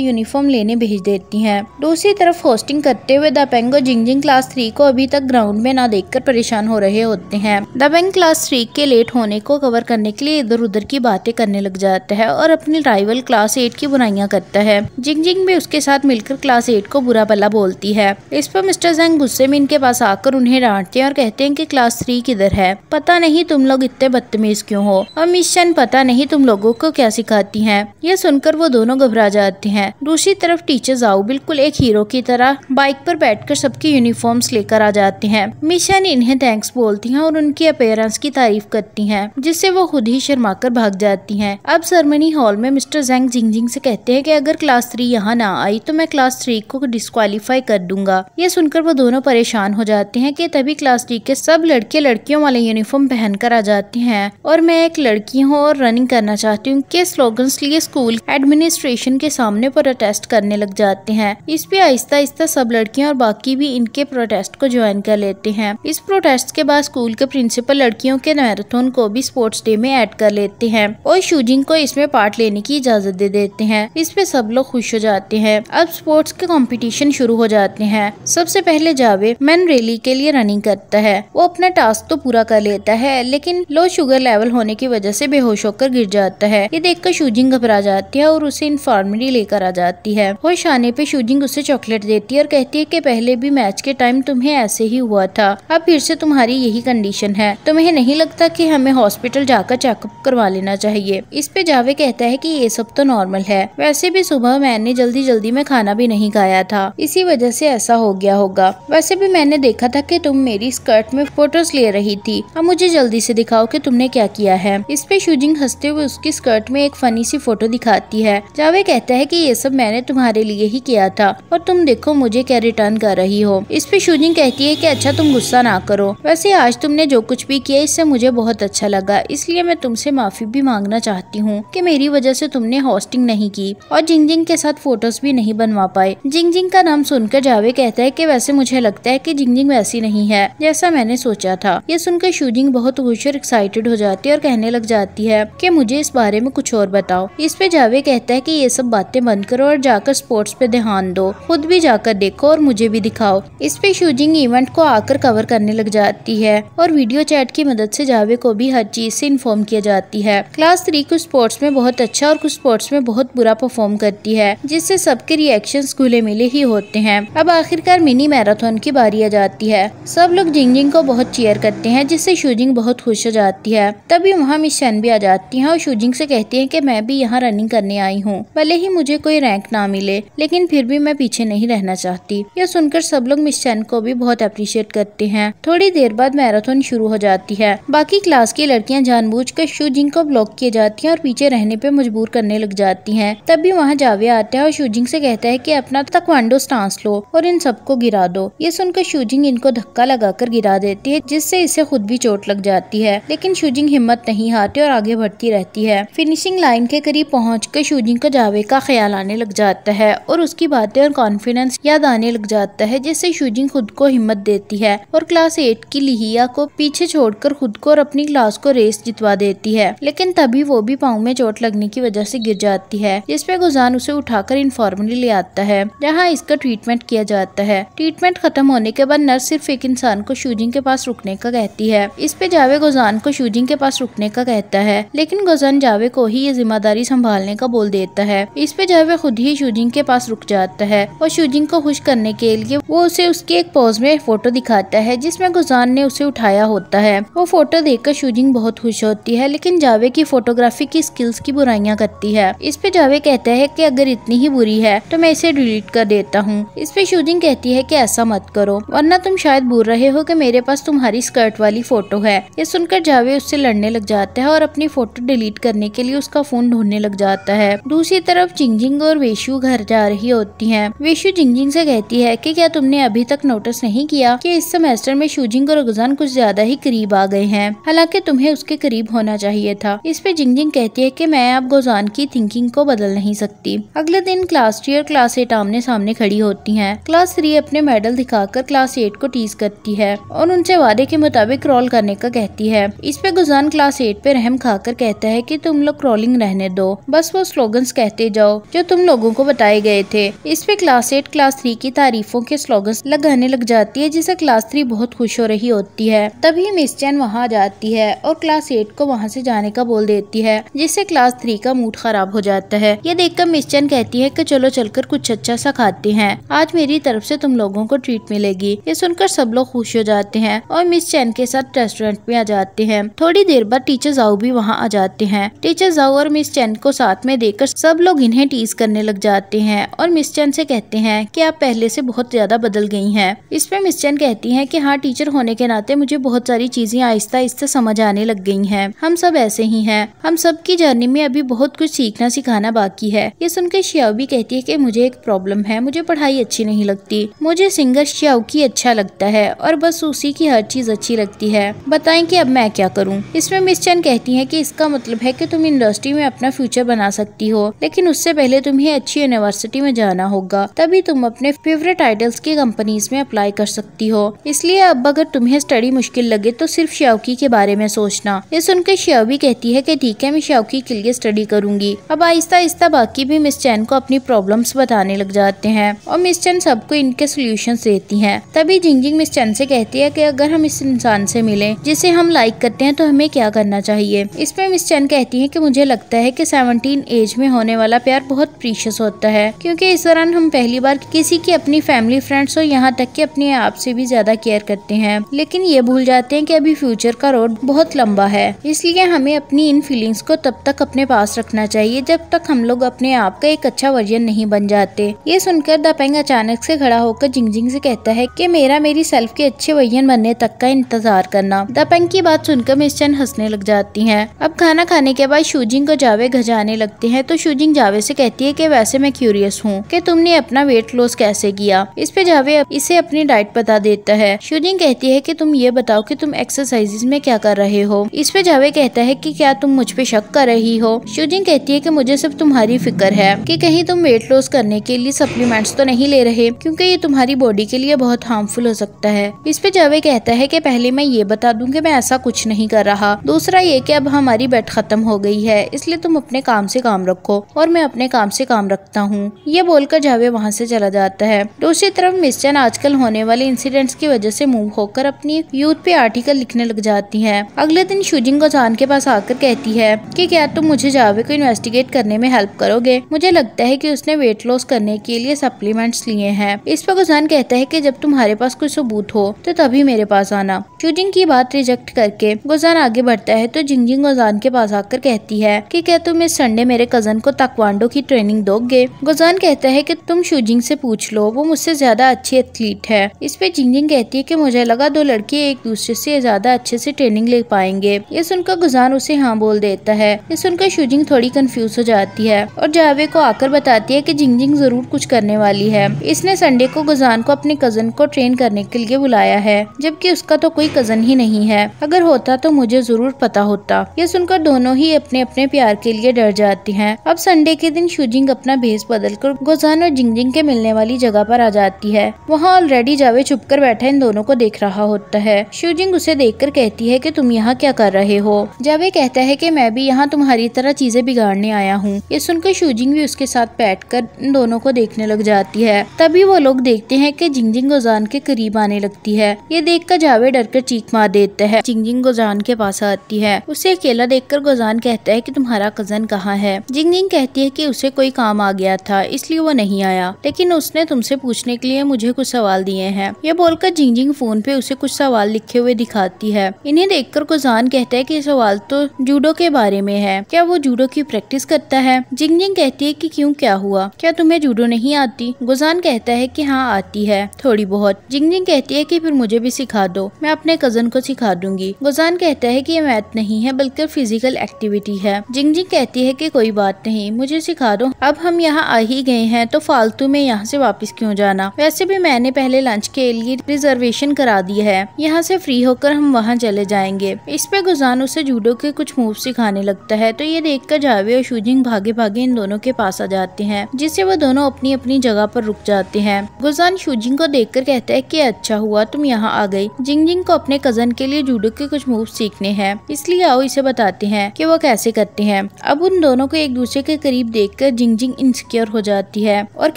यूनिफॉर्म लेने भेज देती है दूसरी तरफ होस्टिंग करते हुए दपेंग और जिंगजिंग क्लास थ्री को अभी तक ग्राउंड में ना कर परेशान हो रहे होते हैं दपेंग क्लास थ्री के लेट होने को कवर करने के लिए इधर उधर की की बातें करने लग जाता है और अपनी राइवल क्लास एट की बुराइयां करता है जिंग जिंग भी उसके साथ मिलकर क्लास एट को बुरा भला बोलती है इस पर मिस्टर जैंग गुस्से में इनके पास आकर उन्हें डांटते हैं और कहते हैं की क्लास थ्री किधर है पता नहीं तुम लोग इतने बदतमीज क्यों हो और मिशन पता नहीं तुम लोगो को क्या सिखाती है यह सुनकर वो दोनों घबरा जाते हैं दूसरी तरफ टीचर जाओ बिल्कुल एक हीरो की तरह बाइक पर बैठकर सबकी यूनिफॉर्म्स लेकर आ जाते हैं मिशन इन्हें थैंक्स बोलती हैं और उनकी अपेयरेंस की तारीफ करती हैं जिससे वो खुद ही शर्मा कर भाग जाती हैं अब सरमनी हॉल में मिस्टर जेंग जिंग जिंग से कहते हैं कि अगर क्लास थ्री यहाँ ना आई तो मैं क्लास थ्री को डिस्कालीफाई कर दूंगा ये सुनकर वो दोनों परेशान हो जाते हैं कि तभी क्लास थ्री के सब लड़के लड़कियों वाले यूनिफॉर्म पहनकर आ जाते हैं और मैं एक लड़की हूँ और रनिंग करना चाहती हूँ के स्लोगन लिए स्कूल एडमिनिस्ट्रेशन के सामने प्रोटेस्ट करने लग जाते हैं इस पे आहिस्ता आहिस्ता सब लड़कियाँ और बाकी भी इनके प्रोटेस्ट को ज्वाइन कर लेते हैं इस प्रोटेस्ट के बाद स्कूल के प्रिंसिपल लड़कियों के मैराथन को भी स्पोर्ट्स डे में ऐड कर लेते हैं हैं और शूजिंग को इसमें पार्ट लेने की इजाज़त दे देते हैं इसपे सब लोग खुश हो जाते हैं अब स्पोर्ट्स के कंपटीशन शुरू हो जाते हैं सबसे पहले जावे मैन रैली के लिए रनिंग करता है वो अपना टास्क तो पूरा कर लेता है लेकिन लो शुगर लेवल होने की वजह से बेहोश होकर गिर जाता है ये कर शूजिंग घबरा जाती है और उसे इन्फॉर्मरी लेकर आ जाती है और शाने पे शूजिंग उसे चॉकलेट देती है और कहती है की पहले भी मैच के टाइम तुम्हें ऐसे ही हुआ था अब फिर से तुम्हारी यही कंडीशन है तुम्हें नहीं लगता कि हमें हॉस्पिटल जाकर चेकअप करवा लेना लेना चाहिए इस पे जावे कहता है कि ये सब तो नॉर्मल है वैसे भी सुबह मैंने जल्दी जल्दी में खाना भी नहीं खाया था इसी वजह से ऐसा हो गया होगा वैसे भी मैंने देखा था कि तुम मेरी स्कर्ट में फोटोज ले रही थी अब मुझे जल्दी से दिखाओ कि तुमने क्या किया है इस पे शूजिंग हंसते हुए उसकी स्कर्ट में एक फनी सी फोटो दिखाती है जावे कहता है की ये सब मैंने तुम्हारे लिए ही किया था और तुम देखो मुझे क्या रिटर्न कर रही हो इस पे शूजिंग कहती है की अच्छा तुम गुस्सा ना करो वैसे आज तुमने जो कुछ भी किया इससे मुझे बहुत अच्छा लगा इसलिए मैं तुमसे माफी भी मांगना चाहती हूँ कि मेरी वजह से तुमने होस्टिंग नहीं की और जिंग जिंग के साथ फोटोज भी नहीं बनवा पाए जिंग जिंग का नाम सुनकर जावे कहता है कि वैसे मुझे लगता है कि जिंग जिंग वैसी नहीं है जैसा मैंने सोचा था ये सुनकर शूजिंग बहुत खुश और एक्साइटेड हो जाती है और कहने लग जाती है की मुझे इस बारे में कुछ और बताओ इस पे जावे कहता है की ये सब बातें बंद करो और जाकर स्पोर्ट्स पे ध्यान दो खुद भी जाकर देखो और मुझे भी दिखाओ इस पे शूजिंग इवेंट को आकर कवर करने लग जाती है और वीडियो चैट की मदद से जावे को भी हर चीज से इन्फॉर्म किया जाती है है क्लास थ्री कुछ स्पोर्ट्स में बहुत अच्छा और कुछ स्पोर्ट्स में बहुत बुरा परफॉर्म करती है जिससे सबके रिएक्शन खुले मिले ही होते हैं अब आखिरकार मिनी मैराथन की बारी आ जाती है सब लोग जिंग जिंग को बहुत चेयर करते हैं जिससे शूजिंग बहुत खुश हो जाती है तभी वहाँ मिस भी आ जाती है और शूजिंग से कहती है की मैं भी यहाँ रनिंग करने आई हूँ भले ही मुझे कोई रैंक ना मिले लेकिन फिर भी मैं पीछे नहीं रहना चाहती यह सुनकर सब लोग मिस को भी बहुत अप्रिशिएट करते हैं थोड़ी देर बाद मैराथन शुरू हो जाती है बाकी क्लास की लड़कियाँ जानबूझ कर शूजिंग को ब्लॉक किए जाती हैं और पीछे रहने पर मजबूर करने लग जाती हैं तभी वहाँ जावे आता है और शूजिंग से कहता है कि अपना तकवांडो स्टांस लो और इन सबको गिरा दो ये सुनकर शूजिंग इनको धक्का लगाकर गिरा देती है जिससे इसे खुद भी चोट लग जाती है लेकिन शूजिंग हिम्मत नहीं हारती और आगे बढ़ती रहती है फिनिशिंग लाइन के करीब पहुँच कर शूजिंग को जावे का ख्याल आने लग जाता है और उसकी बातें और कॉन्फिडेंस याद आने लग जाता है जिससे शूजिंग खुद को हिम्मत देती है और क्लास एट की लिहिया को पीछे छोड़कर खुद को और अपनी क्लास को रेस जितवा देती है लेकिन लेकिन तभी वो भी पाँव में चोट लगने की वजह से गिर जाती है जिसपे गुजान उसे उठाकर इन्फॉर्मली ले आता है जहाँ इसका ट्रीटमेंट किया जाता है ट्रीटमेंट खत्म होने के बाद नर्स सिर्फ एक इंसान को शूजिंग के पास रुकने का कहती है इस पे जावे गुजान को शूजिंग के पास रुकने का कहता है लेकिन गुजान जावे को ही ये जिम्मेदारी संभालने का बोल देता है इस पे जावे खुद ही शूजिंग के पास रुक जाता है और शूजिंग को खुश करने के लिए वो उसे उसके एक पोज में फोटो दिखाता है जिसमे गुजान ने उसे उठाया होता है वो फोटो देखकर शूजिंग बहुत खुश होती है लेकिन जावे जावे की फोटोग्राफी की स्किल्स की बुराइयां करती है इस पे जावे कहता है कि अगर इतनी ही बुरी है तो मैं इसे डिलीट कर देता हूँ इस पे शूजिंग कहती है कि ऐसा मत करो वरना तुम शायद बोल रहे हो कि मेरे पास तुम्हारी स्कर्ट वाली फोटो है ये सुनकर जावे उससे लड़ने लग जाता है और अपनी फोटो डिलीट करने के लिए उसका फोन ढूंढने लग जाता है दूसरी तरफ जिंगजिंग और वेशु घर जा रही होती है वेशु जिंगजिंग से कहती है कि क्या तुमने अभी तक नोटिस नहीं किया कि इस सेमेस्टर में शूजिंग और गुजान कुछ ज्यादा ही करीब आ गए हैं हालांकि तुम्हें उसके करीब होना चाहिए था किया इस पे जिंग जिंग कहती है कि मैं अब गोजान की थिंकिंग को बदल नहीं सकती अगले दिन क्लास थ्री और क्लास एट आमने सामने खड़ी होती है क्लास थ्री अपने मेडल दिखाकर क्लास एट को टीज करती है और उनसे वादे के मुताबिक क्रॉल करने का कहती है इस पे गुजान क्लास एट पे रहम खाकर कहता है की तुम लोग क्रॉलिंग रहने दो बस वो स्लोगन्स कहते जाओ जो तुम लोगों को बताए गए थे इस पे क्लास एट क्लास थ्री की तारीफों के स्लोगन्स लगाने लग जाती है जिसे क्लास थ्री बहुत खुश हो रही होती है तभी मिस चैन वहाँ जाती है और क्लास एट को वहाँ से जाने का का बोल देती है जिससे क्लास थ्री का मूड खराब हो जाता है ये देखकर मिस चैन कहती है की चलो चलकर कुछ अच्छा सा खाते हैं आज मेरी तरफ से तुम लोगों को ट्रीट मिलेगी ये सुनकर सब लोग खुश हो जाते हैं और मिस चैन के साथ रेस्टोरेंट में आ जाते हैं थोड़ी देर बाद टीचर जाऊ भी वहाँ आ जाते हैं टीचर जाऊ और मिस चैन को साथ में देकर सब लोग इन्हें टीज करने लग जाते हैं और मिस चैन से कहते हैं कि आप पहले से बहुत ज्यादा बदल गई हैं इसमें मिस चैन कहती हैं कि हाँ टीचर होने के नाते मुझे बहुत सारी चीजें आहिस्ता आहिस्ता समझ आने लग गई है हम सब ऐसे ही नहीं है हम सब की जर्नी में अभी बहुत कुछ सीखना सिखाना बाकी है ये सुनकर श्याव भी कहती है की मुझे एक प्रॉब्लम है मुझे पढ़ाई अच्छी नहीं लगती मुझे सिंगर श्याव की अच्छा लगता है और बस उसी की हर चीज अच्छी लगती है बताए की अब मैं क्या करूँ इसमें मिस चंद कहती है की इसका मतलब है की तुम इंडस्ट्री में अपना फ्यूचर बना सकती हो लेकिन उससे पहले तुम्हें अच्छी यूनिवर्सिटी में जाना होगा तभी तुम अपने फेवरेट आइडल्स की कंपनीज में अप्लाई कर सकती हो इसलिए अब अगर तुम्हें स्टडी मुश्किल लगे तो सिर्फ श्यावकी के बारे में सोचना ये सुनकर श्यावी कहती कहती है कि ठीक है मैं शौकी के लिए स्टडी करूंगी अब आहिस्ता आहिस्ता बाकी भी मिस चैन को अपनी प्रॉब्लम्स बताने लग जाते हैं और मिस चैन सबको इनके सोल्यूशन देती है तभी जिंगजिंग मिस चैन से कहती है की अगर हम इस इंसान से मिले जिसे हम लाइक करते हैं तो हमें क्या करना चाहिए इसमें मिस चैन कहती है की मुझे लगता है की सेवनटीन एज में होने वाला प्यार बहुत प्रीशियस होता है क्यूँकी इस दौरान हम पहली बार किसी की अपनी फैमिली फ्रेंड्स और यहाँ तक की अपने आप से भी ज्यादा केयर करते हैं लेकिन ये भूल जाते हैं की अभी फ्यूचर का रोड बहुत लंबा है इसलिए हमें अपने अपनी इन फीलिंग्स को तब तक अपने पास रखना चाहिए जब तक हम लोग अपने आप का एक अच्छा वर्जन नहीं बन जाते ये सुनकर दपेंग अचानक से खड़ा होकर जिंगजिंग से कहता है कि मेरा मेरी सेल्फ के अच्छे वर्जन बनने तक का इंतजार करना दपेंग की बात सुनकर मिस चैन हंसने लग जाती है अब खाना खाने के बाद शूजिंग को जावे घजाने लगते हैं तो शूजिंग जावे से कहती है की वैसे मैं क्यूरियस हूँ की तुमने अपना वेट लॉस कैसे किया इस पे जावे इसे अपनी डाइट बता देता है शूजिंग कहती है की तुम ये बताओ की तुम एक्सरसाइजेज में क्या कर रहे हो इस पे जावे कहता है कि क्या तुम मुझ पे शक कर रही हो शुजिंग कहती है कि मुझे सिर्फ तुम्हारी फिक्र है कि कहीं तुम वेट लॉस करने के लिए सप्लीमेंट्स तो नहीं ले रहे क्योंकि ये तुम्हारी बॉडी के लिए बहुत हार्मफुल हो सकता है इस पे जावे कहता है कि पहले मैं ये बता दूं कि मैं ऐसा कुछ नहीं कर रहा दूसरा ये कि अब हमारी बेट खत्म हो गई है इसलिए तुम अपने काम से काम रखो और मैं अपने काम से काम रखता हूँ ये बोलकर जावे वहाँ से चला जाता है दूसरी तरफ मिस्टन आजकल होने वाले इंसिडेंट्स की वजह से मूव होकर अपनी यूथ पे आर्टिकल लिखने लग जाती है अगले दिन शुजिंग को जान के पास आकर जाकर कहती है कि क्या तुम मुझे जावे को इन्वेस्टिगेट करने में हेल्प करोगे मुझे लगता है कि उसने वेट लॉस करने के लिए सप्लीमेंट्स लिए हैं इस पर गुजान कहता है कि जब तुम्हारे पास कोई सबूत हो तो तभी मेरे पास आना शूजिंग की बात रिजेक्ट करके गुजान आगे बढ़ता है तो जिंगजिंग गुजान के पास आकर कहती है की क्या तुम इस संडे मेरे कजन को तकवांडो की ट्रेनिंग दोगे गुजान कहता है की तुम शूजिंग ऐसी पूछ लो वो मुझसे ज्यादा अच्छी एथलीट है इस पे जिंगजिंग कहती है की मुझे लगा दो लड़के एक दूसरे ऐसी ज्यादा अच्छे ऐसी ट्रेनिंग ले पाएंगे ये सुनकर गुजान उसे से हाँ बोल देता है ये सुनकर शुजिंग थोड़ी कंफ्यूज हो जाती है और जावे को आकर बताती है कि जिंगजिंग जरूर कुछ करने वाली है इसने संडे को गुजान को अपने कजन को ट्रेन करने के लिए बुलाया है जबकि उसका तो कोई कजन ही नहीं है अगर होता तो मुझे जरूर पता होता ये सुनकर दोनों ही अपने अपने प्यार के लिए डर जाती है अब संडे के दिन शुजिंग अपना भेस बदल कर गोजान और जिंगजिंग के मिलने वाली जगह पर आ जाती है वहाँ ऑलरेडी जावे छुप कर बैठा इन दोनों को देख रहा होता है शुजिंग उसे कर कहती है की तुम यहाँ क्या कर रहे हो जावे कह कहता है कि मैं भी यहाँ तुम्हारी तरह चीजें बिगाड़ने आया हूँ ये सुनकर शूजिंग भी उसके साथ बैठ कर दोनों को देखने लग जाती है तभी वो लोग देखते हैं कि जिंगजिंग गोजान के करीब आने लगती है ये देख कर जावे डर कर चीख मार देता है जिंगजिंग गोजान के पास आती है उसे अकेला देख कर गोजान कहता है की तुम्हारा कजन कहाँ है जिंगजिंग कहती है की उसे कोई काम आ गया था इसलिए वो नहीं आया लेकिन उसने तुमसे पूछने के लिए मुझे कुछ सवाल दिए हैं ये बोलकर जिंगजिंग फोन पे उसे कुछ सवाल लिखे हुए दिखाती है इन्हें देखकर गोजान कहता है की सवाल तो जूडो के बारे में है क्या वो जूडो की प्रैक्टिस करता है जिंग जिंग कहती है कि क्यों क्या हुआ क्या तुम्हें जूडो नहीं आती गुजान कहता है कि हाँ आती है थोड़ी बहुत जिंग जिंग कहती है कि फिर मुझे भी सिखा दो मैं अपने कजन को सिखा दूंगी गुजान कहता है कि ये मैथ नहीं है बल्कि फिजिकल एक्टिविटी है जिंग जिंग कहती है कि कोई बात नहीं मुझे सिखा दो अब हम यहाँ आ ही गए हैं तो फालतू में यहाँ से वापस क्यों जाना वैसे भी मैंने पहले लंच के लिए रिजर्वेशन करा दी है यहाँ से फ्री होकर हम वहाँ चले जाएंगे इस पे गुजान उसे जूडो के कुछ कुछ मूव सिखाने लगता है तो ये देखकर जावे और शूजिंग भागे भागे इन दोनों के पास आ जाते हैं जिससे वो दोनों अपनी अपनी जगह पर रुक जाते हैं गुजान शूजिंग को देख कहता है की अच्छा हुआ तुम यहाँ आ गयी जिंग जिंग को अपने कजन के लिए जूडो के कुछ मूव सीखने हैं इसलिए आओ इसे बताते हैं की वो कैसे करते हैं अब उन दोनों को एक दूसरे के करीब देख जिंग जिंग इनसिक्योर हो जाती है और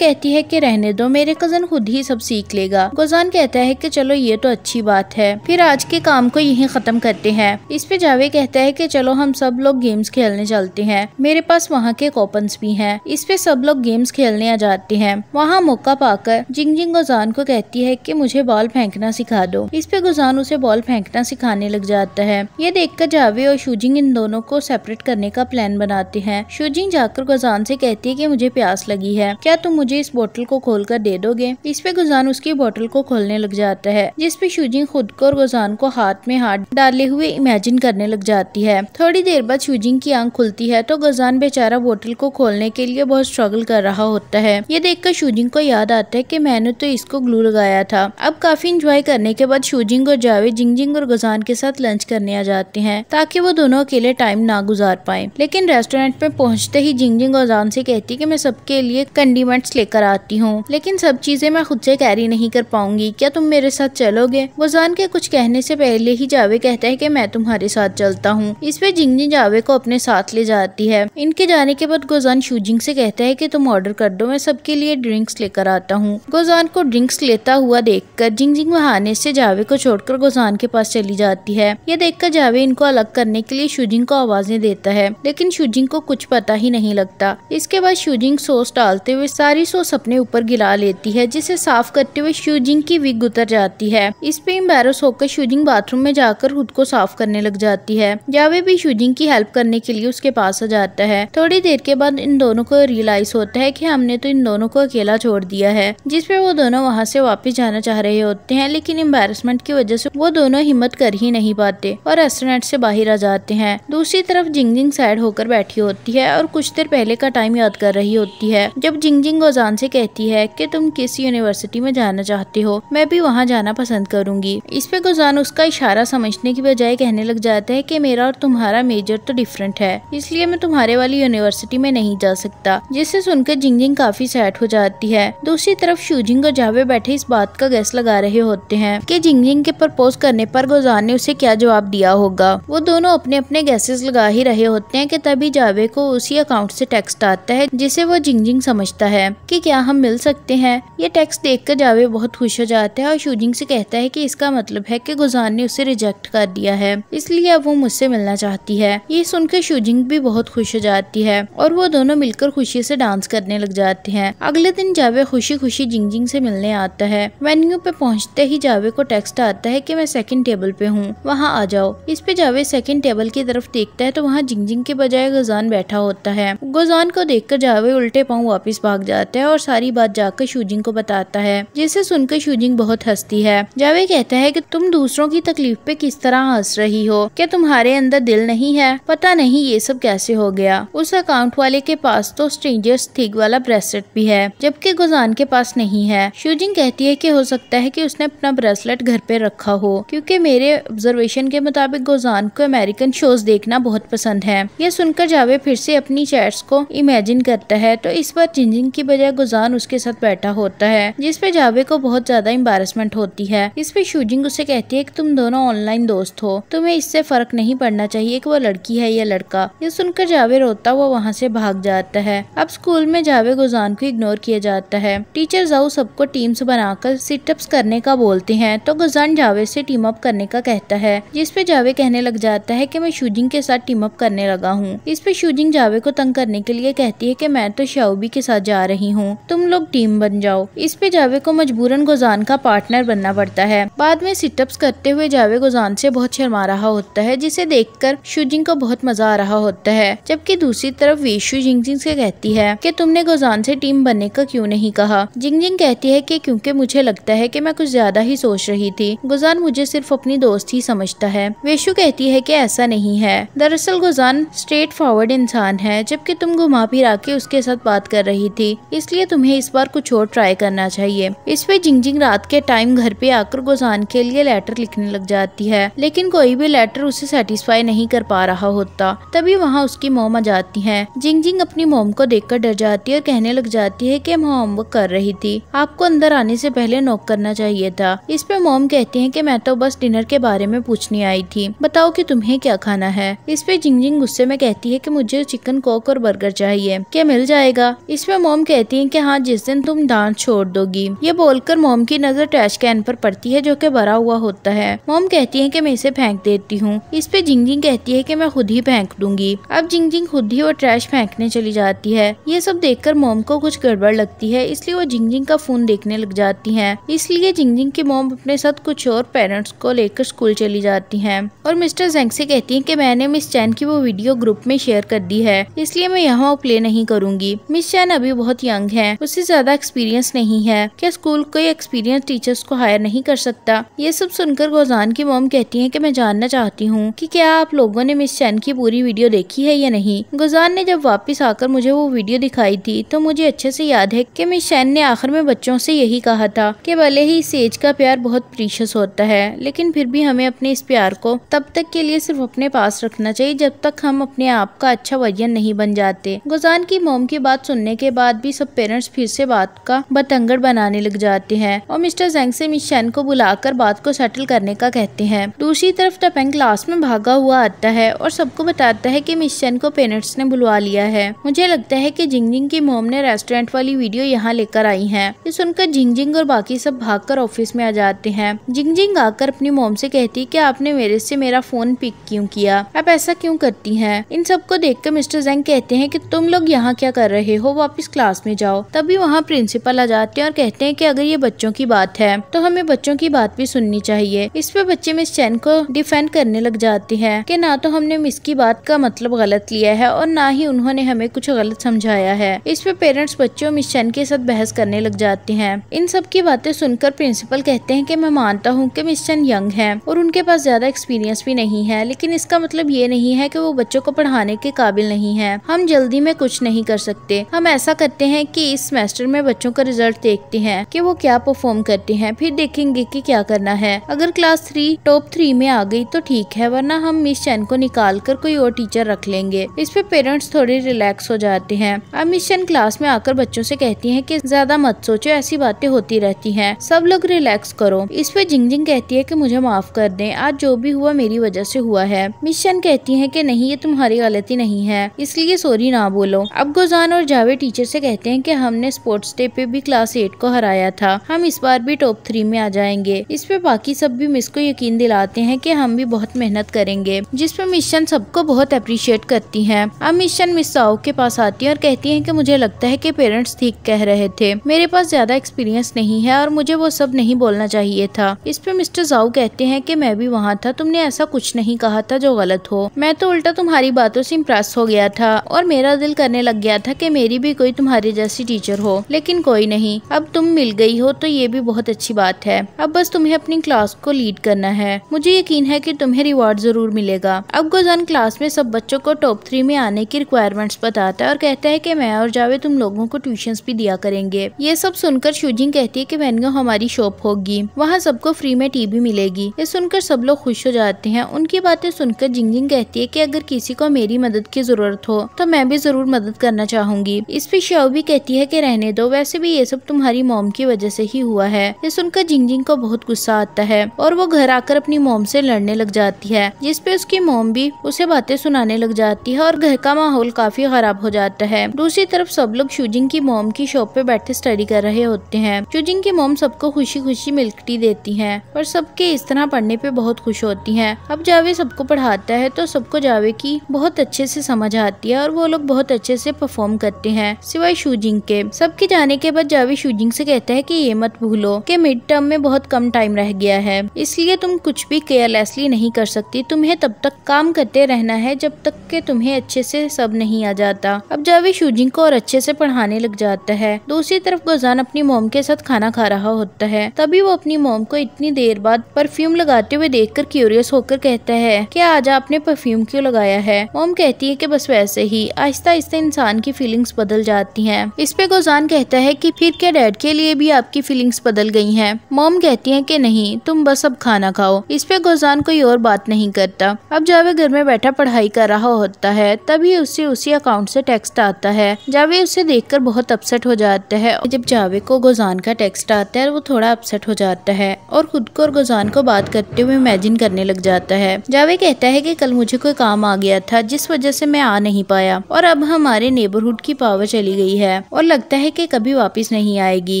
कहती है की रहने दो मेरे कजन खुद ही सब सीख लेगा गोजान कहता है कि चलो ये तो अच्छी बात है फिर आज के काम को यहीं खत्म करते हैं इस पे जावे कहता है कि चलो हम सब लोग गेम्स खेलने चलते हैं मेरे पास वहाँ के कॉपन्स भी हैं इस पे सब लोग गेम्स खेलने आ जाते हैं वहाँ मौका पाकर जिंग जिंग गुजान को कहती है कि मुझे बॉल फेंकना सिखा दो इस पे गुजान उसे बॉल फेंकना सिखाने लग जाता है ये देखकर जावे और शुजिंग इन दोनों को सेपरेट करने का प्लान बनाते हैं शुजिंग जाकर गुजान से कहती है की मुझे प्यास लगी है क्या तुम मुझे इस बोतल को खोल कर दे दोगे इस पे गुजान उसकी बोतल को खोलने लग जाता है जिसपे शुजिंग खुद को और गुजान को हाथ में हाथ डाले हुए इमेजिन करने लग जाती है थोड़ी देर बाद शूजिंग की आंख खुलती है तो गजान बेचारा बोतल को खोलने के लिए बहुत स्ट्रगल कर रहा होता है ये देखकर शूजिंग को याद आता है की मैंने तो इसको ग्लू लगाया था अब काफी इंजॉय करने के बाद शूजिंग और जावेद जिंगजिंग और गजान के साथ लंच करने आ जाते हैं ताकि वो दोनों अकेले टाइम ना गुजार पाए लेकिन रेस्टोरेंट में पहुँचते ही जिंगजिंग गजान से कहती की मैं सबके लिए कंडीमेंट्स लेकर आती हूँ लेकिन सब चीजें मैं खुद से कैरी नहीं कर पाऊंगी क्या तुम मेरे साथ चलोगे गुजान के कुछ कहने से पहले ही जावे कहता है कि मैं तुम्हारे साथ चलता हूँ इस इसमें जिंगनी जावे को अपने साथ ले जाती है इनके जाने के बाद गोजान शूजिंग से कहता है कि तुम ऑर्डर कर दो मैं सबके लिए ड्रिंक्स लेकर आता हूँ गोजान को ड्रिंक्स लेता हुआ देखकर कर जिंगजिंग बहाने से जावे को छोड़कर गोजान के पास चली जाती है यह देखकर जावे इनको अलग करने के लिए शूजिंग को आवाजें देता है लेकिन शूजिंग को कुछ पता ही नहीं लगता इसके बाद शूजिंग सोस डालते हुए सारी सोस अपने ऊपर गिरा लेती है जिसे साफ करते हुए शूजिंग की विग उतर जाती है इस पे इम्बेरस होकर शूजिंग बाथरूम में जाकर खुद को साफ करने लग जाती है जावे भी शुजिंग की हेल्प करने के लिए उसके पास आ जाता है थोड़ी देर के बाद इन दोनों को रियलाइज होता है कि हमने तो इन दोनों को अकेला छोड़ दिया है जिसपे वो दोनों वहाँ से वापस जाना चाह रहे होते हैं लेकिन एम्बेरसमेंट की वजह से वो दोनों हिम्मत कर ही नहीं पाते और रेस्टोरेंट से बाहर आ जाते हैं दूसरी तरफ जिंगजिंग सैड होकर बैठी होती है और कुछ देर पहले का टाइम याद कर रही होती है जब जिंगजिंग गोजान से कहती है कि तुम किस यूनिवर्सिटी में जाना चाहते हो मैं भी वहाँ जाना पसंद करूंगी इस पे गोजान उसका इशारा समझने की बजाय कहने लग जाता है की मेरा और तुम तुम्हारा मेजर तो डिफरेंट है इसलिए मैं तुम्हारे वाली यूनिवर्सिटी में नहीं जा सकता जिसे सुनकर जिंगजिंग काफी सैट हो जाती है दूसरी तरफ शूजिंग और जावे बैठे इस बात का गैस लगा रहे होते हैं कि जिंगजिंग के प्रपोज करने पर गुजार ने उसे क्या जवाब दिया होगा वो दोनों अपने अपने गैसेस लगा ही रहे होते हैं कि तभी जावे को उसी अकाउंट से टेक्स्ट आता है जिसे वो जिंगजिंग समझता है कि क्या हम मिल सकते हैं ये टेक्स्ट देखकर जावे बहुत खुश हो जाता है और शूजिंग से कहता है कि इसका मतलब है कि गुजान ने उसे रिजेक्ट कर दिया है इसलिए अब वो मुझसे मिलना चाहती है ये सुनकर शुजिंग भी बहुत खुश हो जाती है और वो दोनों मिलकर खुशी से डांस करने लग जाते हैं अगले दिन जावे खुशी खुशी जिंगजिंग से मिलने आता है वेन्यू पे पहुंचते ही जावे को टेक्स्ट आता है कि मैं सेकंड टेबल पे हूँ वहाँ आ जाओ इस पे जावे सेकंड टेबल की तरफ देखता है तो वहाँ जिंगजिंग के बजाय गजान बैठा होता है गजान को कर जावे उल्टे पाँव वापिस भाग जाता है और सारी बात जाकर शूजिंग को बताता है जिसे सुनकर शूजिंग बहुत हंसती है जावे कहता है की तुम दूसरों की तकलीफ पे किस तरह हंस रही हो क्या तुम्हारे अंदर दिल नहीं है पता नहीं ये सब कैसे हो गया उस अकाउंट वाले के पास तो स्ट्रेंजर्स ठीक वाला ब्रेसलेट भी है जबकि गुजान के पास नहीं है शूजिंग कहती है की हो सकता है की उसने अपना ब्रेसलेट घर पे रखा हो क्यूँकी मेरे ऑब्जर्वेशन के मुताबिक गुजान को अमेरिकन शोज देखना बहुत पसंद है यह सुनकर जावे फिर से अपनी चैट्स को इमेजिन करता है तो इस बार जिंजिंग की बजाय गुजान उसके साथ बैठा होता है जिसपे जावे को बहुत ज्यादा इम्बारसमेंट होती है इस पे शूजिंग उसे कहती है कि तुम दोनों ऑनलाइन दोस्त हो तुम्हें इससे फर्क नहीं पड़ना चाहिए चाहिए कि वो लड़की है या लड़का ये सुनकर जावेद रोता हुआ वहाँ से भाग जाता है अब स्कूल में जावेद गुजान को इग्नोर किया जाता है टीचर जाऊ सबको टीम बनाकर सिटअप्स करने का बोलते हैं तो गुजान जावेद से टीम अप करने का कहता है जिसपे जावेद कहने लग जाता है की मैं शूजिंग के साथ टीम अप करने लगा हूँ इस पे शूजिंग जावेद को तंग करने के लिए कहती है की मैं तो शाउबी के साथ जा रही हूँ तुम लोग टीम बन जाओ इस पे जावेद को मजबूरन गुजान का पार्टनर बनना पड़ता है बाद में सिटअप्स करते हुए जावेद गुजान से बहुत शर्मा रहा होता है जिसे देखकर देखकर शुजिंग को बहुत मजा आ रहा होता है जबकि दूसरी तरफ वीशु जिंगजिंग से कहती है कि तुमने गोजान से टीम बनने का क्यों नहीं कहा जिंगजिंग कहती है कि क्योंकि मुझे लगता है कि मैं कुछ ज्यादा ही सोच रही थी गुजान मुझे सिर्फ अपनी दोस्त ही समझता है वेशु कहती है कि ऐसा नहीं है दरअसल गुजान स्ट्रेट फॉरवर्ड इंसान है जबकि तुम घुमा फिरा के उसके साथ बात कर रही थी इसलिए तुम्हें इस बार कुछ और ट्राई करना चाहिए इस पे जिंगजिंग रात के टाइम घर पे आकर गुजान के लिए लेटर लिखने लग जाती है लेकिन कोई भी लेटर उसे सेटिस्फाई नहीं नहीं कर पा रहा होता तभी वहाँ उसकी मोम आ जाती है जिंग जिंग अपनी मोम को देख डर जाती है और कहने लग जाती है की मैं होमवर्क कर रही थी आपको अंदर आने ऐसी पहले नोक करना चाहिए था इस पे मोम कहती है की मैं तो बस डिनर के बारे में पूछने आई थी बताओ की तुम्हे क्या खाना है इस पे जिंग जिंग गुस्से में कहती है कि मुझे चिकन कोक और बर्गर चाहिए क्या मिल जाएगा इस पे मोम कहती है कि हाँ जिस दिन तुम डांस छोड़ दोगी ये बोलकर मोम की नजर ट्रैश कैन पर पड़ती है जो कि भरा हुआ होता है मोम कहती है कि मैं इसे फेंक देती हूँ इस पे जिंग जिंग कहती है कि मैं खुद ही फेंक दूंगी अब जिंग जिंग खुद ही वो ट्रैश फेंकने चली जाती है ये सब देखकर मोम को कुछ गड़बड़ लगती है इसलिए वो जिंग जिंग का फोन देखने लग जाती है इसलिए जिंग जिंग की मोम अपने साथ कुछ और पेरेंट्स को लेकर स्कूल चली जाती है और मिस्टर जेंग से कहती है की मैंने मिस चैन की वो वीडियो ग्रुप में शेयर कर दी है इसलिए मैं यहाँ प्ले नहीं करूंगी मिस चैन अभी बहुत यंग है उससे ज्यादा एक्सपीरियंस नहीं है क्या स्कूल कोई एक्सपीरियंस टीचर्स को हायर नहीं कर सकता ये सब सुनकर गोजान की मोम कहती है की मैं जानना चाहती हूँ की क्या आप लोगों ने मिस चैन की पूरी वीडियो देखी है या नहीं गुजान ने जब वापस आकर मुझे वो वीडियो दिखाई थी तो मुझे अच्छे से याद है कि मिस चैन ने आखिर में बच्चों से यही कहा था कि भले ही इस एज का प्यार बहुत प्रीशियस होता है लेकिन फिर भी हमें अपने इस प्यार को तब तक के लिए सिर्फ अपने पास रखना चाहिए जब तक हम अपने आप का अच्छा वजन नहीं बन जाते गुजान की मोम की बात सुनने के बाद भी सब पेरेंट्स फिर से बात का बतंगड़ बनाने लग जाते हैं और मिस्टर जैंग से मिस चैन को बुलाकर बात को सेटल करने का कहते हैं दूसरी तरफ टपेंग क्लास में भागा हुआ आता है और सबको बताता है कि मिशन को पेरेंट्स ने बुलवा लिया है मुझे लगता है कि जिंगजिंग की मोम ने रेस्टोरेंट वाली वीडियो यहाँ लेकर आई है ये सुनकर जिंगजिंग और बाकी सब भागकर ऑफिस में आ जाते हैं जिंगजिंग आकर अपनी मोम से कहती है कि आपने मेरे से मेरा फोन पिक क्यों किया आप ऐसा क्यों करती है इन सबको कर मिस्टर जैंग कहते हैं की तुम लोग यहाँ क्या कर रहे हो वापिस क्लास में जाओ तभी वहाँ प्रिंसिपल आ जाते हैं और कहते हैं कि अगर ये बच्चों की बात है तो हमें बच्चों की बात भी सुननी चाहिए इस पे बच्चे मिस चैन को डिफेंड करने लग जाते हैं कि ना तो हमने की बात का मतलब गलत लिया है और ना ही उन्होंने हमें कुछ गलत समझाया है इस पे पेरेंट्स बच्चों मिस चैन के साथ बहस करने लग जाते हैं इन सब की बातें सुनकर प्रिंसिपल कहते हैं कि मैं मानता हूँ कि मिस चैन यंग है और उनके पास ज्यादा एक्सपीरियंस भी नहीं है लेकिन इसका मतलब ये नहीं है की वो बच्चों को पढ़ाने के काबिल नहीं है हम जल्दी में कुछ नहीं कर सकते हम ऐसा करते हैं कि इस सेमेस्टर में बच्चों का रिजल्ट देखते हैं कि वो क्या परफॉर्म करते हैं फिर देखेंगे कि क्या करना है अगर क्लास थ्री टॉप थ्री में आ गई तो ठीक है वरना हम मिस मिस चैन को निकाल कर कोई और टीचर रख लेंगे इस पे पेरेंट्स थोड़े रिलैक्स हो जाते हैं अब मिस चैन क्लास में आकर बच्चों से कहती है कि ज्यादा मत सोचो ऐसी बातें होती रहती हैं सब लोग रिलैक्स करो इस पे जिंग जिंग कहती है कि मुझे माफ कर दें आज जो भी हुआ मेरी वजह से हुआ है मिस चैन कहती है कि नहीं ये तुम्हारी गलती नहीं है इसलिए सॉरी ना बोलो अब गुजान और जावेद टीचर से कहते हैं कि हमने स्पोर्ट्स डे पे भी क्लास एट को हराया था हम इस बार भी टॉप थ्री में आ जाएंगे इस पे बाकी सब भी मिस को यकीन दिलाते हैं कि हम भी बहुत मेहनत करेंगे जिसपे मिशन सबको बहुत अप्रिशिएट करती है अब मिशन मिस साओ के पास आती है और कहती है की मुझे लगता है की पेरेंट्स ठीक कह रहे थे मेरे पास ज्यादा एक्सपीरियंस नहीं है और मुझे वो सब नहीं बोलना चाहिए था इस पे मिस्टर साओ कहते हैं की मैं भी वहाँ था तुमने ऐसा कुछ नहीं कहा था जो गलत हो मैं तो उल्टा तुम्हारी बातों से इम्प्रेस हो गया था और मेरा दिल करने लग गया था कि मेरी भी कोई तुम्हारी जैसी टीचर हो लेकिन कोई नहीं अब तुम मिल गई हो तो ये भी बहुत अच्छी बात है अब बस तुम्हें अपनी क्लास को लीड करना है मुझे यकीन है कि तुम्हें रिवार्ड जरूर मिलेगा मिलेगा अब गुजन क्लास में सब बच्चों को टॉप थ्री में आने की रिक्वायरमेंट्स बताता है और कहता है की मैं और जावेद तुम लोगों को ट्यूशन भी दिया करेंगे ये सब सुनकर शूजिंग कहती है की मैनगो हमारी शॉप होगी वहाँ सबको फ्री में टी भी मिलेगी ये सुनकर सब लोग खुश हो जाते हैं उनकी बातें सुनकर जिंगिंग कहती है की अगर किसी को मेरी मदद की जरूरत हो तो मैं भी जरूर मदद करना चाहूंगी इस पे शव भी कहती है की रहने दो वैसे भी ये सब तुम्हारी मोम की वजह से ही हुआ है ये सुनकर जिंगजिंग को बहुत गुस्सा आता है और वो घर आकर अपनी मोम से लड़ने लग जाती है जिसपे उस उसकी मोम भी उसे बातें सुनाने लग जाती है और घर का माहौल काफी खराब हो जाता है दूसरी तरफ सब लोग शूजिंग की मोम की शॉप पे बैठे स्टडी कर रहे होते हैं शूजिंग की मोम सबको खुशी खुशी मिल्क टी देती है और सबके इस तरह पढ़ने पे बहुत खुश होती है अब जावे सबको पढ़ाता है तो सबको जावे की बहुत अच्छे से समझ आती है और वो लोग बहुत अच्छे से परफॉर्म करते हैं सिवाय शूजिंग के सबके जाने के बाद जावे शूजिंग से कहता है कि ये मत भूलो कि मिड टर्म में बहुत कम टाइम रह गया है इसलिए तुम कुछ भी केयरलेसली नहीं कर सकती तुम्हें तब तक काम करते रहना है जब तक के तुम्हें अच्छे से सब नहीं आ जाता अब जावेद शूजिंग को और अच्छे से पढ़ाने लग जाता है दूसरी तरफ गोजान अपनी मोम के साथ खाना खा रहा होता है तभी वो अपनी मोम को इतनी देर बाद परफ्यूम लगाते हुए देख कर क्यूरियस होकर कहता है की आज आपने परफ्यूम क्यूँ लगाया है मोम कहती है की बस वैसे ही आहिस्ता आहिस्ता इंसान की फीलिंग्स बदल जाती है इस पे गोजान कहता है की फिर क्या डैड के लिए भी आपकी फीलिंग्स बदल गई है मोम कहती है की नहीं तुम बस अब खाना खाओ इस पे गोजान कोई और बात नहीं करता अब जावे घर में बैठा पढ़ाई कर रहा होता है तभी उसे उसी अकाउंट से टेक्स्ट आता है जावे उसे देखकर बहुत अपसेट हो जाता है जब जावे को गोजान का टेक्स्ट आता है तो वो थोड़ा अपसेट हो जाता है और खुद को और गोजान को बात करते हुए इमेजिन करने लग जाता है जावे कहता है की कल मुझे कोई काम आ गया था जिस वजह से मैं आ नहीं पाया और अब हमारे नेबरहुड की पावर चली गई है और लगता है की कभी वापिस नहीं आएगी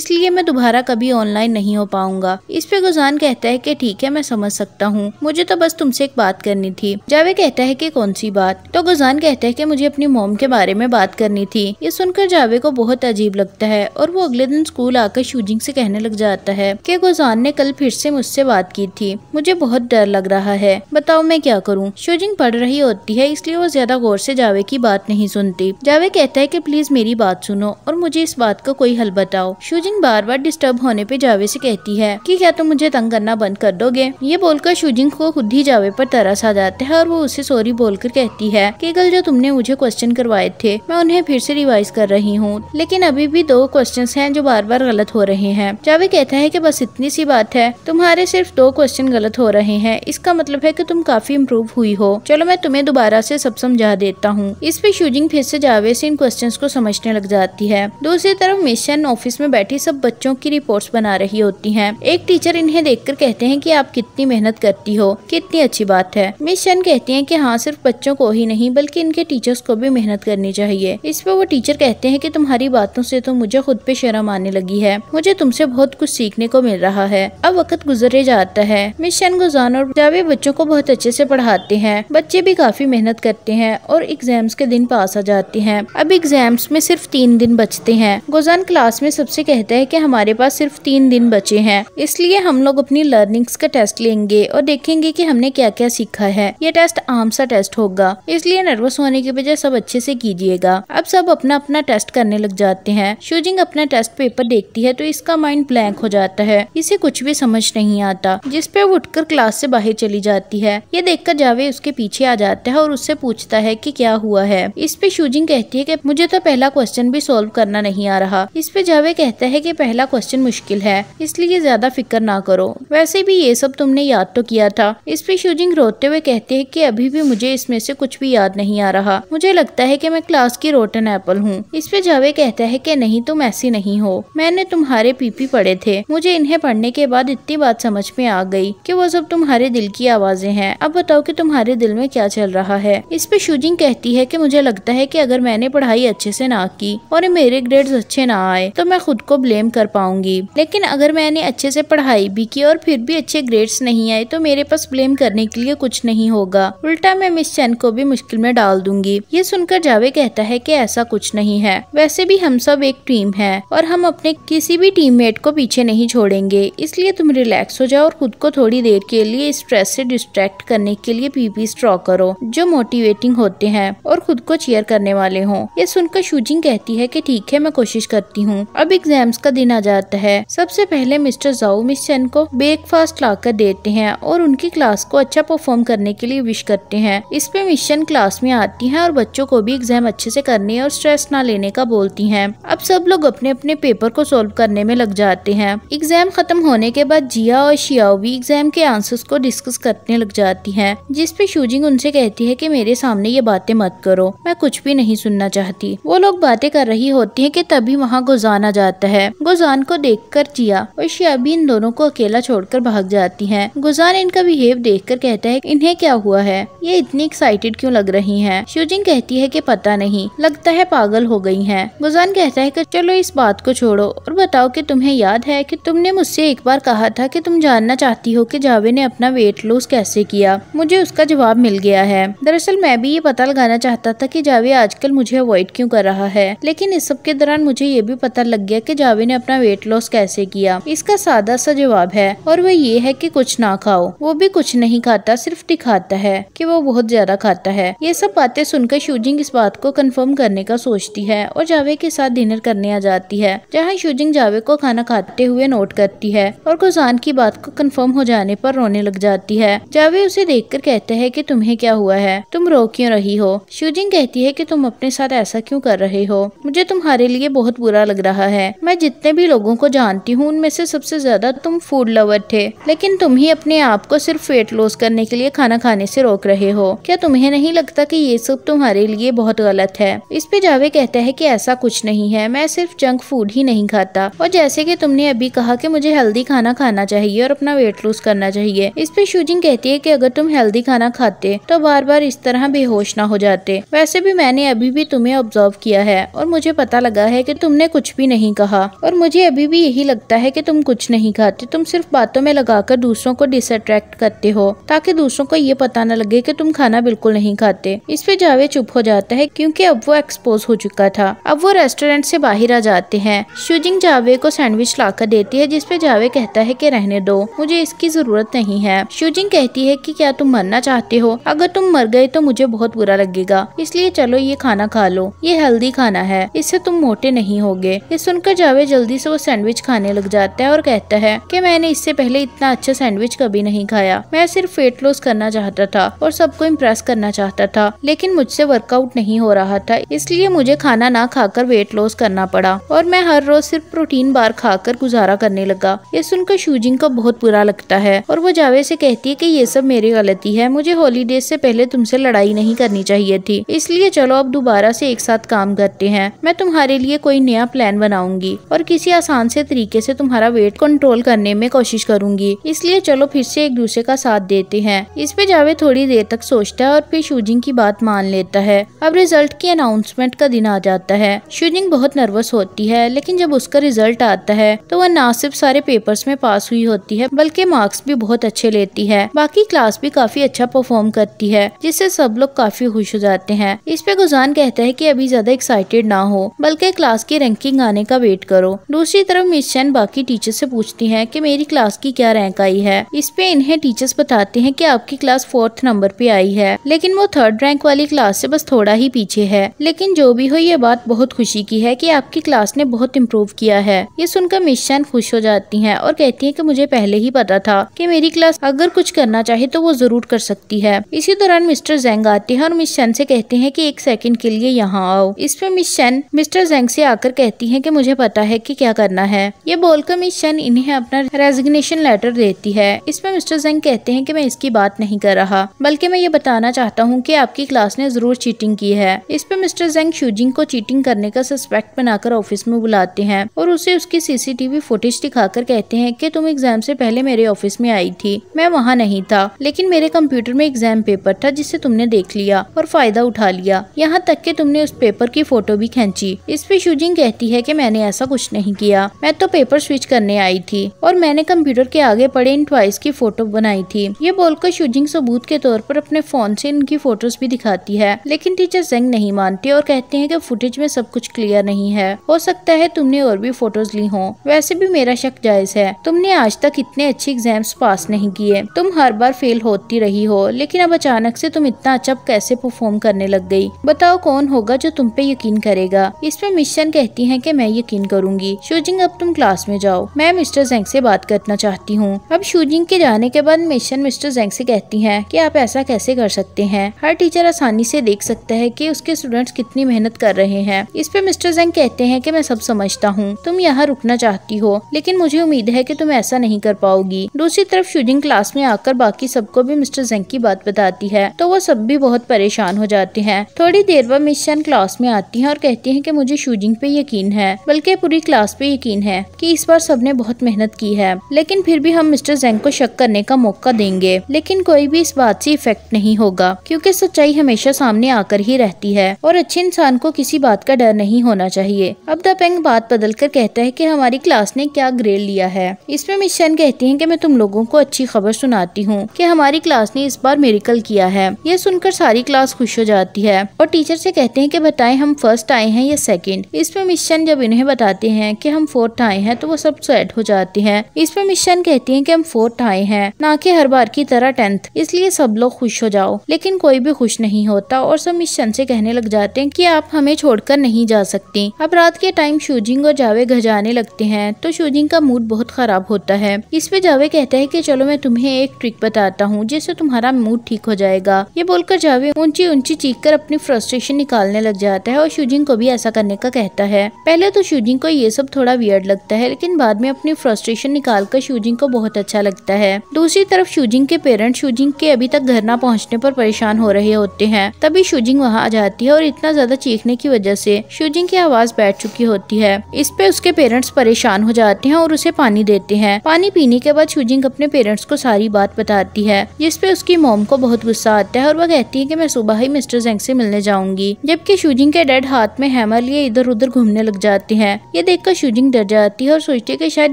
इसलिए मैं दोबारा कभी ऑनलाइन नहीं हो पाऊंगा इस पे गोजान कहता है की ठीक है मैं समझ सकता हूँ मुझे तो बस तुमसे एक बात कर करनी थी जावे कहता है कि कौन सी बात तो गुजान कहता है कि मुझे अपनी मोम के बारे में बात करनी थी ये सुनकर जावे को बहुत अजीब लगता है और वो अगले दिन स्कूल आकर शूजिंग से कहने लग जाता है कि गुजान ने कल फिर से मुझसे बात की थी मुझे बहुत डर लग रहा है बताओ मैं क्या करूँ शूजिंग पढ़ रही होती है इसलिए वो ज्यादा गौर से जावे की बात नहीं सुनती जावे कहता है की प्लीज मेरी बात सुनो और मुझे इस बात का को कोई हल बताओ शूजिंग बार बार डिस्टर्ब होने पे जावे से कहती है कि क्या तुम मुझे तंग करना बंद कर दोगे ये बोलकर शूजिंग को खुद ही जावे पर तरस गुस्सा जाता है और वो उसे सॉरी बोलकर कहती है केगल कल जो तुमने मुझे क्वेश्चन करवाए थे मैं उन्हें फिर से रिवाइज कर रही हूँ लेकिन अभी भी दो क्वेश्चन है जो बार बार गलत हो रहे हैं जावे कहता है की बस इतनी सी बात है तुम्हारे सिर्फ दो क्वेश्चन गलत हो रहे हैं इसका मतलब है की तुम काफी इम्प्रूव हुई हो चलो मैं तुम्हें दोबारा ऐसी सब समझा देता हूँ इस पे शूजिंग फिर से जावे से इन क्वेश्चन को समझने लग जाती है दूसरी तरफ मिशन ऑफिस में बैठी सब बच्चों की रिपोर्ट्स बना रही होती हैं। एक टीचर इन्हें देखकर कहते हैं कि आप कितनी मेहनत करती हो कितनी अच्छी बात है मिस शन कहती हैं कि हाँ सिर्फ बच्चों को ही नहीं बल्कि इनके टीचर्स को भी मेहनत करनी चाहिए इस पर वो टीचर कहते हैं कि तुम्हारी बातों से तो मुझे खुद पे शर्म आने लगी है मुझे तुमसे बहुत कुछ सीखने को मिल रहा है अब वक्त गुजरे जाता है मिस शन गुजान और जावे बच्चों को बहुत अच्छे से पढ़ाते हैं बच्चे भी काफी मेहनत करते हैं और एग्जाम्स के दिन पास आ जाते हैं अब एग्जाम्स में सिर्फ तीन दिन बचते हैं गुजान क्लास में सबसे कहता है की हमारे पास सिर्फ तीन दिन बचे हैं इसलिए हम लोग अपनी लर्निंग्स का टेस्ट लेंगे और देखेंगे की हमने क्या क्या सीखा रखा है ये टेस्ट आम सा टेस्ट होगा इसलिए नर्वस होने की बजाय सब अच्छे से कीजिएगा अब सब अपना अपना टेस्ट करने लग जाते हैं शूजिंग अपना टेस्ट पेपर देखती है तो इसका माइंड ब्लैंक हो जाता है इसे कुछ भी समझ नहीं आता जिसपे वो उठकर क्लास से बाहर चली जाती है ये देखकर जावे उसके पीछे आ जाता है और उससे पूछता है की क्या हुआ है इस पे शूजिंग कहती है की मुझे तो पहला क्वेश्चन भी सोल्व करना नहीं आ रहा इस पे जावे कहता है की पहला क्वेश्चन मुश्किल है इसलिए ज्यादा फिक्र ना करो वैसे भी ये सब तुमने याद तो किया था इस पे शूजिंग रोते हुए हुए कहते हैं कि अभी भी मुझे इसमें से कुछ भी याद नहीं आ रहा मुझे लगता है कि मैं क्लास की रोटन एप्पल हूँ इस पे जावे कहता है कि नहीं तुम ऐसी नहीं हो मैंने तुम्हारे पीपी पढ़े थे मुझे इन्हें पढ़ने के बाद इतनी बात समझ में आ गई कि वो सब तुम्हारे दिल की आवाजें हैं अब बताओ कि तुम्हारे दिल में क्या चल रहा है इस पे शूजिंग कहती है कि मुझे लगता है कि अगर मैंने पढ़ाई अच्छे से ना की और मेरे ग्रेड अच्छे ना आए तो मैं खुद को ब्लेम कर पाऊंगी लेकिन अगर मैंने अच्छे से पढ़ाई भी की और फिर भी अच्छे ग्रेड्स नहीं आए तो मेरे पास ब्लेम करने के लिए कुछ नहीं होगा उल्टा मैं मिस चैन को भी मुश्किल में डाल दूंगी ये सुनकर जावे कहता है की ऐसा कुछ नहीं है वैसे भी हम सब एक टीम है और हम अपने किसी भी टीम को पीछे नहीं छोड़ेंगे इसलिए तुम रिलैक्स हो जाओ और खुद को थोड़ी देर के लिए स्ट्रेस ऐसी डिस्ट्रैक्ट करने के लिए पीपी स्ट्रॉ करो जो मोटिवेटिंग होते हैं और खुद को चेयर करने वाले हों ये सुनकर शूजिंग कहती है कि ठीक है मैं कोशिश करती हूँ अब एग्जाम्स का दिन आ जाता है सबसे पहले मिस्टर जाऊ मिस चैन को ब्रेकफास्ट ला कर देते हैं और उनकी क्लास को अच्छा परफॉर्म कर करने के लिए विश करते हैं इसमें मिशन क्लास में आती हैं और बच्चों को भी एग्जाम अच्छे से करने और स्ट्रेस ना लेने का बोलती हैं अब सब लोग अपने अपने पेपर को सोल्व करने में लग जाते हैं एग्जाम खत्म होने के बाद जिया और शियाओ भी एग्जाम के आंसर को डिस्कस करने लग जाती है जिसपे शूजिंग उनसे कहती है की मेरे सामने ये बातें मत करो मैं कुछ भी नहीं सुनना चाहती वो लोग बातें कर रही होती है की तभी वहाँ गुजान आ जाता है गुजान को देख कर जिया और शिया भी इन दोनों को अकेला छोड़कर भाग जाती है गुजान इनका बिहेव देख कर कहता है इन्हें क्या हुआ है ये इतनी एक्साइटेड क्यों लग रही हैं? शिवजिंग कहती है कि पता नहीं लगता है पागल हो गई हैं। गुजान कहता है कि चलो इस बात को छोड़ो और बताओ कि तुम्हें याद है कि तुमने मुझसे एक बार कहा था कि तुम जानना चाहती हो कि जावे ने अपना वेट लूज कैसे किया मुझे उसका जवाब मिल गया है दरअसल मैं भी ये पता लगाना चाहता था की जावे आजकल मुझे अवॉइड क्यूँ कर रहा है लेकिन इस सब के दौरान मुझे ये भी पता लग गया की जावे ने अपना वेट लॉस कैसे किया इसका सादा सा जवाब है और वो ये है की कुछ ना खाओ वो भी कुछ नहीं खाता सिर्फ दिखाता है कि वो बहुत ज्यादा खाता है ये सब बातें सुनकर शूजिंग इस बात को कंफर्म करने का सोचती है और जावे के साथ डिनर करने आ जाती है जहाँ शूजिंग जावे को खाना खाते हुए नोट करती है और गुजान की बात को कन्फर्म हो जाने पर रोने लग जाती है जावे उसे देख कर कहते हैं की तुम्हें क्या हुआ है तुम रो क्यों रही हो शूजिंग कहती है की तुम अपने साथ ऐसा क्यों कर रहे हो मुझे तुम्हारे लिए बहुत बुरा लग रहा है मैं जितने भी लोगों को जानती हूँ उनमें से सबसे ज्यादा तुम फूड लवर थे लेकिन तुम ही अपने आप को सिर्फ वेट लॉस करने के लिए खाना खाने से रोक रहे हो क्या तुम्हें नहीं लगता कि ये सब तुम्हारे लिए बहुत गलत है इस पे जावे कहता है कि ऐसा कुछ नहीं है मैं सिर्फ जंक फूड ही नहीं खाता और जैसे कि तुमने अभी कहा कि मुझे हेल्दी खाना खाना चाहिए और अपना वेट लूज करना चाहिए इस पे शूजिंग कहती है की अगर तुम हेल्दी खाना खाते तो बार बार इस तरह बेहोश ना हो जाते वैसे भी मैंने अभी भी तुम्हें ऑब्जर्व किया है और मुझे पता लगा है की तुमने कुछ भी नहीं कहा और मुझे अभी भी यही लगता है की तुम कुछ नहीं खाते तुम सिर्फ बातों में लगाकर दूसरों को डिसअट्रैक्ट करते हो ताकि दूसरों दोस्तों को ये पता न लगे कि तुम खाना बिल्कुल नहीं खाते इस पे जावेद चुप हो जाता है क्योंकि अब वो एक्सपोज हो चुका था अब वो रेस्टोरेंट से बाहर आ जाते हैं शुजिंग जावे को सैंडविच लाकर देती है जिसपे जावे कहता है की रहने दो मुझे इसकी जरूरत नहीं है शुजिंग कहती है की क्या तुम मरना चाहते हो अगर तुम मर गए तो मुझे बहुत बुरा लगेगा इसलिए चलो ये खाना खा लो ये हेल्दी खाना है इससे तुम मोटे नहीं होगे ये सुनकर जावे जल्दी से वो सैंडविच खाने लग जाता है और कहता है कि मैंने इससे पहले इतना अच्छा सैंडविच कभी नहीं खाया मैं सिर्फ वेट लॉस कर करना चाहता था और सबको इम्प्रेस करना चाहता था लेकिन मुझसे वर्कआउट नहीं हो रहा था इसलिए मुझे खाना ना खाकर वेट लॉस करना पड़ा और मैं हर रोज सिर्फ प्रोटीन बार खाकर गुजारा करने लगा ये सुनकर शूजिंग का बहुत बुरा लगता है और वो जावेद से कहती है कि ये सब मेरी गलती है मुझे हॉलीडेज से पहले तुमसे लड़ाई नहीं करनी चाहिए थी इसलिए चलो अब दोबारा से एक साथ काम करते हैं मैं तुम्हारे लिए कोई नया प्लान बनाऊंगी और किसी आसान से तरीके से तुम्हारा वेट कंट्रोल करने में कोशिश करूंगी इसलिए चलो फिर से एक दूसरे का साथ देते हैं इस पे जावेद थोड़ी देर तक सोचता है और फिर शूजिंग की बात मान लेता है अब रिजल्ट की अनाउंसमेंट का दिन आ जाता है शूजिंग बहुत नर्वस होती है लेकिन जब उसका रिजल्ट आता है तो वह न सिर्फ सारे पेपर्स में पास हुई होती है बल्कि मार्क्स भी बहुत अच्छे लेती है बाकी क्लास भी काफी अच्छा परफॉर्म करती है जिससे सब लोग काफी खुश हो जाते हैं इस पे गुजान कहता है की अभी ज्यादा एक्साइटेड ना हो बल्कि क्लास की रैंकिंग आने का वेट करो दूसरी तरफ मिस चैन बाकी टीचर से पूछती है की मेरी क्लास की क्या रैंक आई है इस पे इन्हें टीचर्स बताते हैं की आपकी की क्लास फोर्थ नंबर पे आई है लेकिन वो थर्ड रैंक वाली क्लास से बस थोड़ा ही पीछे है लेकिन जो भी हो ये बात बहुत खुशी की है कि आपकी क्लास ने बहुत इम्प्रूव किया है ये सुनकर मिशन खुश हो जाती है और कहती है की मुझे पहले ही पता था की मेरी क्लास अगर कुछ करना चाहे तो वो जरूर कर सकती है इसी दौरान मिस्टर जेंग आते हैं और मिस से कहते हैं की एक सेकेंड के लिए यहाँ आओ इसमें मिस मिशन मिस्टर जेंग से आकर कहती है की मुझे पता है की क्या करना है ये बोलकर मिस इन्हें अपना रेजिग्नेशन लेटर देती है इसमें मिस्टर जेंग कहते हैं कि मैं इसकी बात नहीं कर रहा बल्कि मैं ये बताना चाहता हूँ की आपकी क्लास ने जरूर चीटिंग की है इस पर मिस्टर जेंग शूजिंग को चीटिंग करने का सस्पेक्ट बनाकर ऑफिस में बुलाते हैं और उसे उसकी सीसीटीवी फुटेज दिखाकर कहते हैं की तुम एग्जाम से पहले मेरे ऑफिस में आई थी मैं वहाँ नहीं था लेकिन मेरे कंप्यूटर में एग्जाम पेपर था जिसे तुमने देख लिया और फायदा उठा लिया यहाँ तक कि तुमने उस पेपर की फोटो भी खींची इस पे शूजिंग कहती है कि मैंने ऐसा कुछ नहीं किया मैं तो पेपर स्विच करने आई थी और मैंने कंप्यूटर के आगे पड़े इन ट्वाइस की फोटो बनाई थी ये बोलकर शूजिंग सबूत के तौर पर अपने फोन से इनकी फोटोज भी दिखाती है लेकिन टीचर जेंग नहीं मानती और कहते हैं कि फुटेज में सब कुछ क्लियर नहीं है हो सकता है तुमने और भी फोटोज ली हो वैसे भी मेरा शक जायज है तुमने आज तक इतने अच्छे एग्जाम्स पास नहीं किए तुम हर बार फेल होती रही हो लेकिन अब अचानक ऐसी तुम इतना अच्छा कैसे परफॉर्म करने लग गयी बताओ कौन होगा जो तुम पे यकीन करेगा इसमें मिशन कहती है की मैं यकीन करूंगी शूजिंग अब तुम क्लास में जाओ मैं मिस्टर जेंग से बात करना चाहती हूँ अब शूजिंग के जाने के बाद मिशन मिस्टर जेंग से कहती हैं कि आप ऐसा कैसे कर सकते हैं हर टीचर आसानी से देख सकता है कि उसके स्टूडेंट्स कितनी मेहनत कर रहे हैं इस पे मिस्टर जेंग कहते हैं कि मैं सब समझता हूँ तुम यहाँ रुकना चाहती हो लेकिन मुझे उम्मीद है कि तुम ऐसा नहीं कर पाओगी दूसरी तरफ शूजिंग क्लास में आकर बाकी सबको भी मिस्टर जेंग की बात बताती है तो वो सब भी बहुत परेशान हो जाते हैं थोड़ी देर बाद मिस चैन क्लास में आती है और कहती है की मुझे शूजिंग पे यकीन है बल्कि पूरी क्लास पे यकीन है की इस बार सबने बहुत मेहनत की है लेकिन फिर भी हम मिस्टर जेंग को शक करने का मौका देंगे लेकिन कोई भी इस बात से इफेक्ट नहीं होगा क्योंकि सच्चाई हमेशा सामने आकर ही रहती है और अच्छे इंसान को किसी बात का डर नहीं होना चाहिए अब दपेंग बात बदल कर कहता है की हमारी क्लास ने क्या ग्रेड लिया है इसमें मिशन कहती है की मैं तुम लोगों को अच्छी खबर सुनाती हूँ की हमारी क्लास ने इस बार मेरिकल किया है यह सुनकर सारी क्लास खुश हो जाती है और टीचर से कहते हैं कि बताएं हम फर्स्ट आए हैं या सेकंड इसमें मिशन जब इन्हें बताते हैं कि हम फोर्थ आए हैं तो वो सब सेट हो जाते हैं इसमें मिशन कहती है कि हम फोर्थ आए हैं ना कि हर बार की तरह टेंथ संत इसलिए सब लोग खुश हो जाओ लेकिन कोई भी खुश नहीं होता और सब इस संत से कहने लग जाते हैं कि आप हमें छोड़कर नहीं जा सकती अब रात के टाइम शूजिंग और जावे घर जाने लगते हैं तो शूजिंग का मूड बहुत खराब होता है इस पे जावे कहता है कि चलो मैं तुम्हें एक ट्रिक बताता हूँ जिससे तुम्हारा मूड ठीक हो जाएगा ये बोलकर जावे ऊंची ऊंची चीख कर अपनी फ्रस्ट्रेशन निकालने लग जाता है और शूजिंग को भी ऐसा करने का कहता है पहले तो शूजिंग को ये सब थोड़ा वियर्ड लगता है लेकिन बाद में अपनी फ्रस्ट्रेशन निकाल कर शूजिंग को बहुत अच्छा लगता है दूसरी तरफ शूजिंग के पेरेंट्स शुजिंग के अभी तक घर न पहुँचने पर परेशान हो रहे होते हैं तभी शुजिंग वहाँ आ जाती है और इतना ज्यादा चीखने की वजह से शुजिंग की आवाज बैठ चुकी होती है इस पे उसके पेरेंट्स परेशान हो जाते हैं और उसे पानी देते हैं पानी पीने के बाद शुजिंग अपने पेरेंट्स को सारी बात बताती है जिसपे उसकी मोम को बहुत गुस्सा आता है और वह कहती है की मैं सुबह ही मिस्टर जेंग से मिलने जाऊंगी जबकि शुजिंग के डैड हाथ में हैमर लिए इधर उधर घूमने लग जाते हैं ये देखकर शुजिंग डर जाती है और सोचती है की शायद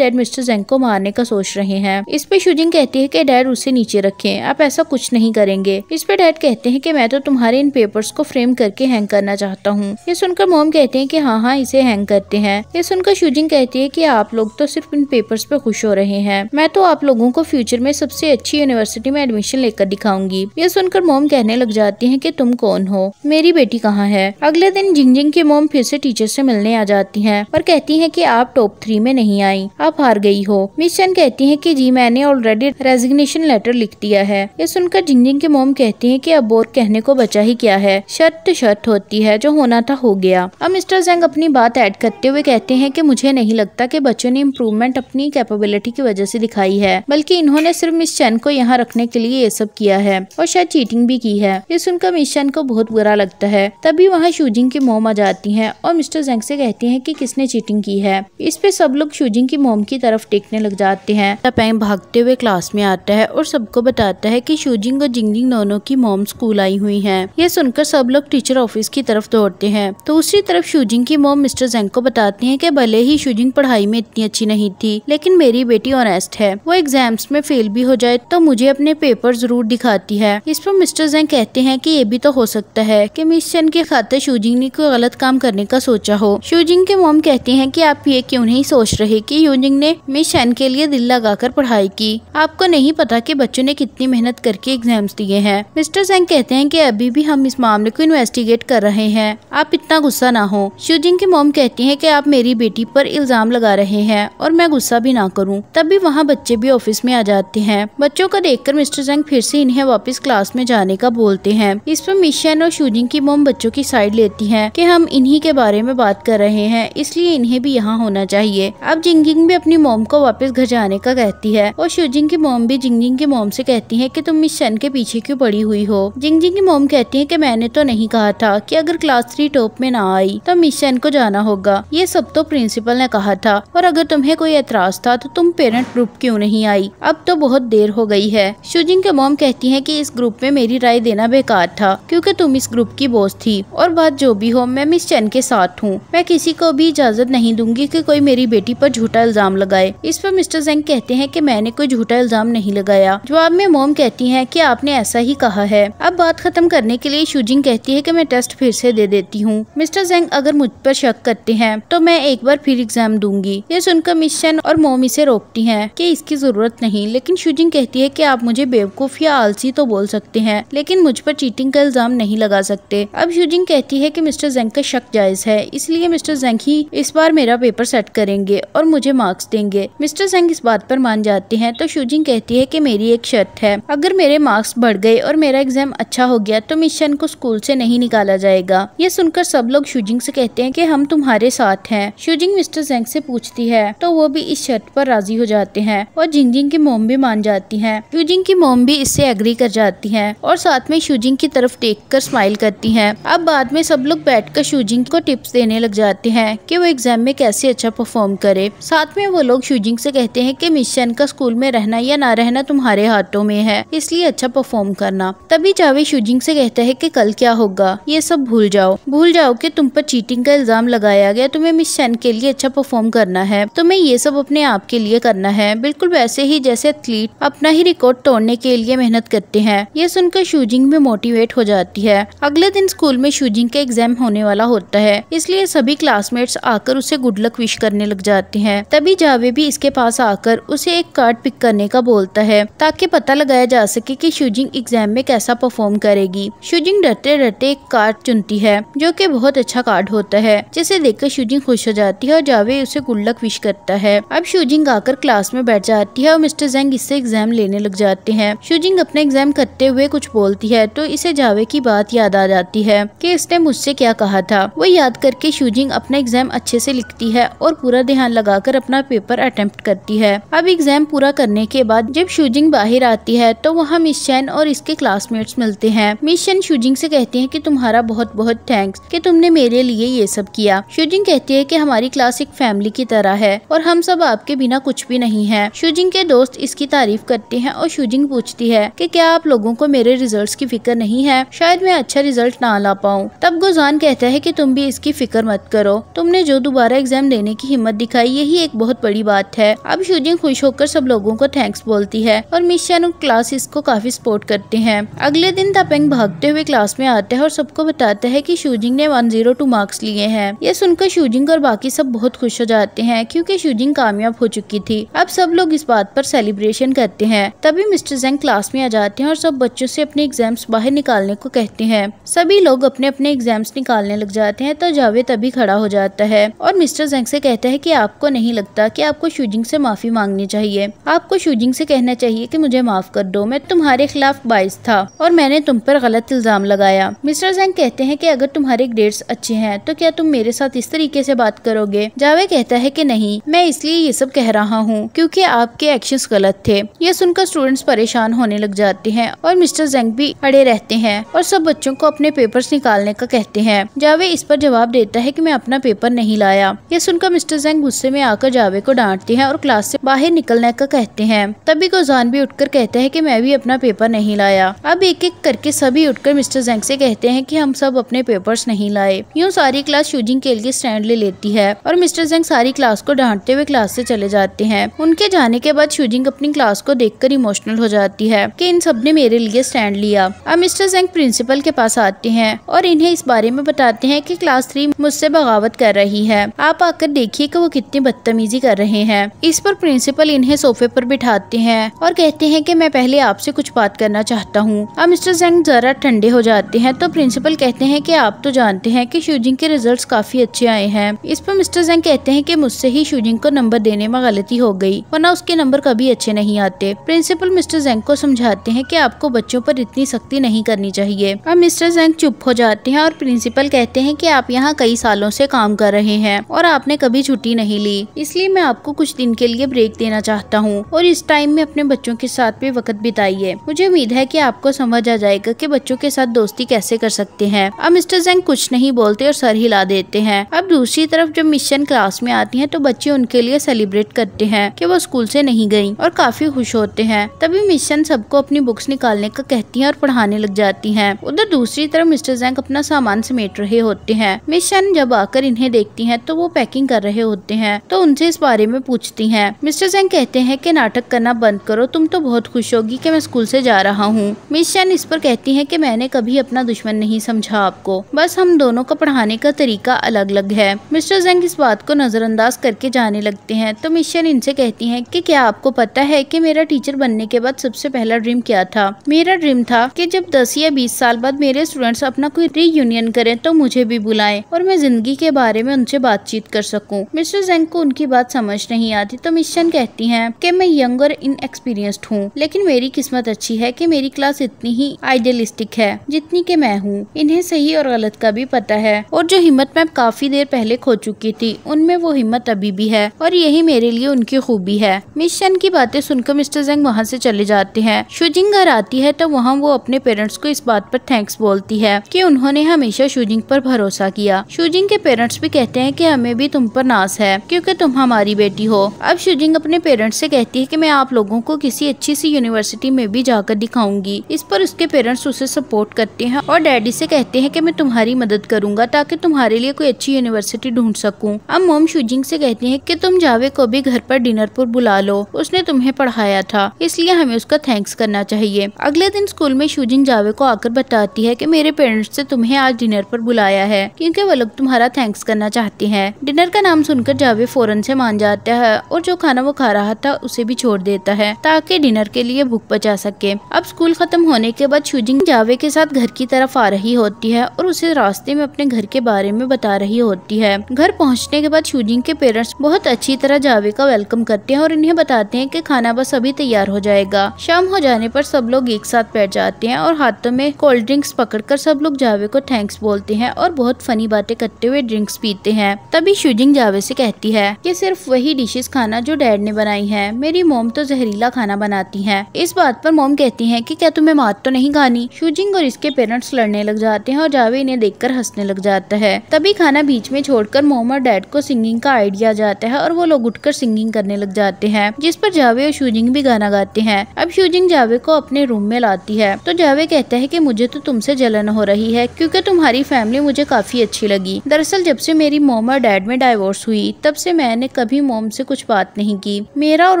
डैड मिस्टर जेंग को मारने का सोच रहे हैं इस पे शुजिंग कहती है की डैड उसे नीचे रखे आप ऐसा कुछ नहीं करेंगे इस पर डैड कहते हैं कि मैं तो तुम्हारे इन पेपर्स को फ्रेम करके हैंग करना चाहता हूँ ये सुनकर मोम कहते हैं कि हाँ हाँ इसे हैंग करते हैं ये सुनकर शूजिंग कहती है कि आप लोग तो सिर्फ इन पेपर्स पे खुश हो रहे हैं मैं तो आप लोगों को फ्यूचर में सबसे अच्छी यूनिवर्सिटी में एडमिशन लेकर दिखाऊंगी ये सुनकर मोम कहने लग जाती है की तुम कौन हो मेरी बेटी कहाँ है अगले दिन जिंग के की मोम फिर से टीचर से मिलने आ जाती है और कहती है की आप टॉप थ्री में नहीं आई आप हार गई हो मिशन कहती है की जी मैंने ऑलरेडी रेजिग्नेशन लेटर लिख दिया है है ये सुनकर झिंगझिंग के मोम कहती है की अब और कहने को बचा ही क्या है शर्त शर्त होती है जो होना था हो गया अब मिस्टर जेंग अपनी बात ऐड करते हुए कहते हैं की मुझे नहीं लगता की बच्चों ने इम्प्रूवमेंट अपनी कैपेबिलिटी की वजह से दिखाई है बल्कि इन्होंने सिर्फ मिस चैन को यहाँ रखने के लिए ये सब किया है और शायद चीटिंग भी की है ये सुनकर मिस चैन को बहुत बुरा लगता है तभी वहाँ शूजिंग की मोम आ जाती है और मिस्टर जेंग से कहती है की कि किसने चीटिंग की है इस पे सब लोग शूजिंग की मोम की तरफ टेकने लग जाते हैं तपेंग भागते हुए क्लास में आता है और सबको बताता बताता है कि शूजिंग और जिंगजिंग दोनों की मोम स्कूल आई हुई है ये सुनकर सब लोग टीचर ऑफिस की तरफ दौड़ते हैं तो दूसरी तरफ शूजिंग की मोम मिस्टर जैंग को बताती है की भले ही शूजिंग पढ़ाई में इतनी अच्छी नहीं थी लेकिन मेरी बेटी ऑनेस्ट है वो एग्जाम्स में फेल भी हो जाए तो मुझे अपने पेपर जरूर दिखाती है इस पर मिस्टर जेंग कहते हैं की ये भी तो हो सकता है की मिस चन के खाते शूजिंग ने कोई गलत काम करने का सोचा हो शूजिंग के मोम कहते हैं की आप ये क्यों नहीं सोच रहे की यूजिंग ने मिस चैन के लिए दिल लगाकर पढ़ाई की आपको नहीं पता की बच्चों ने कितनी इतनी मेहनत करके एग्जाम्स दिए हैं मिस्टर सेंग कहते हैं कि अभी भी हम इस मामले को इन्वेस्टिगेट कर रहे हैं आप इतना गुस्सा ना हो शुजिंग की मोम कहती है की आप मेरी बेटी पर इल्जाम लगा रहे हैं और मैं गुस्सा भी ना करूँ तभी वहाँ बच्चे भी ऑफिस में आ जाते हैं बच्चों को देख मिस्टर सेंग फिर से इन्हें वापिस क्लास में जाने का बोलते हैं इस पर मिशन और शुजिंग की मोम बच्चों की साइड लेती है की हम इन्ही के बारे में बात कर रहे हैं इसलिए इन्हें भी यहाँ होना चाहिए अब जिंगिंग भी अपनी मोम को वापिस घर जाने का कहती है और शुजिंग की मोम भी जिंगिंग की मोम से कहती कहती है कि तुम इस शन के पीछे क्यों पड़ी हुई हो जिंग जिंग की मोम कहती है कि मैंने तो नहीं कहा था कि अगर क्लास थ्री टॉप में ना आई तो मिशन को जाना होगा ये सब तो प्रिंसिपल ने कहा था और अगर तुम्हें कोई एतराज था तो तुम पेरेंट ग्रुप क्यों नहीं आई अब तो बहुत देर हो गई है शुजिंग के मोम कहती है की इस ग्रुप में मेरी राय देना बेकार था क्यूँकी तुम इस ग्रुप की बोस थी और बात जो भी हो मैं मिस चैन के साथ हूँ मैं किसी को भी इजाजत नहीं दूंगी की कोई मेरी बेटी आरोप झूठा इल्जाम लगाए इस पर मिस्टर सेंग कहते हैं की मैंने कोई झूठा इल्जाम नहीं लगाया जवाब में मोम कहती हैं कि आपने ऐसा ही कहा है अब बात खत्म करने के लिए शूजिंग कहती है कि मैं टेस्ट फिर से दे देती हूँ मिस्टर जेंग अगर मुझ पर शक करते हैं तो मैं एक बार फिर एग्जाम दूंगी ये सुनकर मिशन और मोम इसे रोकती है की इसकी जरूरत नहीं लेकिन शूजिंग कहती है की आप मुझे बेवकूफ या आलसी तो बोल सकते हैं लेकिन मुझ पर चीटिंग का इल्जाम नहीं लगा सकते अब शूजिंग कहती है की मिस्टर जेंग का शक जायज है इसलिए मिस्टर जेंग ही इस बार मेरा पेपर सेट करेंगे और मुझे मार्क्स देंगे मिस्टर जेंग इस बात पर मान जाते हैं तो शूजिंग कहती है की मेरी एक शर्त है है अगर मेरे मार्क्स बढ़ गए और मेरा एग्जाम अच्छा हो गया तो मिशन को स्कूल से नहीं निकाला जाएगा ये सुनकर सब लोग शूजिंग से कहते हैं कि हम तुम्हारे साथ हैं शूजिंग मिस्टर जेंग से पूछती है तो वो भी इस शर्त पर राजी हो जाते हैं और जिंगजिंग की मोम भी मान जाती है शूजिंग की मोम भी इससे एग्री कर जाती है और साथ में शूजिंग की तरफ देख कर स्माइल करती है अब बाद में सब लोग बैठ कर शूजिंग को टिप्स देने लग जाते हैं की वो एग्जाम में कैसे अच्छा परफॉर्म करे साथ में वो लोग शूजिंग से कहते हैं की मिशन का स्कूल में रहना या ना रहना तुम्हारे हाथों में में है इसलिए अच्छा परफॉर्म करना तभी जावेद शूजिंग से कहता है कि कल क्या होगा ये सब भूल जाओ भूल जाओ कि तुम पर चीटिंग का इल्जाम लगाया गया तुम्हें मिस चैन के लिए अच्छा परफॉर्म करना है तुम्हें ये सब अपने आप के लिए करना है बिल्कुल वैसे ही जैसे एथलीट अपना ही रिकॉर्ड तोड़ने के लिए मेहनत करते हैं ये सुनकर शूजिंग भी मोटिवेट हो जाती है अगले दिन स्कूल में शूजिंग का एग्जाम होने वाला होता है इसलिए सभी क्लासमेट्स आकर उसे गुड लक विश करने लग जाते हैं तभी जावे भी इसके पास आकर उसे एक कार्ड पिक करने का बोलता है ताकि पता लग लगाया जा सके कि शुजिंग एग्जाम में कैसा परफॉर्म करेगी शुजिंग डरते डरते एक कार्ड चुनती है जो कि बहुत अच्छा कार्ड होता है जिसे देखकर शुजिंग खुश हो जाती है और जावे उसे गुल्लक विश करता है अब शुजिंग आकर क्लास में बैठ जाती है और मिस्टर जैंग इससे एग्जाम लेने लग जाते हैं शुजिंग अपना एग्जाम करते हुए कुछ बोलती है तो इसे जावे की बात याद आ जाती है की इसने मुझसे क्या कहा था वो याद करके शुजिंग अपना एग्जाम अच्छे से लिखती है और पूरा ध्यान लगाकर अपना पेपर अटेम्प्ट करती है अब एग्जाम पूरा करने के बाद जब शुजिंग बाहर आती है है तो वहाँ मिस चैन और इसके क्लासमेट्स मिलते हैं मिस चैन शुजिंग से कहती है कि तुम्हारा बहुत बहुत थैंक्स कि तुमने मेरे लिए ये सब किया शुजिंग कहती है कि हमारी क्लास एक फैमिली की तरह है और हम सब आपके बिना कुछ भी नहीं है शुजिंग के दोस्त इसकी तारीफ करते हैं और शुजिंग पूछती है कि क्या आप लोगों को मेरे रिजल्ट की फिक्र नहीं है शायद मैं अच्छा रिजल्ट ना ला पाऊँ तब गुजान कहता है की तुम भी इसकी फिक्र मत करो तुमने जो दोबारा एग्जाम देने की हिम्मत दिखाई यही एक बहुत बड़ी बात है अब शुजिंग खुश होकर सब लोगों को थैंक्स बोलती है और मिस चैन क्लास इसको काफी सपोर्ट करते हैं अगले दिन दपेंग भागते हुए क्लास में आता है और सबको बताता है कि शूजिंग ने 102 मार्क्स लिए हैं ये सुनकर शूजिंग और बाकी सब बहुत खुश हो जाते हैं क्योंकि शूजिंग कामयाब हो चुकी थी अब सब लोग इस बात पर सेलिब्रेशन करते हैं तभी मिस्टर जैंग क्लास में आ जाते हैं और सब बच्चों से अपने एग्जाम्स बाहर निकालने को कहते हैं सभी लोग अपने अपने एग्जाम्स निकालने लग जाते हैं तो जावेद तभी खड़ा हो जाता है और मिस्टर जेंग से कहता है की आपको नहीं लगता की आपको शूजिंग से माफी मांगनी चाहिए आपको शूजिंग से कहना चाहिए की मुझे माफ दो में तुम्हारे खिलाफ बायस था और मैंने तुम पर गलत इल्जाम लगाया मिस्टर जैंग कहते हैं कि अगर तुम्हारे ग्रेड्स अच्छे हैं तो क्या तुम मेरे साथ इस तरीके से बात करोगे जावे कहता है कि नहीं मैं इसलिए ये सब कह रहा हूँ क्योंकि आपके एक्शन गलत थे ये सुनकर स्टूडेंट्स परेशान होने लग जाते हैं और मिस्टर जैंग भी अड़े रहते हैं और सब बच्चों को अपने पेपर निकालने का कहते हैं जावे इस पर जवाब देता है की मैं अपना पेपर नहीं लाया ये सुनकर मिस्टर जैंग गुस्से में आकर जावे को डांटते हैं और क्लास ऐसी बाहर निकलने का कहते हैं तभी गोजान भी उठकर कहते कहते हैं कि मैं भी अपना पेपर नहीं लाया अब एक एक करके सभी उठकर मिस्टर जेंग से कहते हैं कि हम सब अपने पेपर्स नहीं लाए यूँ सारी क्लास शूजिंग के लिए स्टैंड ले लेती है और मिस्टर जेंग सारी क्लास को डांटते हुए क्लास से चले जाते हैं उनके जाने के बाद शूजिंग अपनी क्लास को कर इमोशनल हो जाती है की इन सब ने मेरे लिए स्टैंड लिया अब मिस्टर जेंग प्रिंसिपल के पास आते हैं और इन्हें इस बारे में बताते हैं की क्लास थ्री मुझसे बगावत कर रही है आप आकर देखिए कि वो कितनी बदतमीजी कर रहे हैं इस पर प्रिंसिपल इन्हें सोफे पर बिठाते हैं और कहते हैं कि मैं मैं पहले आपसे कुछ बात करना चाहता हूँ अब मिस्टर जेंग जरा ठंडे हो जाते हैं तो प्रिंसिपल कहते हैं कि आप तो जानते हैं कि शूजिंग के रिजल्ट्स काफी अच्छे आए हैं इस पर मिस्टर जेंग कहते हैं कि मुझसे ही शूजिंग को नंबर देने में गलती हो गई वरना उसके नंबर कभी अच्छे नहीं आते प्रिंसिपल मिस्टर जेंग को समझाते हैं कि आपको बच्चों पर इतनी सख्ती नहीं करनी चाहिए अब मिस्टर जेंग चुप हो जाते हैं और प्रिंसिपल कहते हैं कि आप यहाँ कई सालों से काम कर रहे हैं और आपने कभी छुट्टी नहीं ली इसलिए मैं आपको कुछ दिन के लिए ब्रेक देना चाहता हूँ और इस टाइम में अपने बच्चों के साथ भी वक्त बिताइए मुझे उम्मीद है कि आपको समझ आ जाएगा कि बच्चों के साथ दोस्ती कैसे कर सकते हैं अब मिस्टर जैंग कुछ नहीं बोलते और सर हिला देते हैं अब दूसरी तरफ जब मिशन क्लास में आती है तो बच्चे उनके लिए सेलिब्रेट करते हैं की वो स्कूल ऐसी नहीं गयी और काफी खुश होते हैं तभी मिशन सबको अपनी बुक्स निकालने का कहती है और पढ़ाने लग जाती है उधर दूसरी तरफ मिस्टर जैंग अपना सामान समेट रहे होते हैं मिशन जब आकर इन्हें देखती है तो वो पैकिंग कर रहे होते हैं तो उनसे इस बारे में पूछती है मिस्टर जैंग कहते हैं की नाटक करना बंद करो तुम तो बहुत खुश खुश होगी कि मैं स्कूल से जा रहा हूँ मिस चैन इस पर कहती है कि मैंने कभी अपना दुश्मन नहीं समझा आपको बस हम दोनों को पढ़ाने का तरीका अलग अलग है मिस्टर जेंग इस बात को नजरअंदाज करके जाने लगते हैं तो मिस चैन इनसे कहती है की क्या आपको पता है की मेरा टीचर बनने के बाद सबसे पहला ड्रीम क्या था मेरा ड्रीम था की जब दस या बीस साल बाद मेरे स्टूडेंट्स अपना कोई यूनियन करें तो मुझे भी बुलाए और मैं जिंदगी के बारे में उनसे बातचीत कर सकूं। मिस्टर जेंग को उनकी बात समझ नहीं आती तो मिशन कहती हैं कि मैं यंग और इनएक्सपीरियंस्ड हूँ लेकिन लेकिन मेरी किस्मत अच्छी है कि मेरी क्लास इतनी ही आइडियलिस्टिक है जितनी के मैं हूँ इन्हें सही और गलत का भी पता है और जो हिम्मत मैं काफी देर पहले खो चुकी थी उनमें वो हिम्मत अभी भी है और यही मेरे लिए उनकी खूबी है मिशन की बातें सुनकर मिस्टर जंग वहाँ से चले जाते हैं शुजिंग घर आती है तो वहाँ वो अपने पेरेंट्स को इस बात पर थैंक्स बोलती है की उन्होंने हमेशा शूजिंग पर भरोसा किया शूजिंग के पेरेंट्स भी कहते हैं की हमें भी तुम पर नाश है क्यूँकी तुम हमारी बेटी हो अब शूजिंग अपने पेरेंट्स ऐसी कहती है की मैं आप लोगों को किसी अच्छी सी यूनिवर्सिटी में भी जाकर दिखाऊंगी इस पर उसके पेरेंट्स उसे सपोर्ट करते हैं और डैडी से कहते हैं कि मैं तुम्हारी मदद करूंगा ताकि तुम्हारे लिए कोई अच्छी यूनिवर्सिटी ढूंढ सकूं अब मोम शुजिंग से कहते हैं कि तुम जावे को भी घर पर डिनर पर बुला लो उसने तुम्हें पढ़ाया था इसलिए हमें उसका थैंक्स करना चाहिए अगले दिन स्कूल में शुजिंग जावे को आकर बताती है की मेरे पेरेंट्स ऐसी तुम्हें आज डिनर पर बुलाया है क्यूँकी वो लोग तुम्हारा थैंक्स करना चाहते है डिनर का नाम सुनकर जावे फौरन से मान जाता है और जो खाना वो खा रहा था उसे भी छोड़ देता है ताकि डिनर के लिए लिए भूख बचा सके अब स्कूल खत्म होने के बाद शुजिंग जावे के साथ घर की तरफ आ रही होती है और उसे रास्ते में अपने घर के बारे में बता रही होती है घर पहुँचने के बाद शुजिंग के पेरेंट्स बहुत अच्छी तरह जावे का वेलकम करते हैं और इन्हें बताते हैं की खाना बस अभी तैयार हो जाएगा शाम हो जाने पर सब लोग एक साथ बैठ जाते हैं और हाथों में कोल्ड ड्रिंक्स पकड़कर सब लोग जावे को थैंक्स बोलते हैं और बहुत फनी बातें करते हुए ड्रिंक्स पीते हैं तभी शुजिंग जावे से कहती है कि सिर्फ वही डिशेस खाना जो डैड ने बनाई है मेरी मोम तो जहरीला खाना बनाती है इस बात पर मोम कहती है की क्या तुम्हें मात तो नहीं खानी शूजिंग और इसके पेरेंट्स लड़ने लग जाते हैं और जावे इन्हें देखकर हंसने लग जाता है तभी खाना बीच में छोड़कर मोम और डैड को सिंगिंग का आइडिया जाता है और वो लोग उठकर सिंगिंग करने लग जाते हैं जिस पर जावे और शूजिंग भी गाना गाते हैं अब शूजिंग जावे को अपने रूम में लाती है तो जावे कहते है की मुझे तो तुमसे जलन हो रही है क्यूँकी तुम्हारी फैमिली मुझे काफी अच्छी लगी दरअसल जब से मेरी मोम और डैड में डाइवोर्स हुई तब से मैंने कभी मोम से कुछ बात नहीं की मेरा और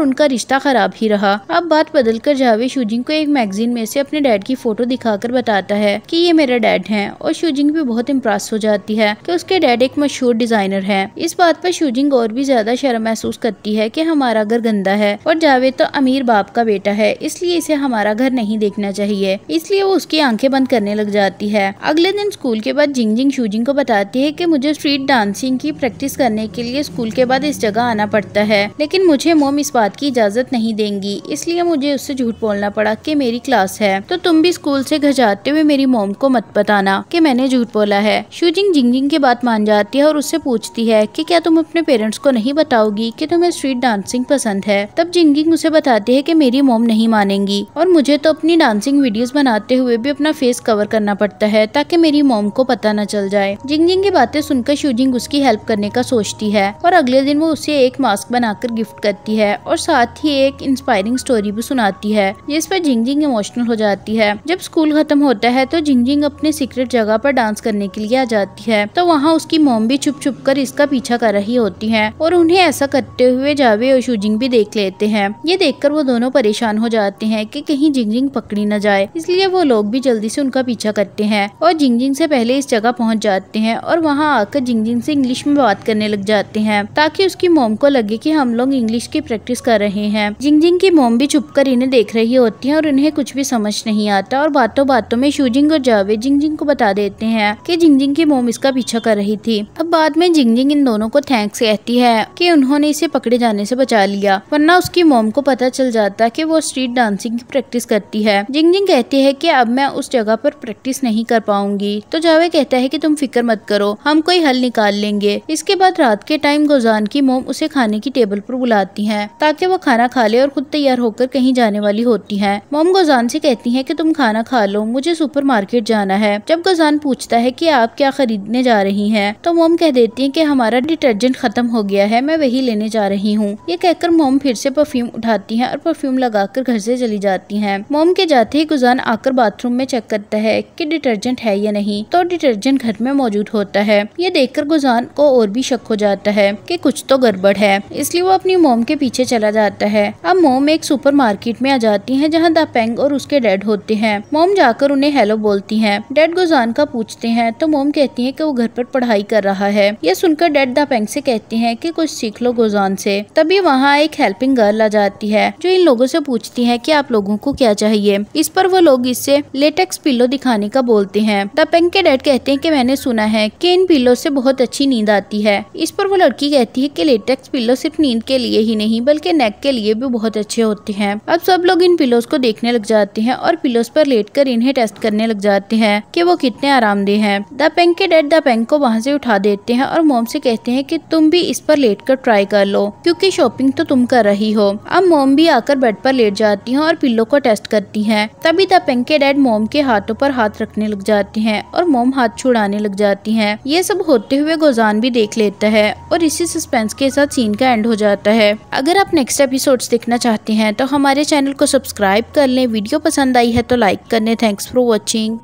उनका रिश्ता खराब ही रहा अब बात बदल बदलकर जावेद शूजिंग को एक मैगजीन में से अपने डैड की फोटो दिखाकर बताता है कि ये मेरा डैड है और शूजिंग भी बहुत इम्प्रेस हो जाती है कि उसके डैड एक मशहूर डिजाइनर है इस बात पर शूजिंग और भी ज्यादा शर्म महसूस करती है कि हमारा घर गंदा है और जावेद तो अमीर बाप का बेटा है इसलिए इसे हमारा घर नहीं देखना चाहिए इसलिए वो उसकी आंखें बंद करने लग जाती है अगले दिन स्कूल के बाद जिंग जिंग शूजिंग को बताती है की मुझे स्ट्रीट डांसिंग की प्रैक्टिस करने के लिए स्कूल के बाद इस जगह आना पड़ता है लेकिन मुझे मोम इस बात की इजाज़त नहीं देंगी इसलिए मुझे उससे झूठ बोलना पड़ा कि मेरी क्लास है तो तुम भी स्कूल से घर जाते हुए मेरी मोम को मत बताना कि मैंने झूठ बोला है शूजिंग जिंगजिंग की बात मान जाती है और उससे पूछती है कि क्या तुम अपने पेरेंट्स को नहीं बताओगी कि तुम्हें स्ट्रीट डांसिंग पसंद है तब जिंगजिंग उसे बताती है कि मेरी मोम नहीं मानेंगी और मुझे तो अपनी डांसिंग वीडियोस बनाते हुए भी अपना फेस कवर करना पड़ता है ताकि मेरी मोम को पता न चल जाए जिंगजिंग की बातें सुनकर शूजिंग उसकी हेल्प करने का सोचती है और अगले दिन वो उसे एक मास्क बनाकर गिफ्ट करती है और साथ ही एक इंस्पायरिंग स्टोरी भी सुना आती है जिस पर झिंगजिंग इमोशनल हो जाती है जब स्कूल खत्म होता है तो झिंगजिंग अपने सीक्रेट जगह पर डांस करने के लिए आ जाती है तो वहाँ उसकी मोम भी छुप छुप कर इसका पीछा कर रही होती है और उन्हें ऐसा करते हुए जावे और शूजिंग भी देख लेते हैं ये देख वो दोनों परेशान हो जाते हैं की कहीं झिंगजिंग पकड़ी न जाए इसलिए वो लोग भी जल्दी से उनका पीछा करते हैं और झिंगजिंग से पहले इस जगह पहुँच जाते हैं और वहाँ आकर झिंगजिंग से इंग्लिश में बात करने लग जाते हैं ताकि उसकी मोम को लगे की हम लोग इंग्लिश की प्रैक्टिस कर रहे हैं जिंगजिंग की मोम भी छुप कर इन्हें देख रही होती हैं और इन्हें कुछ भी समझ नहीं आता और बातों बातों में शूजिंग और जावेद जिंगजिंग को बता देते हैं कि जिंगजिंग की मोम इसका पीछा कर रही थी अब बाद में जिंगजिंग इन दोनों को थैंक्स कहती है कि उन्होंने इसे पकड़े जाने से बचा लिया वरना उसकी मोम को पता चल जाता कि वो स्ट्रीट डांसिंग की प्रैक्टिस करती है जिंगजिंग कहती है कि अब मैं उस जगह पर प्रैक्टिस नहीं कर पाऊंगी तो जावेद कहता है कि तुम फिक्र मत करो हम कोई हल निकाल लेंगे इसके बाद रात के टाइम गोजान की मोम उसे खाने की टेबल पर बुलाती है ताकि वो खाना खा ले और खुद तैयार होकर कहीं जाए जाने वाली होती हैं मोम गोजान से कहती हैं कि तुम खाना खा लो मुझे सुपरमार्केट जाना है जब गोजान पूछता है कि आप क्या खरीदने जा रही हैं तो मोम कह देती है कि हमारा डिटर्जेंट खत्म हो गया है मैं वही लेने जा रही हूँ ये कहकर मोम फिर से परफ्यूम उठाती है और परफ्यूम लगाकर घर से चली जाती है मोम के जाते ही गुजान आकर बाथरूम में चेक करता है की डिटर्जेंट है या नहीं तो डिटर्जेंट घर में मौजूद होता है ये देखकर गुजान को और भी शक हो जाता है की कुछ तो गड़बड़ है इसलिए वो अपनी मोम के पीछे चला जाता है अब मोम एक सुपर मार्केट में आ जाती है जहाँ दापेंग और उसके डैड होते हैं मोम जाकर उन्हें हेलो बोलती है डैड गोजान का पूछते हैं तो मोम कहती है की वो घर पर पढ़ाई कर रहा है यह सुनकर डैड दापेंग से कहते हैं की कुछ सीख लो गोजान से तभी वहाँ एक हेल्पिंग गर्ल आ जाती है जो इन लोगों से पूछती है कि आप लोगों को क्या चाहिए इस पर वो लोग इससे लेटेक्स पिल्लो दिखाने का बोलते हैं दापेंग के डैड कहते हैं कि मैंने सुना है कि इन पिल्लो से बहुत अच्छी नींद आती है इस पर वो लड़की कहती है कि लेटेक्स पिल्लो सिर्फ नींद के लिए ही नहीं बल्कि नेक के लिए भी बहुत अच्छे होते हैं अब सब तो लोग इन पिलोस को देखने लग जाते हैं और पिलोस पर लेटकर इन्हें टेस्ट करने लग जाते हैं कि वो कितने आरामदेह हैं। द पेंग के डेड द पेंग को वहाँ से उठा देते हैं और मोम से कहते हैं कि तुम भी इस पर कर ट्राई कर लो क्योंकि शॉपिंग तो तुम कर रही हो अब मोम भी आकर बेड पर लेट जाती है और पिल्लो को टेस्ट करती है तभी द पेंग के डेड मोम के हाथों पर हाथ रखने लग जाते हैं और मोम हाथ छुड़ाने लग जाती है ये सब होते हुए गोजान भी देख लेता है और इसी सस्पेंस के साथ सीन का एंड हो जाता है अगर आप नेक्स्ट एपिसोड देखना चाहते हैं तो हमारे चैनल चैनल को सब्सक्राइब कर लें वीडियो पसंद आई है तो लाइक कर लें थैंक्स फॉर वॉचिंग